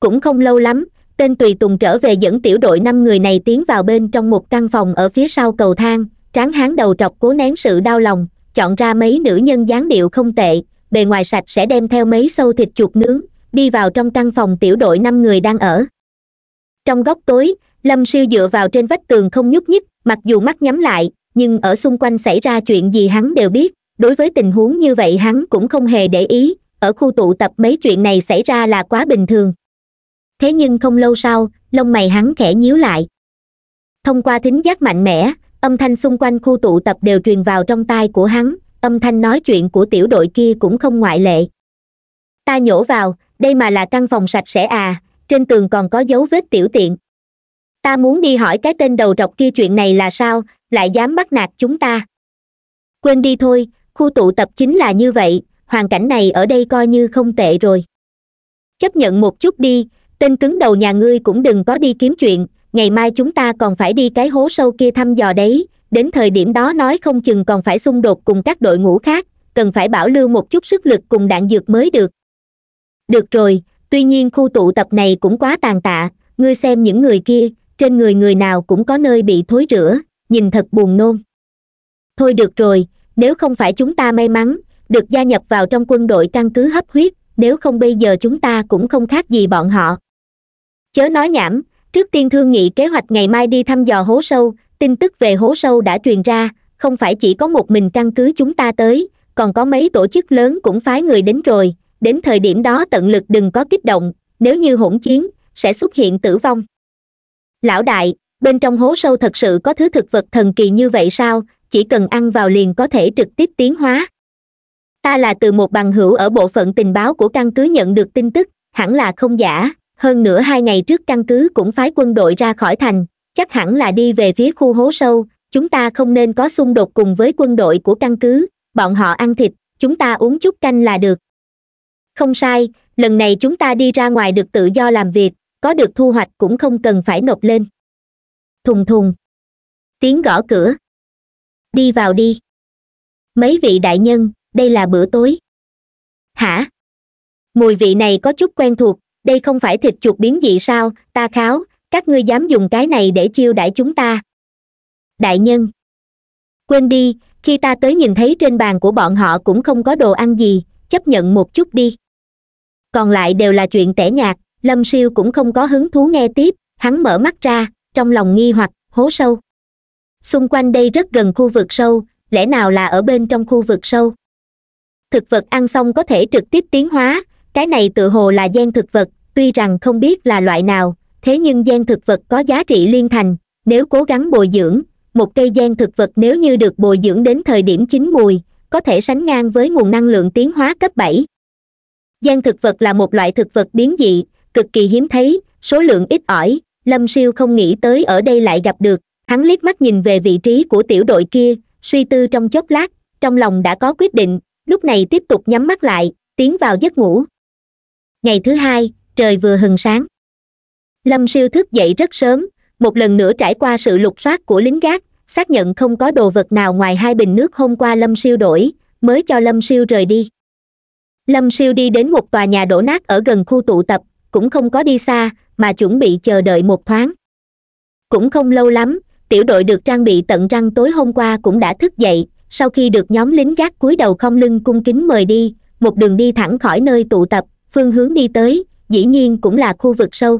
cũng không lâu lắm tên tùy tùng trở về dẫn tiểu đội năm người này tiến vào bên trong một căn phòng ở phía sau cầu thang tráng hán đầu trọc cố nén sự đau lòng chọn ra mấy nữ nhân dáng điệu không tệ bề ngoài sạch sẽ đem theo mấy xâu thịt chuột nướng đi vào trong căn phòng tiểu đội năm người đang ở trong góc tối lâm siêu dựa vào trên vách tường không nhúc nhích mặc dù mắt nhắm lại nhưng ở xung quanh xảy ra chuyện gì hắn đều biết đối với tình huống như vậy hắn cũng không hề để ý ở khu tụ tập mấy chuyện này xảy ra là quá bình thường thế nhưng không lâu sau lông mày hắn khẽ nhíu lại thông qua thính giác mạnh mẽ âm thanh xung quanh khu tụ tập đều truyền vào trong tai của hắn âm thanh nói chuyện của tiểu đội kia cũng không ngoại lệ ta nhổ vào đây mà là căn phòng sạch sẽ à trên tường còn có dấu vết tiểu tiện ta muốn đi hỏi cái tên đầu trọc kia chuyện này là sao lại dám bắt nạt chúng ta quên đi thôi khu tụ tập chính là như vậy hoàn cảnh này ở đây coi như không tệ rồi chấp nhận một chút đi tên cứng đầu nhà ngươi cũng đừng có đi kiếm chuyện ngày mai chúng ta còn phải đi cái hố sâu kia thăm dò đấy đến thời điểm đó nói không chừng còn phải xung đột cùng các đội ngũ khác cần phải bảo lưu một chút sức lực cùng đạn dược mới được được rồi tuy nhiên khu tụ tập này cũng quá tàn tạ ngươi xem những người kia trên người người nào cũng có nơi bị thối rửa nhìn thật buồn nôn thôi được rồi nếu không phải chúng ta may mắn được gia nhập vào trong quân đội căn cứ hấp huyết nếu không bây giờ chúng ta cũng không khác gì bọn họ chớ nói nhảm trước tiên thương nghị kế hoạch ngày mai đi thăm dò hố sâu tin tức về hố sâu đã truyền ra không phải chỉ có một mình căn cứ chúng ta tới còn có mấy tổ chức lớn cũng phái người đến rồi đến thời điểm đó tận lực đừng có kích động nếu như hỗn chiến sẽ xuất hiện tử vong lão đại bên trong hố sâu thật sự có thứ thực vật thần kỳ như vậy sao chỉ cần ăn vào liền có thể trực tiếp tiến hóa ta là từ một bằng hữu ở bộ phận tình báo của căn cứ nhận được tin tức hẳn là không giả hơn nữa hai ngày trước căn cứ cũng phái quân đội ra khỏi thành chắc hẳn là đi về phía khu hố sâu chúng ta không nên có xung đột cùng với quân đội của căn cứ bọn họ ăn thịt chúng ta uống chút canh là được không sai lần này chúng ta đi ra ngoài được tự do làm việc có được thu hoạch cũng không cần phải nộp lên thùng thùng tiếng gõ cửa đi vào đi mấy vị đại nhân đây là bữa tối hả mùi vị này có chút quen thuộc đây không phải thịt chuột biến dị sao ta kháo các ngươi dám dùng cái này để chiêu đãi chúng ta đại nhân quên đi khi ta tới nhìn thấy trên bàn của bọn họ cũng không có đồ ăn gì chấp nhận một chút đi còn lại đều là chuyện tẻ nhạt lâm siêu cũng không có hứng thú nghe tiếp hắn mở mắt ra trong lòng nghi hoặc hố sâu xung quanh đây rất gần khu vực sâu lẽ nào là ở bên trong khu vực sâu thực vật ăn xong có thể trực tiếp tiến hóa cái này tự hồ là gen thực vật tuy rằng không biết là loại nào thế nhưng gen thực vật có giá trị liên thành nếu cố gắng bồi dưỡng một cây gen thực vật nếu như được bồi dưỡng đến thời điểm chín mùi có thể sánh ngang với nguồn năng lượng tiến hóa cấp bảy gen thực vật là một loại thực vật biến dị cực kỳ hiếm thấy số lượng ít ỏi lâm siêu không nghĩ tới ở đây lại gặp được hắn liếc mắt nhìn về vị trí của tiểu đội kia suy tư trong chốc lát trong lòng đã có quyết định lúc này tiếp tục nhắm mắt lại tiến vào giấc ngủ ngày thứ hai trời vừa hừng sáng lâm siêu thức dậy rất sớm một lần nữa trải qua sự lục soát của lính gác xác nhận không có đồ vật nào ngoài hai bình nước hôm qua lâm siêu đổi mới cho lâm siêu rời đi lâm siêu đi đến một tòa nhà đổ nát ở gần khu tụ tập cũng không có đi xa mà chuẩn bị chờ đợi một thoáng cũng không lâu lắm tiểu đội được trang bị tận răng tối hôm qua cũng đã thức dậy sau khi được nhóm lính gác cúi đầu không lưng cung kính mời đi một đường đi thẳng khỏi nơi tụ tập phương hướng đi tới dĩ nhiên cũng là khu vực sâu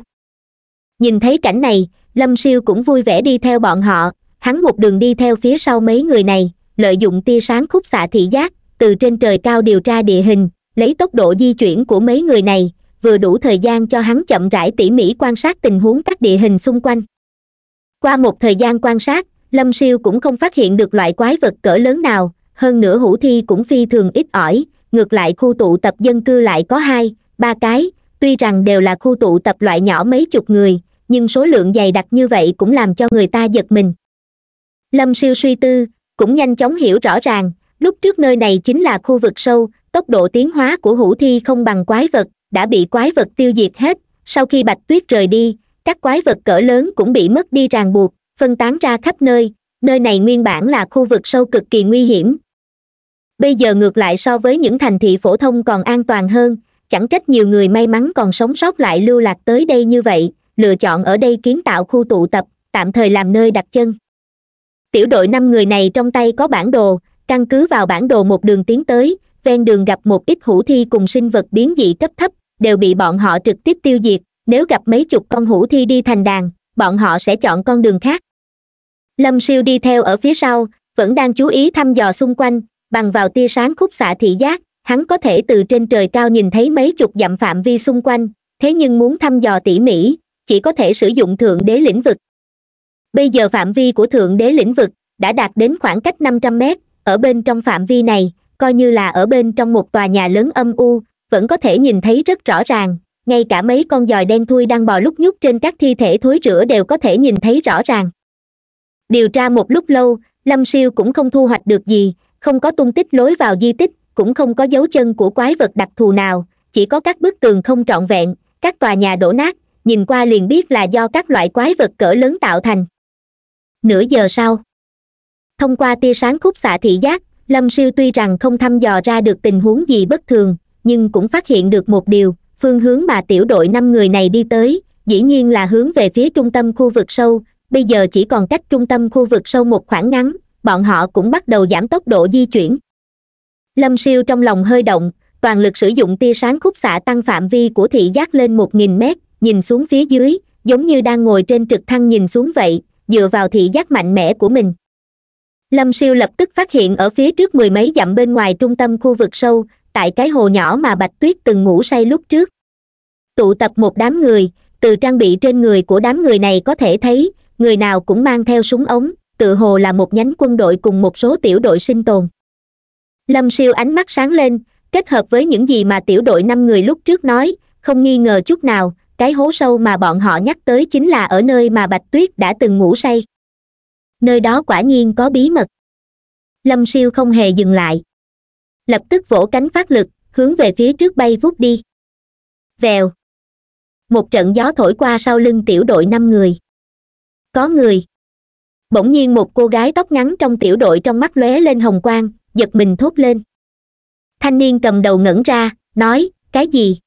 nhìn thấy cảnh này lâm siêu cũng vui vẻ đi theo bọn họ hắn một đường đi theo phía sau mấy người này lợi dụng tia sáng khúc xạ thị giác từ trên trời cao điều tra địa hình lấy tốc độ di chuyển của mấy người này vừa đủ thời gian cho hắn chậm rãi tỉ mỉ quan sát tình huống các địa hình xung quanh qua một thời gian quan sát lâm siêu cũng không phát hiện được loại quái vật cỡ lớn nào hơn nữa hữu thi cũng phi thường ít ỏi ngược lại khu tụ tập dân cư lại có hai ba cái tuy rằng đều là khu tụ tập loại nhỏ mấy chục người nhưng số lượng dày đặc như vậy cũng làm cho người ta giật mình lâm siêu suy tư cũng nhanh chóng hiểu rõ ràng lúc trước nơi này chính là khu vực sâu tốc độ tiến hóa của hủ thi không bằng quái vật đã bị quái vật tiêu diệt hết sau khi bạch tuyết rời đi các quái vật cỡ lớn cũng bị mất đi ràng buộc phân tán ra khắp nơi nơi này nguyên bản là khu vực sâu cực kỳ nguy hiểm bây giờ ngược lại so với những thành thị phổ thông còn an toàn hơn chẳng trách nhiều người may mắn còn sống sót lại lưu lạc tới đây như vậy lựa chọn ở đây kiến tạo khu tụ tập tạm thời làm nơi đặt chân tiểu đội năm người này trong tay có bản đồ căn cứ vào bản đồ một đường tiến tới ven đường gặp một ít hủ thi cùng sinh vật biến dị cấp thấp đều bị bọn họ trực tiếp tiêu diệt nếu gặp mấy chục con hủ thi đi thành đàn bọn họ sẽ chọn con đường khác lâm siêu đi theo ở phía sau vẫn đang chú ý thăm dò xung quanh bằng vào tia sáng khúc xạ thị giác hắn có thể từ trên trời cao nhìn thấy mấy chục dặm phạm vi xung quanh thế nhưng muốn thăm dò tỉ mỉ chỉ có thể sử dụng thượng đế lĩnh vực bây giờ phạm vi của thượng đế lĩnh vực đã đạt đến khoảng cách năm trăm mét ở bên trong phạm vi này coi như là ở bên trong một tòa nhà lớn âm u vẫn có thể nhìn thấy rất rõ ràng ngay cả mấy con giòi đen thui đang bò lúc nhúc trên các thi thể thối rữa đều có thể nhìn thấy rõ ràng điều tra một lúc lâu lâm siêu cũng không thu hoạch được gì không có tung tích lối vào di tích cũng không có dấu chân của quái vật đặc thù nào chỉ có các bức tường không trọn vẹn các tòa nhà đổ nát nhìn qua liền biết là do các loại quái vật cỡ lớn tạo thành nửa giờ sau thông qua tia sáng khúc xạ thị giác lâm siêu tuy rằng không thăm dò ra được tình huống gì bất thường nhưng cũng phát hiện được một điều phương hướng mà tiểu đội năm người này đi tới dĩ nhiên là hướng về phía trung tâm khu vực sâu bây giờ chỉ còn cách trung tâm khu vực sâu một khoảng ngắn bọn họ cũng bắt đầu giảm tốc độ di chuyển lâm siêu trong lòng hơi động toàn lực sử dụng tia sáng khúc xạ tăng phạm vi của thị giác lên một nghìn mét nhìn xuống phía dưới giống như đang ngồi trên trực thăng nhìn xuống vậy dựa vào thị giác mạnh mẽ của mình lâm siêu lập tức phát hiện ở phía trước mười mấy dặm bên ngoài trung tâm khu vực sâu tại cái hồ nhỏ mà bạch tuyết từng ngủ say lúc trước tụ tập một đám người từ trang bị trên người của đám người này có thể thấy người nào cũng mang theo súng ống tự hồ là một nhánh quân đội cùng một số tiểu đội sinh tồn lâm siêu ánh mắt sáng lên kết hợp với những gì mà tiểu đội năm người lúc trước nói không nghi ngờ chút nào cái hố sâu mà bọn họ nhắc tới chính là ở nơi mà bạch tuyết đã từng ngủ say nơi đó quả nhiên có bí mật lâm siêu không hề dừng lại lập tức vỗ cánh phát lực hướng về phía trước bay vút đi vèo một trận gió thổi qua sau lưng tiểu đội năm người có người bỗng nhiên một cô gái tóc ngắn trong tiểu đội trong mắt lóe lên hồng quang giật mình thốt lên thanh niên cầm đầu ngẩn ra nói cái gì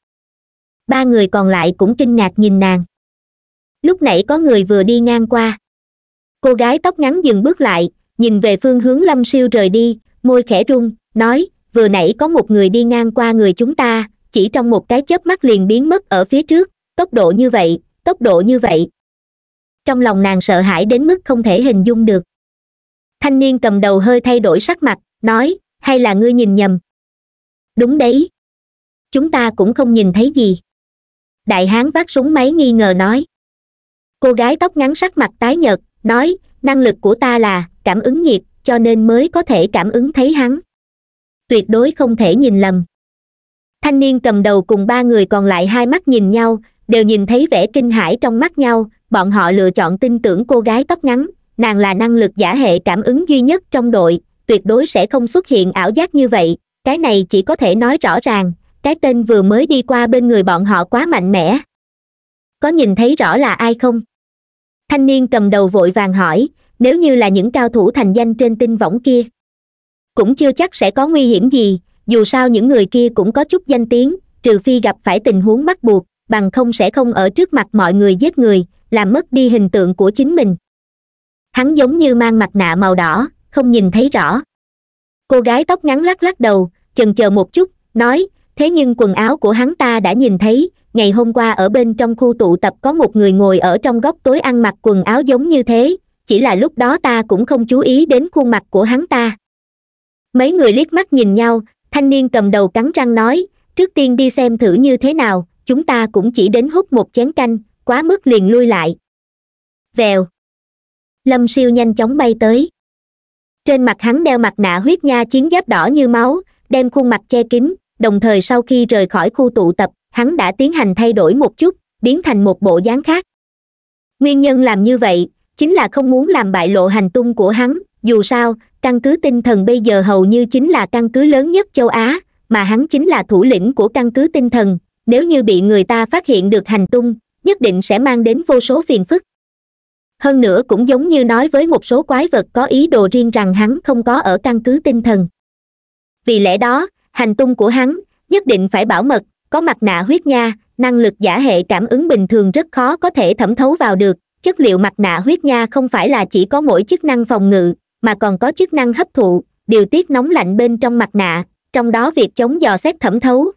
ba người còn lại cũng kinh ngạc nhìn nàng lúc nãy có người vừa đi ngang qua cô gái tóc ngắn dừng bước lại nhìn về phương hướng lâm siêu rời đi môi khẽ rung nói vừa nãy có một người đi ngang qua người chúng ta chỉ trong một cái chớp mắt liền biến mất ở phía trước tốc độ như vậy tốc độ như vậy trong lòng nàng sợ hãi đến mức không thể hình dung được thanh niên cầm đầu hơi thay đổi sắc mặt nói hay là ngươi nhìn nhầm đúng đấy chúng ta cũng không nhìn thấy gì đại hán vác súng máy nghi ngờ nói cô gái tóc ngắn sắc mặt tái nhợt nói năng lực của ta là cảm ứng nhiệt cho nên mới có thể cảm ứng thấy hắn tuyệt đối không thể nhìn lầm thanh niên cầm đầu cùng ba người còn lại hai mắt nhìn nhau đều nhìn thấy vẻ kinh hãi trong mắt nhau bọn họ lựa chọn tin tưởng cô gái tóc ngắn nàng là năng lực giả hệ cảm ứng duy nhất trong đội tuyệt đối sẽ không xuất hiện ảo giác như vậy cái này chỉ có thể nói rõ ràng cái tên vừa mới đi qua bên người bọn họ quá mạnh mẽ có nhìn thấy rõ là ai không thanh niên cầm đầu vội vàng hỏi nếu như là những cao thủ thành danh trên tinh võng kia cũng chưa chắc sẽ có nguy hiểm gì dù sao những người kia cũng có chút danh tiếng trừ phi gặp phải tình huống bắt buộc bằng không sẽ không ở trước mặt mọi người giết người làm mất đi hình tượng của chính mình hắn giống như mang mặt nạ màu đỏ không nhìn thấy rõ cô gái tóc ngắn lắc lắc đầu chần chờ một chút nói thế nhưng quần áo của hắn ta đã nhìn thấy ngày hôm qua ở bên trong khu tụ tập có một người ngồi ở trong góc tối ăn mặc quần áo giống như thế chỉ là lúc đó ta cũng không chú ý đến khuôn mặt của hắn ta mấy người liếc mắt nhìn nhau thanh niên cầm đầu cắn răng nói trước tiên đi xem thử như thế nào chúng ta cũng chỉ đến hút một chén canh quá mức liền lui lại vèo lâm siêu nhanh chóng bay tới trên mặt hắn đeo mặt nạ huyết nha chiến giáp đỏ như máu đem khuôn mặt che kín đồng thời sau khi rời khỏi khu tụ tập hắn đã tiến hành thay đổi một chút biến thành một bộ dáng khác nguyên nhân làm như vậy chính là không muốn làm bại lộ hành tung của hắn dù sao căn cứ tinh thần bây giờ hầu như chính là căn cứ lớn nhất châu á mà hắn chính là thủ lĩnh của căn cứ tinh thần nếu như bị người ta phát hiện được hành tung nhất định sẽ mang đến vô số phiền phức hơn nữa cũng giống như nói với một số quái vật có ý đồ riêng rằng hắn không có ở căn cứ tinh thần vì lẽ đó hành tung của hắn nhất định phải bảo mật có mặt nạ huyết nha năng lực giả hệ cảm ứng bình thường rất khó có thể thẩm thấu vào được chất liệu mặt nạ huyết nha không phải là chỉ có mỗi chức năng phòng ngự mà còn có chức năng hấp thụ điều tiết nóng lạnh bên trong mặt nạ trong đó việc chống dò xét thẩm thấu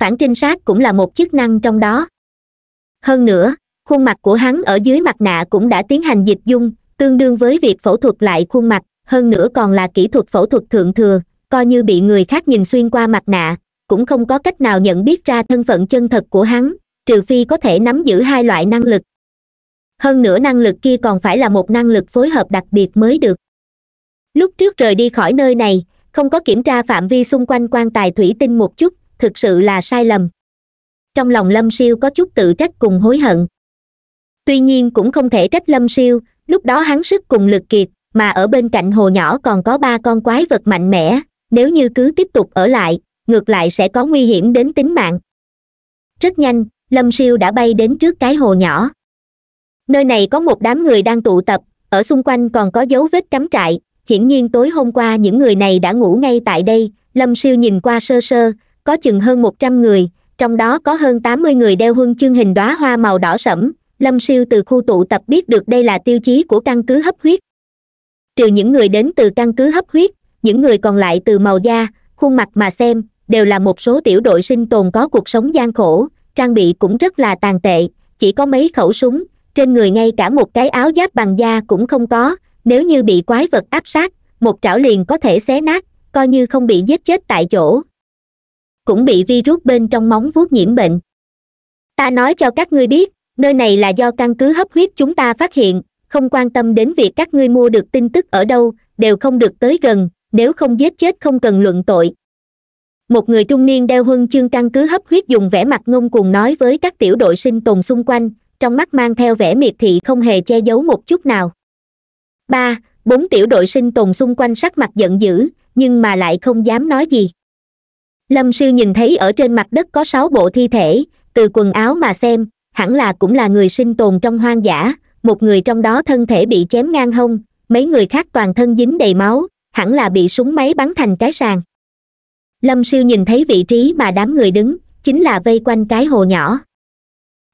phản trinh sát cũng là một chức năng trong đó hơn nữa khuôn mặt của hắn ở dưới mặt nạ cũng đã tiến hành dịch dung tương đương với việc phẫu thuật lại khuôn mặt hơn nữa còn là kỹ thuật phẫu thuật thượng thừa coi như bị người khác nhìn xuyên qua mặt nạ cũng không có cách nào nhận biết ra thân phận chân thật của hắn trừ phi có thể nắm giữ hai loại năng lực hơn nữa năng lực kia còn phải là một năng lực phối hợp đặc biệt mới được lúc trước rời đi khỏi nơi này không có kiểm tra phạm vi xung quanh quan tài thủy tinh một chút thực sự là sai lầm trong lòng lâm siêu có chút tự trách cùng hối hận tuy nhiên cũng không thể trách lâm siêu lúc đó hắn sức cùng lực kiệt mà ở bên cạnh hồ nhỏ còn có ba con quái vật mạnh mẽ nếu như cứ tiếp tục ở lại ngược lại sẽ có nguy hiểm đến tính mạng rất nhanh lâm siêu đã bay đến trước cái hồ nhỏ nơi này có một đám người đang tụ tập ở xung quanh còn có dấu vết cắm trại hiển nhiên tối hôm qua những người này đã ngủ ngay tại đây lâm siêu nhìn qua sơ sơ có chừng hơn một trăm người trong đó có hơn tám mươi người đeo huân chương hình đóa hoa màu đỏ sẫm lâm siêu từ khu tụ tập biết được đây là tiêu chí của căn cứ hấp huyết trừ những người đến từ căn cứ hấp huyết những người còn lại từ màu da khuôn mặt mà xem đều là một số tiểu đội sinh tồn có cuộc sống gian khổ trang bị cũng rất là tàn tệ chỉ có mấy khẩu súng trên người ngay cả một cái áo giáp bằng da cũng không có nếu như bị quái vật áp sát một trảo liền có thể xé nát coi như không bị giết chết tại chỗ cũng bị virus bên trong móng vuốt nhiễm bệnh ta nói cho các ngươi biết nơi này là do căn cứ hấp huyết chúng ta phát hiện không quan tâm đến việc các ngươi mua được tin tức ở đâu đều không được tới gần nếu không giết chết không cần luận tội một người trung niên đeo huân chương căn cứ hấp huyết dùng vẻ mặt ngông cuồng nói với các tiểu đội sinh tồn xung quanh trong mắt mang theo vẻ miệt thị không hề che giấu một chút nào ba bốn tiểu đội sinh tồn xung quanh sắc mặt giận dữ nhưng mà lại không dám nói gì lâm siêu nhìn thấy ở trên mặt đất có sáu bộ thi thể từ quần áo mà xem hẳn là cũng là người sinh tồn trong hoang dã một người trong đó thân thể bị chém ngang hông mấy người khác toàn thân dính đầy máu hẳn là bị súng máy bắn thành cái sàn lâm siêu nhìn thấy vị trí mà đám người đứng chính là vây quanh cái hồ nhỏ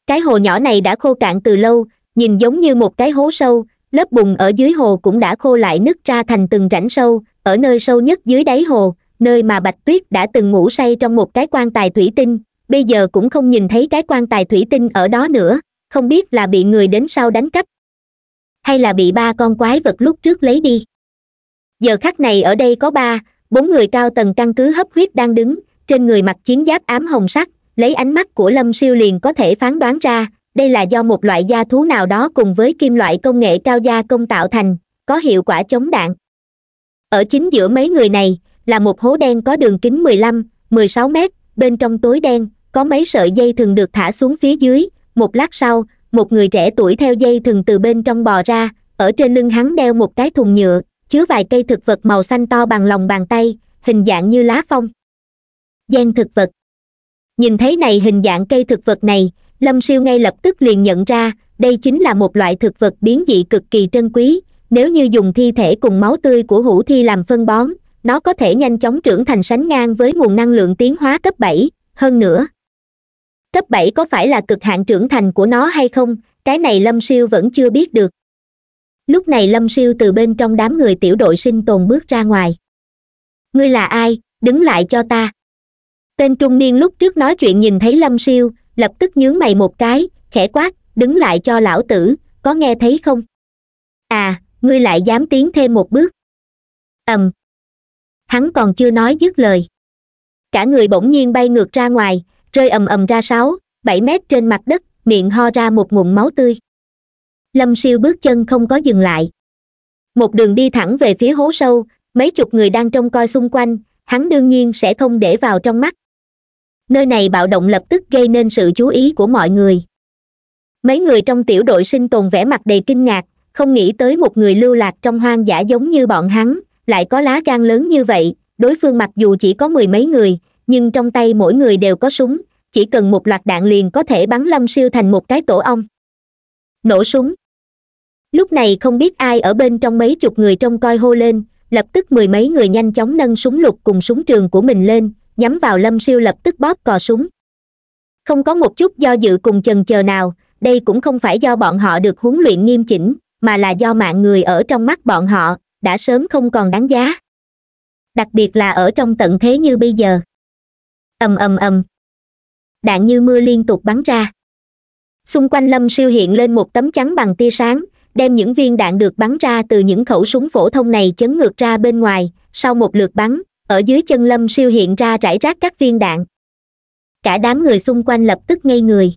cái hồ nhỏ này đã khô cạn từ lâu nhìn giống như một cái hố sâu lớp bùn ở dưới hồ cũng đã khô lại nứt ra thành từng rãnh sâu ở nơi sâu nhất dưới đáy hồ nơi mà bạch tuyết đã từng ngủ say trong một cái quan tài thủy tinh bây giờ cũng không nhìn thấy cái quan tài thủy tinh ở đó nữa không biết là bị người đến sau đánh cắp hay là bị ba con quái vật lúc trước lấy đi giờ khắc này ở đây có ba bốn người cao tầng căn cứ hấp huyết đang đứng trên người mặc chiến giáp ám hồng sắc lấy ánh mắt của lâm siêu liền có thể phán đoán ra đây là do một loại da thú nào đó cùng với kim loại công nghệ cao gia công tạo thành có hiệu quả chống đạn ở chính giữa mấy người này là một hố đen có đường kính 15, 16 mét bên trong tối đen có mấy sợi dây thừng được thả xuống phía dưới một lát sau một người trẻ tuổi theo dây thừng từ bên trong bò ra ở trên lưng hắn đeo một cái thùng nhựa chứa vài cây thực vật màu xanh to bằng lòng bàn tay hình dạng như lá phong gian thực vật nhìn thấy này hình dạng cây thực vật này lâm siêu ngay lập tức liền nhận ra đây chính là một loại thực vật biến dị cực kỳ trân quý nếu như dùng thi thể cùng máu tươi của hủ thi làm phân bón nó có thể nhanh chóng trưởng thành sánh ngang với nguồn năng lượng tiến hóa cấp bảy hơn nữa cấp bảy có phải là cực hạn trưởng thành của nó hay không cái này lâm siêu vẫn chưa biết được lúc này lâm siêu từ bên trong đám người tiểu đội sinh tồn bước ra ngoài ngươi là ai đứng lại cho ta tên trung niên lúc trước nói chuyện nhìn thấy lâm siêu lập tức nhướng mày một cái khẽ quát đứng lại cho lão tử có nghe thấy không à ngươi lại dám tiến thêm một bước ầm um. hắn còn chưa nói dứt lời cả người bỗng nhiên bay ngược ra ngoài rơi ầm ầm ra sáu bảy mét trên mặt đất miệng ho ra một ngụm máu tươi lâm siêu bước chân không có dừng lại một đường đi thẳng về phía hố sâu mấy chục người đang trông coi xung quanh hắn đương nhiên sẽ không để vào trong mắt nơi này bạo động lập tức gây nên sự chú ý của mọi người mấy người trong tiểu đội sinh tồn vẻ mặt đầy kinh ngạc không nghĩ tới một người lưu lạc trong hoang dã giống như bọn hắn lại có lá gan lớn như vậy đối phương mặc dù chỉ có mười mấy người nhưng trong tay mỗi người đều có súng chỉ cần một loạt đạn liền có thể bắn lâm siêu thành một cái tổ ong nổ súng lúc này không biết ai ở bên trong mấy chục người trông coi hô lên lập tức mười mấy người nhanh chóng nâng súng lục cùng súng trường của mình lên nhắm vào lâm siêu lập tức bóp cò súng không có một chút do dự cùng chần chờ nào đây cũng không phải do bọn họ được huấn luyện nghiêm chỉnh mà là do mạng người ở trong mắt bọn họ đã sớm không còn đáng giá đặc biệt là ở trong tận thế như bây giờ ầm ầm ầm đạn như mưa liên tục bắn ra xung quanh lâm siêu hiện lên một tấm chắn bằng tia sáng đem những viên đạn được bắn ra từ những khẩu súng phổ thông này chấn ngược ra bên ngoài sau một lượt bắn ở dưới chân lâm siêu hiện ra rải rác các viên đạn cả đám người xung quanh lập tức ngây người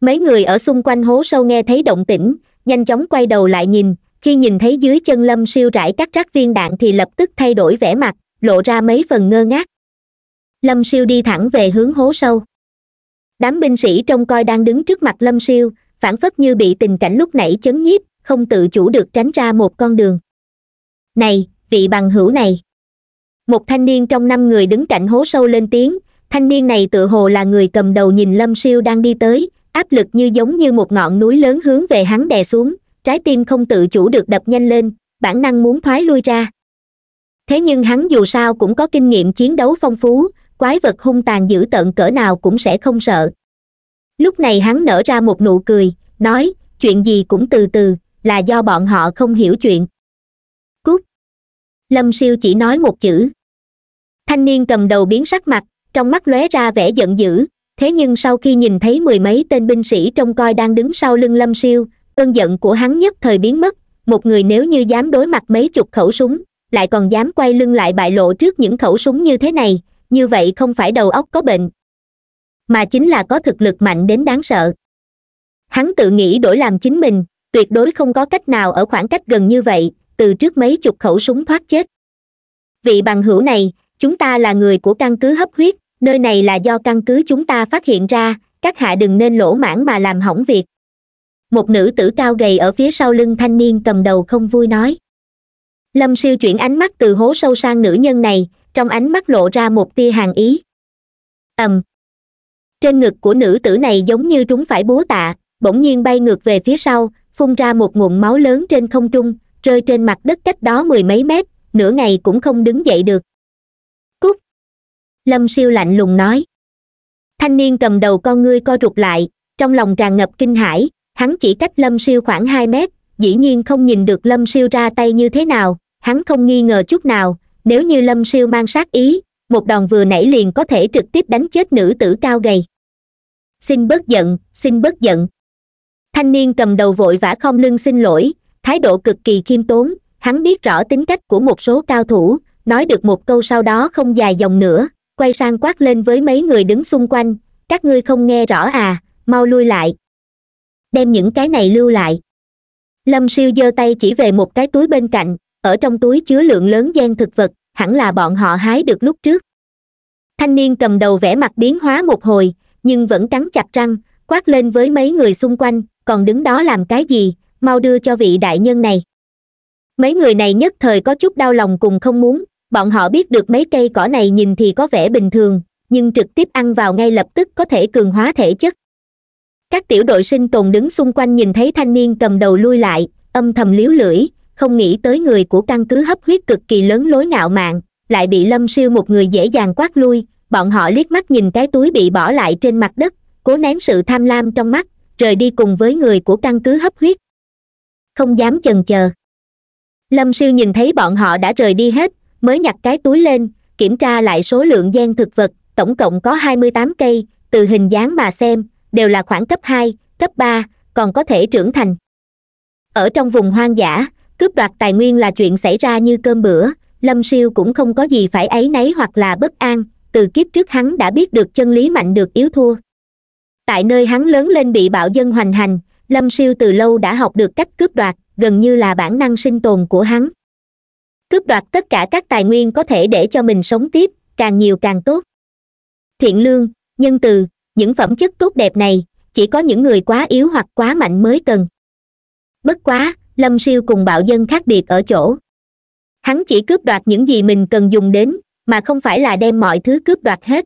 mấy người ở xung quanh hố sâu nghe thấy động tĩnh nhanh chóng quay đầu lại nhìn khi nhìn thấy dưới chân lâm siêu rải các rác viên đạn thì lập tức thay đổi vẻ mặt lộ ra mấy phần ngơ ngác lâm siêu đi thẳng về hướng hố sâu đám binh sĩ trông coi đang đứng trước mặt lâm siêu phản phất như bị tình cảnh lúc nãy chấn nhiếp không tự chủ được tránh ra một con đường này vị bằng hữu này một thanh niên trong năm người đứng cạnh hố sâu lên tiếng thanh niên này tự hồ là người cầm đầu nhìn lâm siêu đang đi tới áp lực như giống như một ngọn núi lớn hướng về hắn đè xuống trái tim không tự chủ được đập nhanh lên bản năng muốn thoái lui ra thế nhưng hắn dù sao cũng có kinh nghiệm chiến đấu phong phú quái vật hung tàn dữ tợn cỡ nào cũng sẽ không sợ lúc này hắn nở ra một nụ cười nói chuyện gì cũng từ từ là do bọn họ không hiểu chuyện cút lâm siêu chỉ nói một chữ thanh niên cầm đầu biến sắc mặt trong mắt lóe ra vẻ giận dữ thế nhưng sau khi nhìn thấy mười mấy tên binh sĩ trông coi đang đứng sau lưng lâm siêu cơn giận của hắn nhất thời biến mất một người nếu như dám đối mặt mấy chục khẩu súng lại còn dám quay lưng lại bại lộ trước những khẩu súng như thế này như vậy không phải đầu óc có bệnh mà chính là có thực lực mạnh đến đáng sợ hắn tự nghĩ đổi làm chính mình tuyệt đối không có cách nào ở khoảng cách gần như vậy từ trước mấy chục khẩu súng thoát chết vị bằng hữu này chúng ta là người của căn cứ hấp huyết nơi này là do căn cứ chúng ta phát hiện ra các hạ đừng nên lỗ mãn mà làm hỏng việc một nữ tử cao gầy ở phía sau lưng thanh niên cầm đầu không vui nói lâm siêu chuyển ánh mắt từ hố sâu sang nữ nhân này trong ánh mắt lộ ra một tia hàng ý ầm trên ngực của nữ tử này giống như trúng phải búa tạ bỗng nhiên bay ngược về phía sau phun ra một nguồn máu lớn trên không trung rơi trên mặt đất cách đó mười mấy mét nửa ngày cũng không đứng dậy được cút lâm siêu lạnh lùng nói thanh niên cầm đầu con ngươi co rụt lại trong lòng tràn ngập kinh hãi hắn chỉ cách lâm siêu khoảng hai mét dĩ nhiên không nhìn được lâm siêu ra tay như thế nào hắn không nghi ngờ chút nào nếu như lâm siêu mang sát ý một đòn vừa nảy liền có thể trực tiếp đánh chết nữ tử cao gầy xin bớt giận xin bớt giận thanh niên cầm đầu vội vã không lưng xin lỗi thái độ cực kỳ khiêm tốn hắn biết rõ tính cách của một số cao thủ nói được một câu sau đó không dài dòng nữa quay sang quát lên với mấy người đứng xung quanh các ngươi không nghe rõ à mau lui lại đem những cái này lưu lại lâm siêu giơ tay chỉ về một cái túi bên cạnh ở trong túi chứa lượng lớn gian thực vật hẳn là bọn họ hái được lúc trước thanh niên cầm đầu vẻ mặt biến hóa một hồi nhưng vẫn cắn chặt răng quát lên với mấy người xung quanh còn đứng đó làm cái gì mau đưa cho vị đại nhân này mấy người này nhất thời có chút đau lòng cùng không muốn bọn họ biết được mấy cây cỏ này nhìn thì có vẻ bình thường nhưng trực tiếp ăn vào ngay lập tức có thể cường hóa thể chất các tiểu đội sinh tồn đứng xung quanh nhìn thấy thanh niên cầm đầu lui lại âm thầm liếu lưỡi không nghĩ tới người của căn cứ hấp huyết cực kỳ lớn lối ngạo mạn lại bị lâm siêu một người dễ dàng quát lui bọn họ liếc mắt nhìn cái túi bị bỏ lại trên mặt đất cố nén sự tham lam trong mắt rời đi cùng với người của căn cứ hấp huyết không dám chần chờ lâm siêu nhìn thấy bọn họ đã rời đi hết mới nhặt cái túi lên kiểm tra lại số lượng gen thực vật tổng cộng có hai mươi tám cây từ hình dáng mà xem đều là khoảng cấp hai cấp ba còn có thể trưởng thành ở trong vùng hoang dã cướp đoạt tài nguyên là chuyện xảy ra như cơm bữa lâm siêu cũng không có gì phải ấy nấy hoặc là bất an từ kiếp trước hắn đã biết được chân lý mạnh được yếu thua tại nơi hắn lớn lên bị bạo dân hoành hành lâm siêu từ lâu đã học được cách cướp đoạt gần như là bản năng sinh tồn của hắn cướp đoạt tất cả các tài nguyên có thể để cho mình sống tiếp càng nhiều càng tốt thiện lương nhân từ những phẩm chất tốt đẹp này chỉ có những người quá yếu hoặc quá mạnh mới cần bất quá lâm siêu cùng bạo dân khác biệt ở chỗ hắn chỉ cướp đoạt những gì mình cần dùng đến mà không phải là đem mọi thứ cướp đoạt hết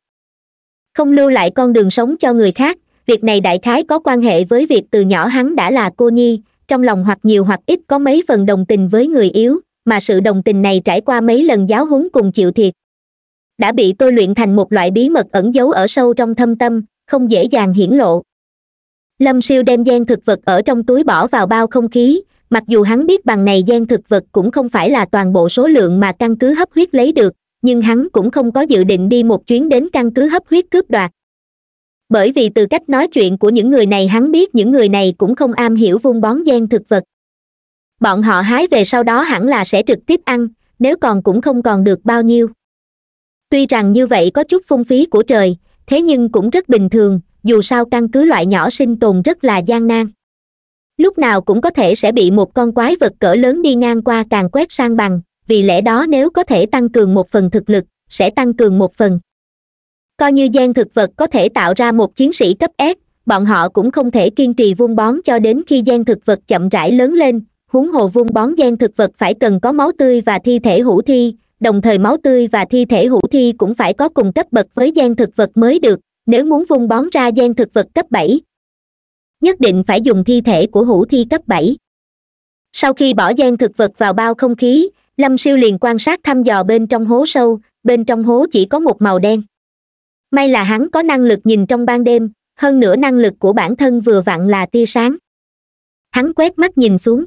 không lưu lại con đường sống cho người khác việc này đại khái có quan hệ với việc từ nhỏ hắn đã là cô nhi trong lòng hoặc nhiều hoặc ít có mấy phần đồng tình với người yếu mà sự đồng tình này trải qua mấy lần giáo huấn cùng chịu thiệt đã bị tôi luyện thành một loại bí mật ẩn giấu ở sâu trong thâm tâm không dễ dàng hiển lộ lâm siêu đem gian thực vật ở trong túi bỏ vào bao không khí mặc dù hắn biết bằng này gen thực vật cũng không phải là toàn bộ số lượng mà căn cứ hấp huyết lấy được nhưng hắn cũng không có dự định đi một chuyến đến căn cứ hấp huyết cướp đoạt bởi vì từ cách nói chuyện của những người này hắn biết những người này cũng không am hiểu vung bón gen thực vật bọn họ hái về sau đó hẳn là sẽ trực tiếp ăn nếu còn cũng không còn được bao nhiêu tuy rằng như vậy có chút phung phí của trời thế nhưng cũng rất bình thường dù sao căn cứ loại nhỏ sinh tồn rất là gian nan lúc nào cũng có thể sẽ bị một con quái vật cỡ lớn đi ngang qua càng quét sang bằng vì lẽ đó nếu có thể tăng cường một phần thực lực sẽ tăng cường một phần coi như gian thực vật có thể tạo ra một chiến sĩ cấp s bọn họ cũng không thể kiên trì vun bón cho đến khi gian thực vật chậm rãi lớn lên huống hồ vun bón gian thực vật phải cần có máu tươi và thi thể hữu thi đồng thời máu tươi và thi thể hữu thi cũng phải có cùng cấp bậc với gian thực vật mới được nếu muốn vun bón ra gian thực vật cấp bảy nhất định phải dùng thi thể của hủ thi cấp bảy sau khi bỏ gian thực vật vào bao không khí lâm siêu liền quan sát thăm dò bên trong hố sâu bên trong hố chỉ có một màu đen may là hắn có năng lực nhìn trong ban đêm hơn nữa năng lực của bản thân vừa vặn là tia sáng hắn quét mắt nhìn xuống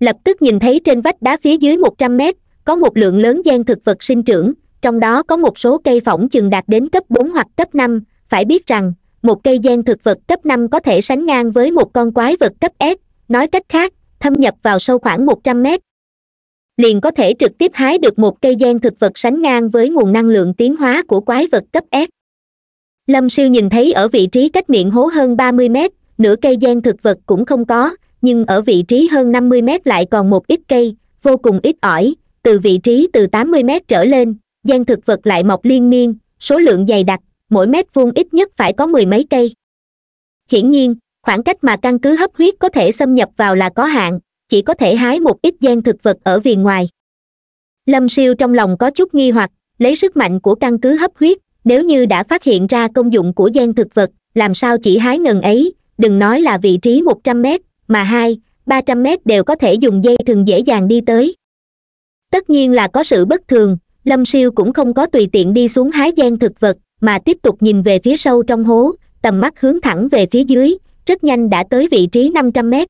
lập tức nhìn thấy trên vách đá phía dưới một trăm mét có một lượng lớn gian thực vật sinh trưởng trong đó có một số cây phỏng chừng đạt đến cấp bốn hoặc cấp năm phải biết rằng một cây gen thực vật cấp năm có thể sánh ngang với một con quái vật cấp s nói cách khác thâm nhập vào sâu khoảng một trăm mét liền có thể trực tiếp hái được một cây gen thực vật sánh ngang với nguồn năng lượng tiến hóa của quái vật cấp s lâm siêu nhìn thấy ở vị trí cách miệng hố hơn ba mươi mét nửa cây gen thực vật cũng không có nhưng ở vị trí hơn năm mươi mét lại còn một ít cây vô cùng ít ỏi từ vị trí từ tám mươi mét trở lên gen thực vật lại mọc liên miên số lượng dày đặc mỗi mét vuông ít nhất phải có mười mấy cây hiển nhiên khoảng cách mà căn cứ hấp huyết có thể xâm nhập vào là có hạn chỉ có thể hái một ít gian thực vật ở viền ngoài lâm siêu trong lòng có chút nghi hoặc lấy sức mạnh của căn cứ hấp huyết nếu như đã phát hiện ra công dụng của gian thực vật làm sao chỉ hái ngần ấy đừng nói là vị trí một trăm mét mà hai ba trăm mét đều có thể dùng dây thường dễ dàng đi tới tất nhiên là có sự bất thường lâm siêu cũng không có tùy tiện đi xuống hái gian thực vật mà tiếp tục nhìn về phía sâu trong hố tầm mắt hướng thẳng về phía dưới rất nhanh đã tới vị trí năm trăm mét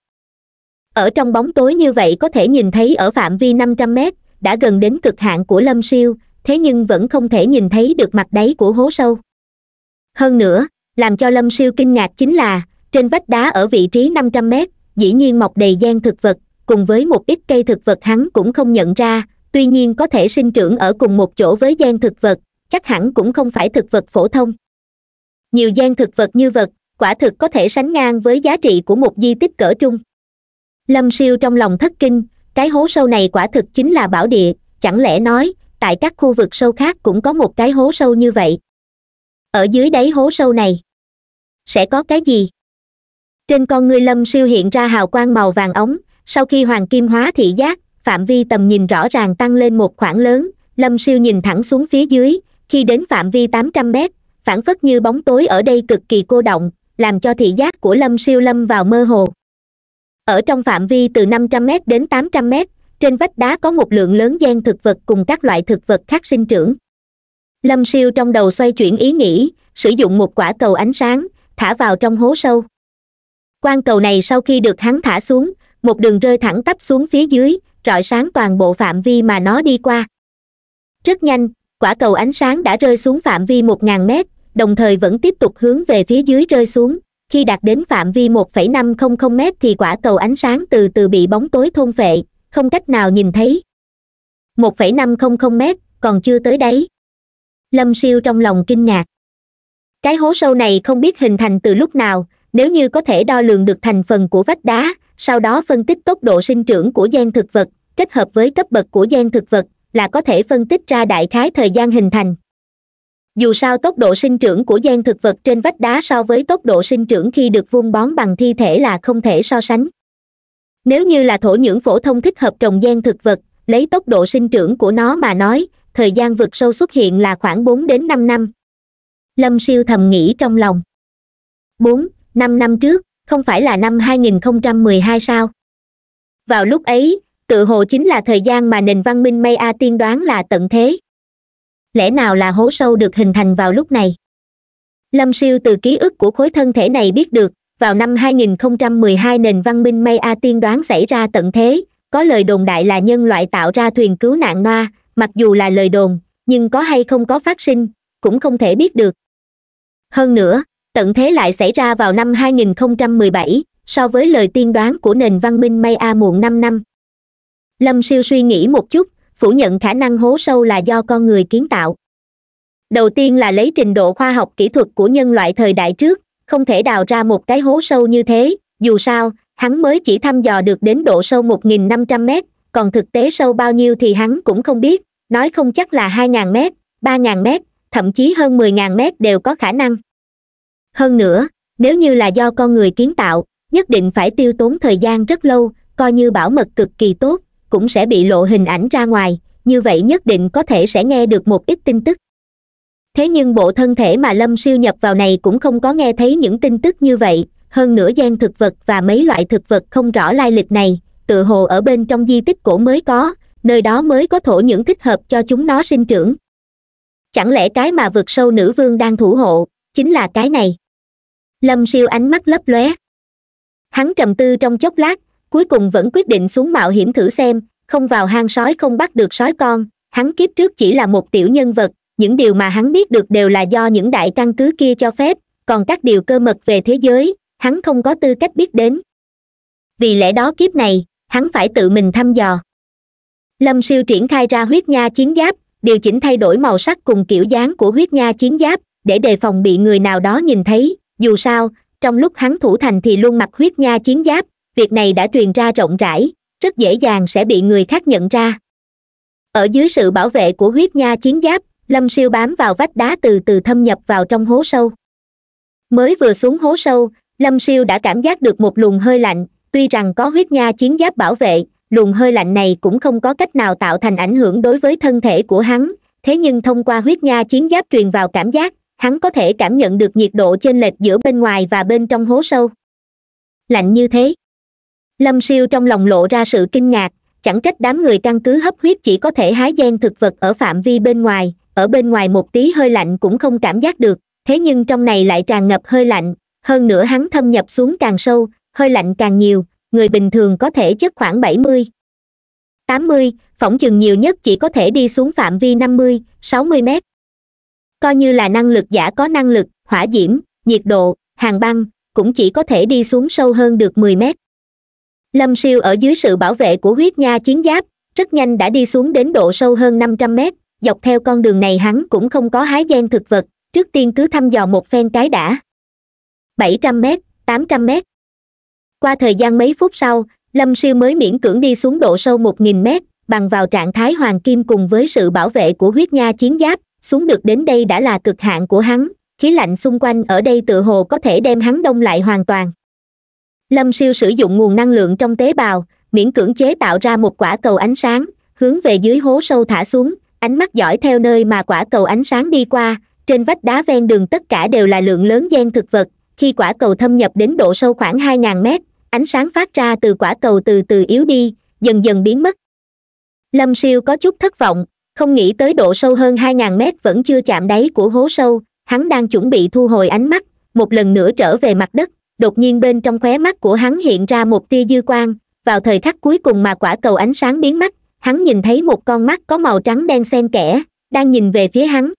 ở trong bóng tối như vậy có thể nhìn thấy ở phạm vi năm trăm mét đã gần đến cực hạn của lâm siêu thế nhưng vẫn không thể nhìn thấy được mặt đáy của hố sâu hơn nữa làm cho lâm siêu kinh ngạc chính là trên vách đá ở vị trí năm trăm mét dĩ nhiên mọc đầy gian thực vật cùng với một ít cây thực vật hắn cũng không nhận ra tuy nhiên có thể sinh trưởng ở cùng một chỗ với gian thực vật chắc hẳn cũng không phải thực vật phổ thông nhiều gian thực vật như vật quả thực có thể sánh ngang với giá trị của một di tích cỡ trung lâm siêu trong lòng thất kinh cái hố sâu này quả thực chính là bảo địa chẳng lẽ nói tại các khu vực sâu khác cũng có một cái hố sâu như vậy ở dưới đáy hố sâu này sẽ có cái gì trên con ngươi lâm siêu hiện ra hào quang màu vàng ống sau khi hoàng kim hóa thị giác phạm vi tầm nhìn rõ ràng tăng lên một khoảng lớn lâm siêu nhìn thẳng xuống phía dưới khi đến phạm vi 800 trăm mét phản phất như bóng tối ở đây cực kỳ cô động làm cho thị giác của lâm siêu lâm vào mơ hồ ở trong phạm vi từ 500 trăm mét đến 800 trăm mét trên vách đá có một lượng lớn gen thực vật cùng các loại thực vật khác sinh trưởng lâm siêu trong đầu xoay chuyển ý nghĩ sử dụng một quả cầu ánh sáng thả vào trong hố sâu quan cầu này sau khi được hắn thả xuống một đường rơi thẳng tắp xuống phía dưới rọi sáng toàn bộ phạm vi mà nó đi qua rất nhanh quả cầu ánh sáng đã rơi xuống phạm vi một ngàn mét đồng thời vẫn tiếp tục hướng về phía dưới rơi xuống khi đạt đến phạm vi một phẩy năm không không mét thì quả cầu ánh sáng từ từ bị bóng tối thôn phệ không cách nào nhìn thấy một phẩy năm không không mét còn chưa tới đấy lâm siêu trong lòng kinh ngạc cái hố sâu này không biết hình thành từ lúc nào nếu như có thể đo lường được thành phần của vách đá sau đó phân tích tốc độ sinh trưởng của gen thực vật kết hợp với cấp bậc của gen thực vật là có thể phân tích ra đại khái thời gian hình thành dù sao tốc độ sinh trưởng của gen thực vật trên vách đá so với tốc độ sinh trưởng khi được vun bón bằng thi thể là không thể so sánh nếu như là thổ nhưỡng phổ thông thích hợp trồng gen thực vật lấy tốc độ sinh trưởng của nó mà nói thời gian vực sâu xuất hiện là khoảng bốn đến năm năm lâm siêu thầm nghĩ trong lòng bốn năm năm trước không phải là năm 2012 sao vào lúc ấy tự hồ chính là thời gian mà nền văn minh may tiên đoán là tận thế lẽ nào là hố sâu được hình thành vào lúc này lâm siêu từ ký ức của khối thân thể này biết được vào năm 2012 nền văn minh may tiên đoán xảy ra tận thế có lời đồn đại là nhân loại tạo ra thuyền cứu nạn noa mặc dù là lời đồn nhưng có hay không có phát sinh cũng không thể biết được hơn nữa tận thế lại xảy ra vào năm 2017, so với lời tiên đoán của nền văn minh may muộn năm năm lâm siêu suy nghĩ một chút phủ nhận khả năng hố sâu là do con người kiến tạo đầu tiên là lấy trình độ khoa học kỹ thuật của nhân loại thời đại trước không thể đào ra một cái hố sâu như thế dù sao hắn mới chỉ thăm dò được đến độ sâu một nghìn năm trăm mét còn thực tế sâu bao nhiêu thì hắn cũng không biết nói không chắc là hai ngàn mét ba ngàn mét thậm chí hơn mười ngàn mét đều có khả năng hơn nữa nếu như là do con người kiến tạo nhất định phải tiêu tốn thời gian rất lâu coi như bảo mật cực kỳ tốt cũng sẽ bị lộ hình ảnh ra ngoài như vậy nhất định có thể sẽ nghe được một ít tin tức thế nhưng bộ thân thể mà lâm siêu nhập vào này cũng không có nghe thấy những tin tức như vậy hơn nữa gian thực vật và mấy loại thực vật không rõ lai lịch này tự hồ ở bên trong di tích cổ mới có nơi đó mới có thổ những thích hợp cho chúng nó sinh trưởng chẳng lẽ cái mà vượt sâu nữ vương đang thủ hộ chính là cái này lâm siêu ánh mắt lấp lóe hắn trầm tư trong chốc lát cuối cùng vẫn quyết định xuống mạo hiểm thử xem không vào hang sói không bắt được sói con hắn kiếp trước chỉ là một tiểu nhân vật những điều mà hắn biết được đều là do những đại căn cứ kia cho phép còn các điều cơ mật về thế giới hắn không có tư cách biết đến vì lẽ đó kiếp này hắn phải tự mình thăm dò lâm siêu triển khai ra huyết nha chiến giáp điều chỉnh thay đổi màu sắc cùng kiểu dáng của huyết nha chiến giáp để đề phòng bị người nào đó nhìn thấy dù sao trong lúc hắn thủ thành thì luôn mặc huyết nha chiến giáp việc này đã truyền ra rộng rãi rất dễ dàng sẽ bị người khác nhận ra ở dưới sự bảo vệ của huyết nha chiến giáp lâm siêu bám vào vách đá từ từ thâm nhập vào trong hố sâu mới vừa xuống hố sâu lâm siêu đã cảm giác được một luồng hơi lạnh tuy rằng có huyết nha chiến giáp bảo vệ luồng hơi lạnh này cũng không có cách nào tạo thành ảnh hưởng đối với thân thể của hắn thế nhưng thông qua huyết nha chiến giáp truyền vào cảm giác hắn có thể cảm nhận được nhiệt độ chênh lệch giữa bên ngoài và bên trong hố sâu lạnh như thế lâm siêu trong lòng lộ ra sự kinh ngạc chẳng trách đám người căn cứ hấp huyết chỉ có thể hái gen thực vật ở phạm vi bên ngoài ở bên ngoài một tí hơi lạnh cũng không cảm giác được thế nhưng trong này lại tràn ngập hơi lạnh hơn nữa hắn thâm nhập xuống càng sâu hơi lạnh càng nhiều người bình thường có thể chất khoảng bảy mươi tám mươi phỏng chừng nhiều nhất chỉ có thể đi xuống phạm vi năm mươi sáu mươi mét coi như là năng lực giả có năng lực hỏa diễm nhiệt độ hàng băng cũng chỉ có thể đi xuống sâu hơn được mười mét lâm siêu ở dưới sự bảo vệ của huyết nha chiến giáp rất nhanh đã đi xuống đến độ sâu hơn năm trăm mét dọc theo con đường này hắn cũng không có hái gian thực vật trước tiên cứ thăm dò một phen cái đã bảy trăm mét tám trăm mét qua thời gian mấy phút sau lâm siêu mới miễn cưỡng đi xuống độ sâu một nghìn mét bằng vào trạng thái hoàng kim cùng với sự bảo vệ của huyết nha chiến giáp xuống được đến đây đã là cực hạn của hắn khí lạnh xung quanh ở đây tự hồ có thể đem hắn đông lại hoàn toàn lâm siêu sử dụng nguồn năng lượng trong tế bào miễn cưỡng chế tạo ra một quả cầu ánh sáng hướng về dưới hố sâu thả xuống ánh mắt dõi theo nơi mà quả cầu ánh sáng đi qua trên vách đá ven đường tất cả đều là lượng lớn gen thực vật khi quả cầu thâm nhập đến độ sâu khoảng 2.000 mét ánh sáng phát ra từ quả cầu từ từ yếu đi dần dần biến mất lâm siêu có chút thất vọng không nghĩ tới độ sâu hơn 2.000 mét vẫn chưa chạm đáy của hố sâu hắn đang chuẩn bị thu hồi ánh mắt một lần nữa trở về mặt đất đột nhiên bên trong khóe mắt của hắn hiện ra một tia dư quang vào thời khắc cuối cùng mà quả cầu ánh sáng biến mất hắn nhìn thấy một con mắt có màu trắng đen xen kẽ đang nhìn về phía hắn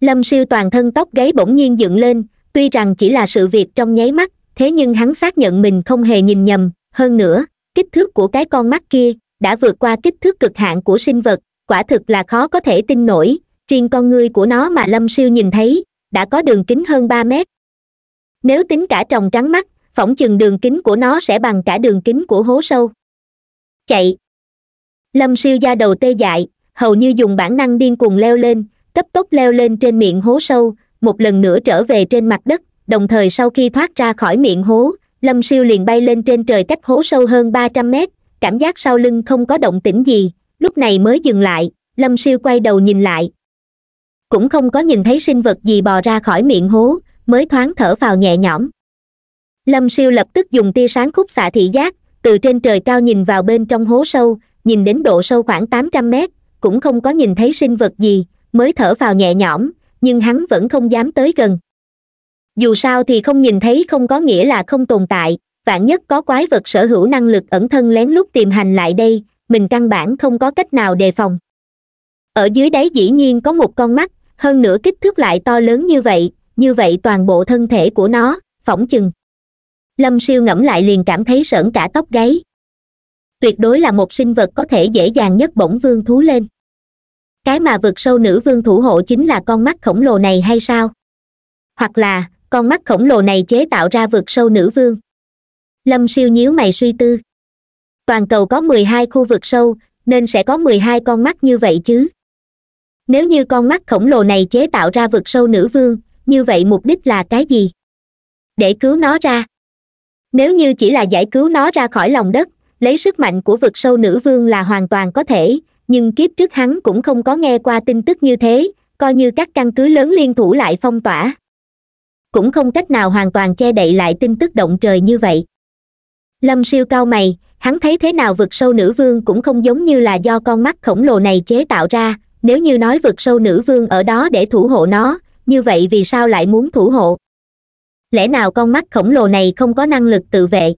lâm siêu toàn thân tóc gáy bỗng nhiên dựng lên tuy rằng chỉ là sự việc trong nháy mắt thế nhưng hắn xác nhận mình không hề nhìn nhầm hơn nữa kích thước của cái con mắt kia đã vượt qua kích thước cực hạn của sinh vật quả thực là khó có thể tin nổi riêng con ngươi của nó mà lâm siêu nhìn thấy đã có đường kính hơn ba mét nếu tính cả tròng trắng mắt phỏng chừng đường kính của nó sẽ bằng cả đường kính của hố sâu chạy lâm siêu da đầu tê dại hầu như dùng bản năng điên cuồng leo lên cấp tốc leo lên trên miệng hố sâu một lần nữa trở về trên mặt đất đồng thời sau khi thoát ra khỏi miệng hố lâm siêu liền bay lên trên trời cách hố sâu hơn ba trăm mét cảm giác sau lưng không có động tĩnh gì lúc này mới dừng lại lâm siêu quay đầu nhìn lại cũng không có nhìn thấy sinh vật gì bò ra khỏi miệng hố mới thoáng thở vào nhẹ nhõm lâm siêu lập tức dùng tia sáng khúc xạ thị giác từ trên trời cao nhìn vào bên trong hố sâu nhìn đến độ sâu khoảng tám trăm mét cũng không có nhìn thấy sinh vật gì mới thở vào nhẹ nhõm nhưng hắn vẫn không dám tới gần dù sao thì không nhìn thấy không có nghĩa là không tồn tại vạn nhất có quái vật sở hữu năng lực ẩn thân lén lút tìm hành lại đây mình căn bản không có cách nào đề phòng ở dưới đáy dĩ nhiên có một con mắt hơn nữa kích thước lại to lớn như vậy như vậy toàn bộ thân thể của nó phỏng chừng lâm siêu ngẫm lại liền cảm thấy sởn cả tóc gáy tuyệt đối là một sinh vật có thể dễ dàng nhất bổng vương thú lên cái mà vượt sâu nữ vương thủ hộ chính là con mắt khổng lồ này hay sao hoặc là con mắt khổng lồ này chế tạo ra vượt sâu nữ vương lâm siêu nhíu mày suy tư toàn cầu có mười hai khu vực sâu nên sẽ có mười hai con mắt như vậy chứ nếu như con mắt khổng lồ này chế tạo ra vực sâu nữ vương như vậy mục đích là cái gì để cứu nó ra nếu như chỉ là giải cứu nó ra khỏi lòng đất lấy sức mạnh của vực sâu nữ vương là hoàn toàn có thể nhưng kiếp trước hắn cũng không có nghe qua tin tức như thế coi như các căn cứ lớn liên thủ lại phong tỏa cũng không cách nào hoàn toàn che đậy lại tin tức động trời như vậy lâm siêu cao mày hắn thấy thế nào vực sâu nữ vương cũng không giống như là do con mắt khổng lồ này chế tạo ra nếu như nói vực sâu nữ vương ở đó để thủ hộ nó như vậy vì sao lại muốn thủ hộ lẽ nào con mắt khổng lồ này không có năng lực tự vệ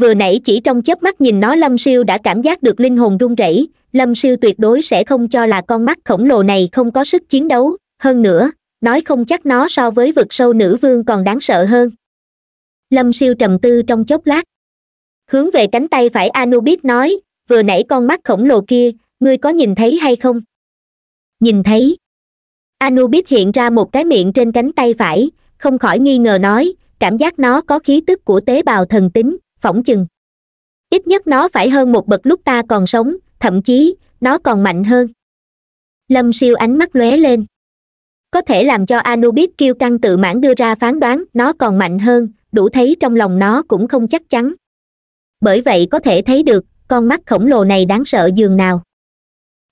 vừa nãy chỉ trong chớp mắt nhìn nó lâm siêu đã cảm giác được linh hồn run rẩy lâm siêu tuyệt đối sẽ không cho là con mắt khổng lồ này không có sức chiến đấu hơn nữa nói không chắc nó so với vực sâu nữ vương còn đáng sợ hơn lâm siêu trầm tư trong chốc lát hướng về cánh tay phải anubis nói vừa nãy con mắt khổng lồ kia ngươi có nhìn thấy hay không nhìn thấy anubis hiện ra một cái miệng trên cánh tay phải không khỏi nghi ngờ nói cảm giác nó có khí tức của tế bào thần tính phỏng chừng ít nhất nó phải hơn một bậc lúc ta còn sống thậm chí nó còn mạnh hơn lâm siêu ánh mắt lóe lên có thể làm cho anubis kêu căng tự mãn đưa ra phán đoán nó còn mạnh hơn đủ thấy trong lòng nó cũng không chắc chắn bởi vậy có thể thấy được con mắt khổng lồ này đáng sợ dường nào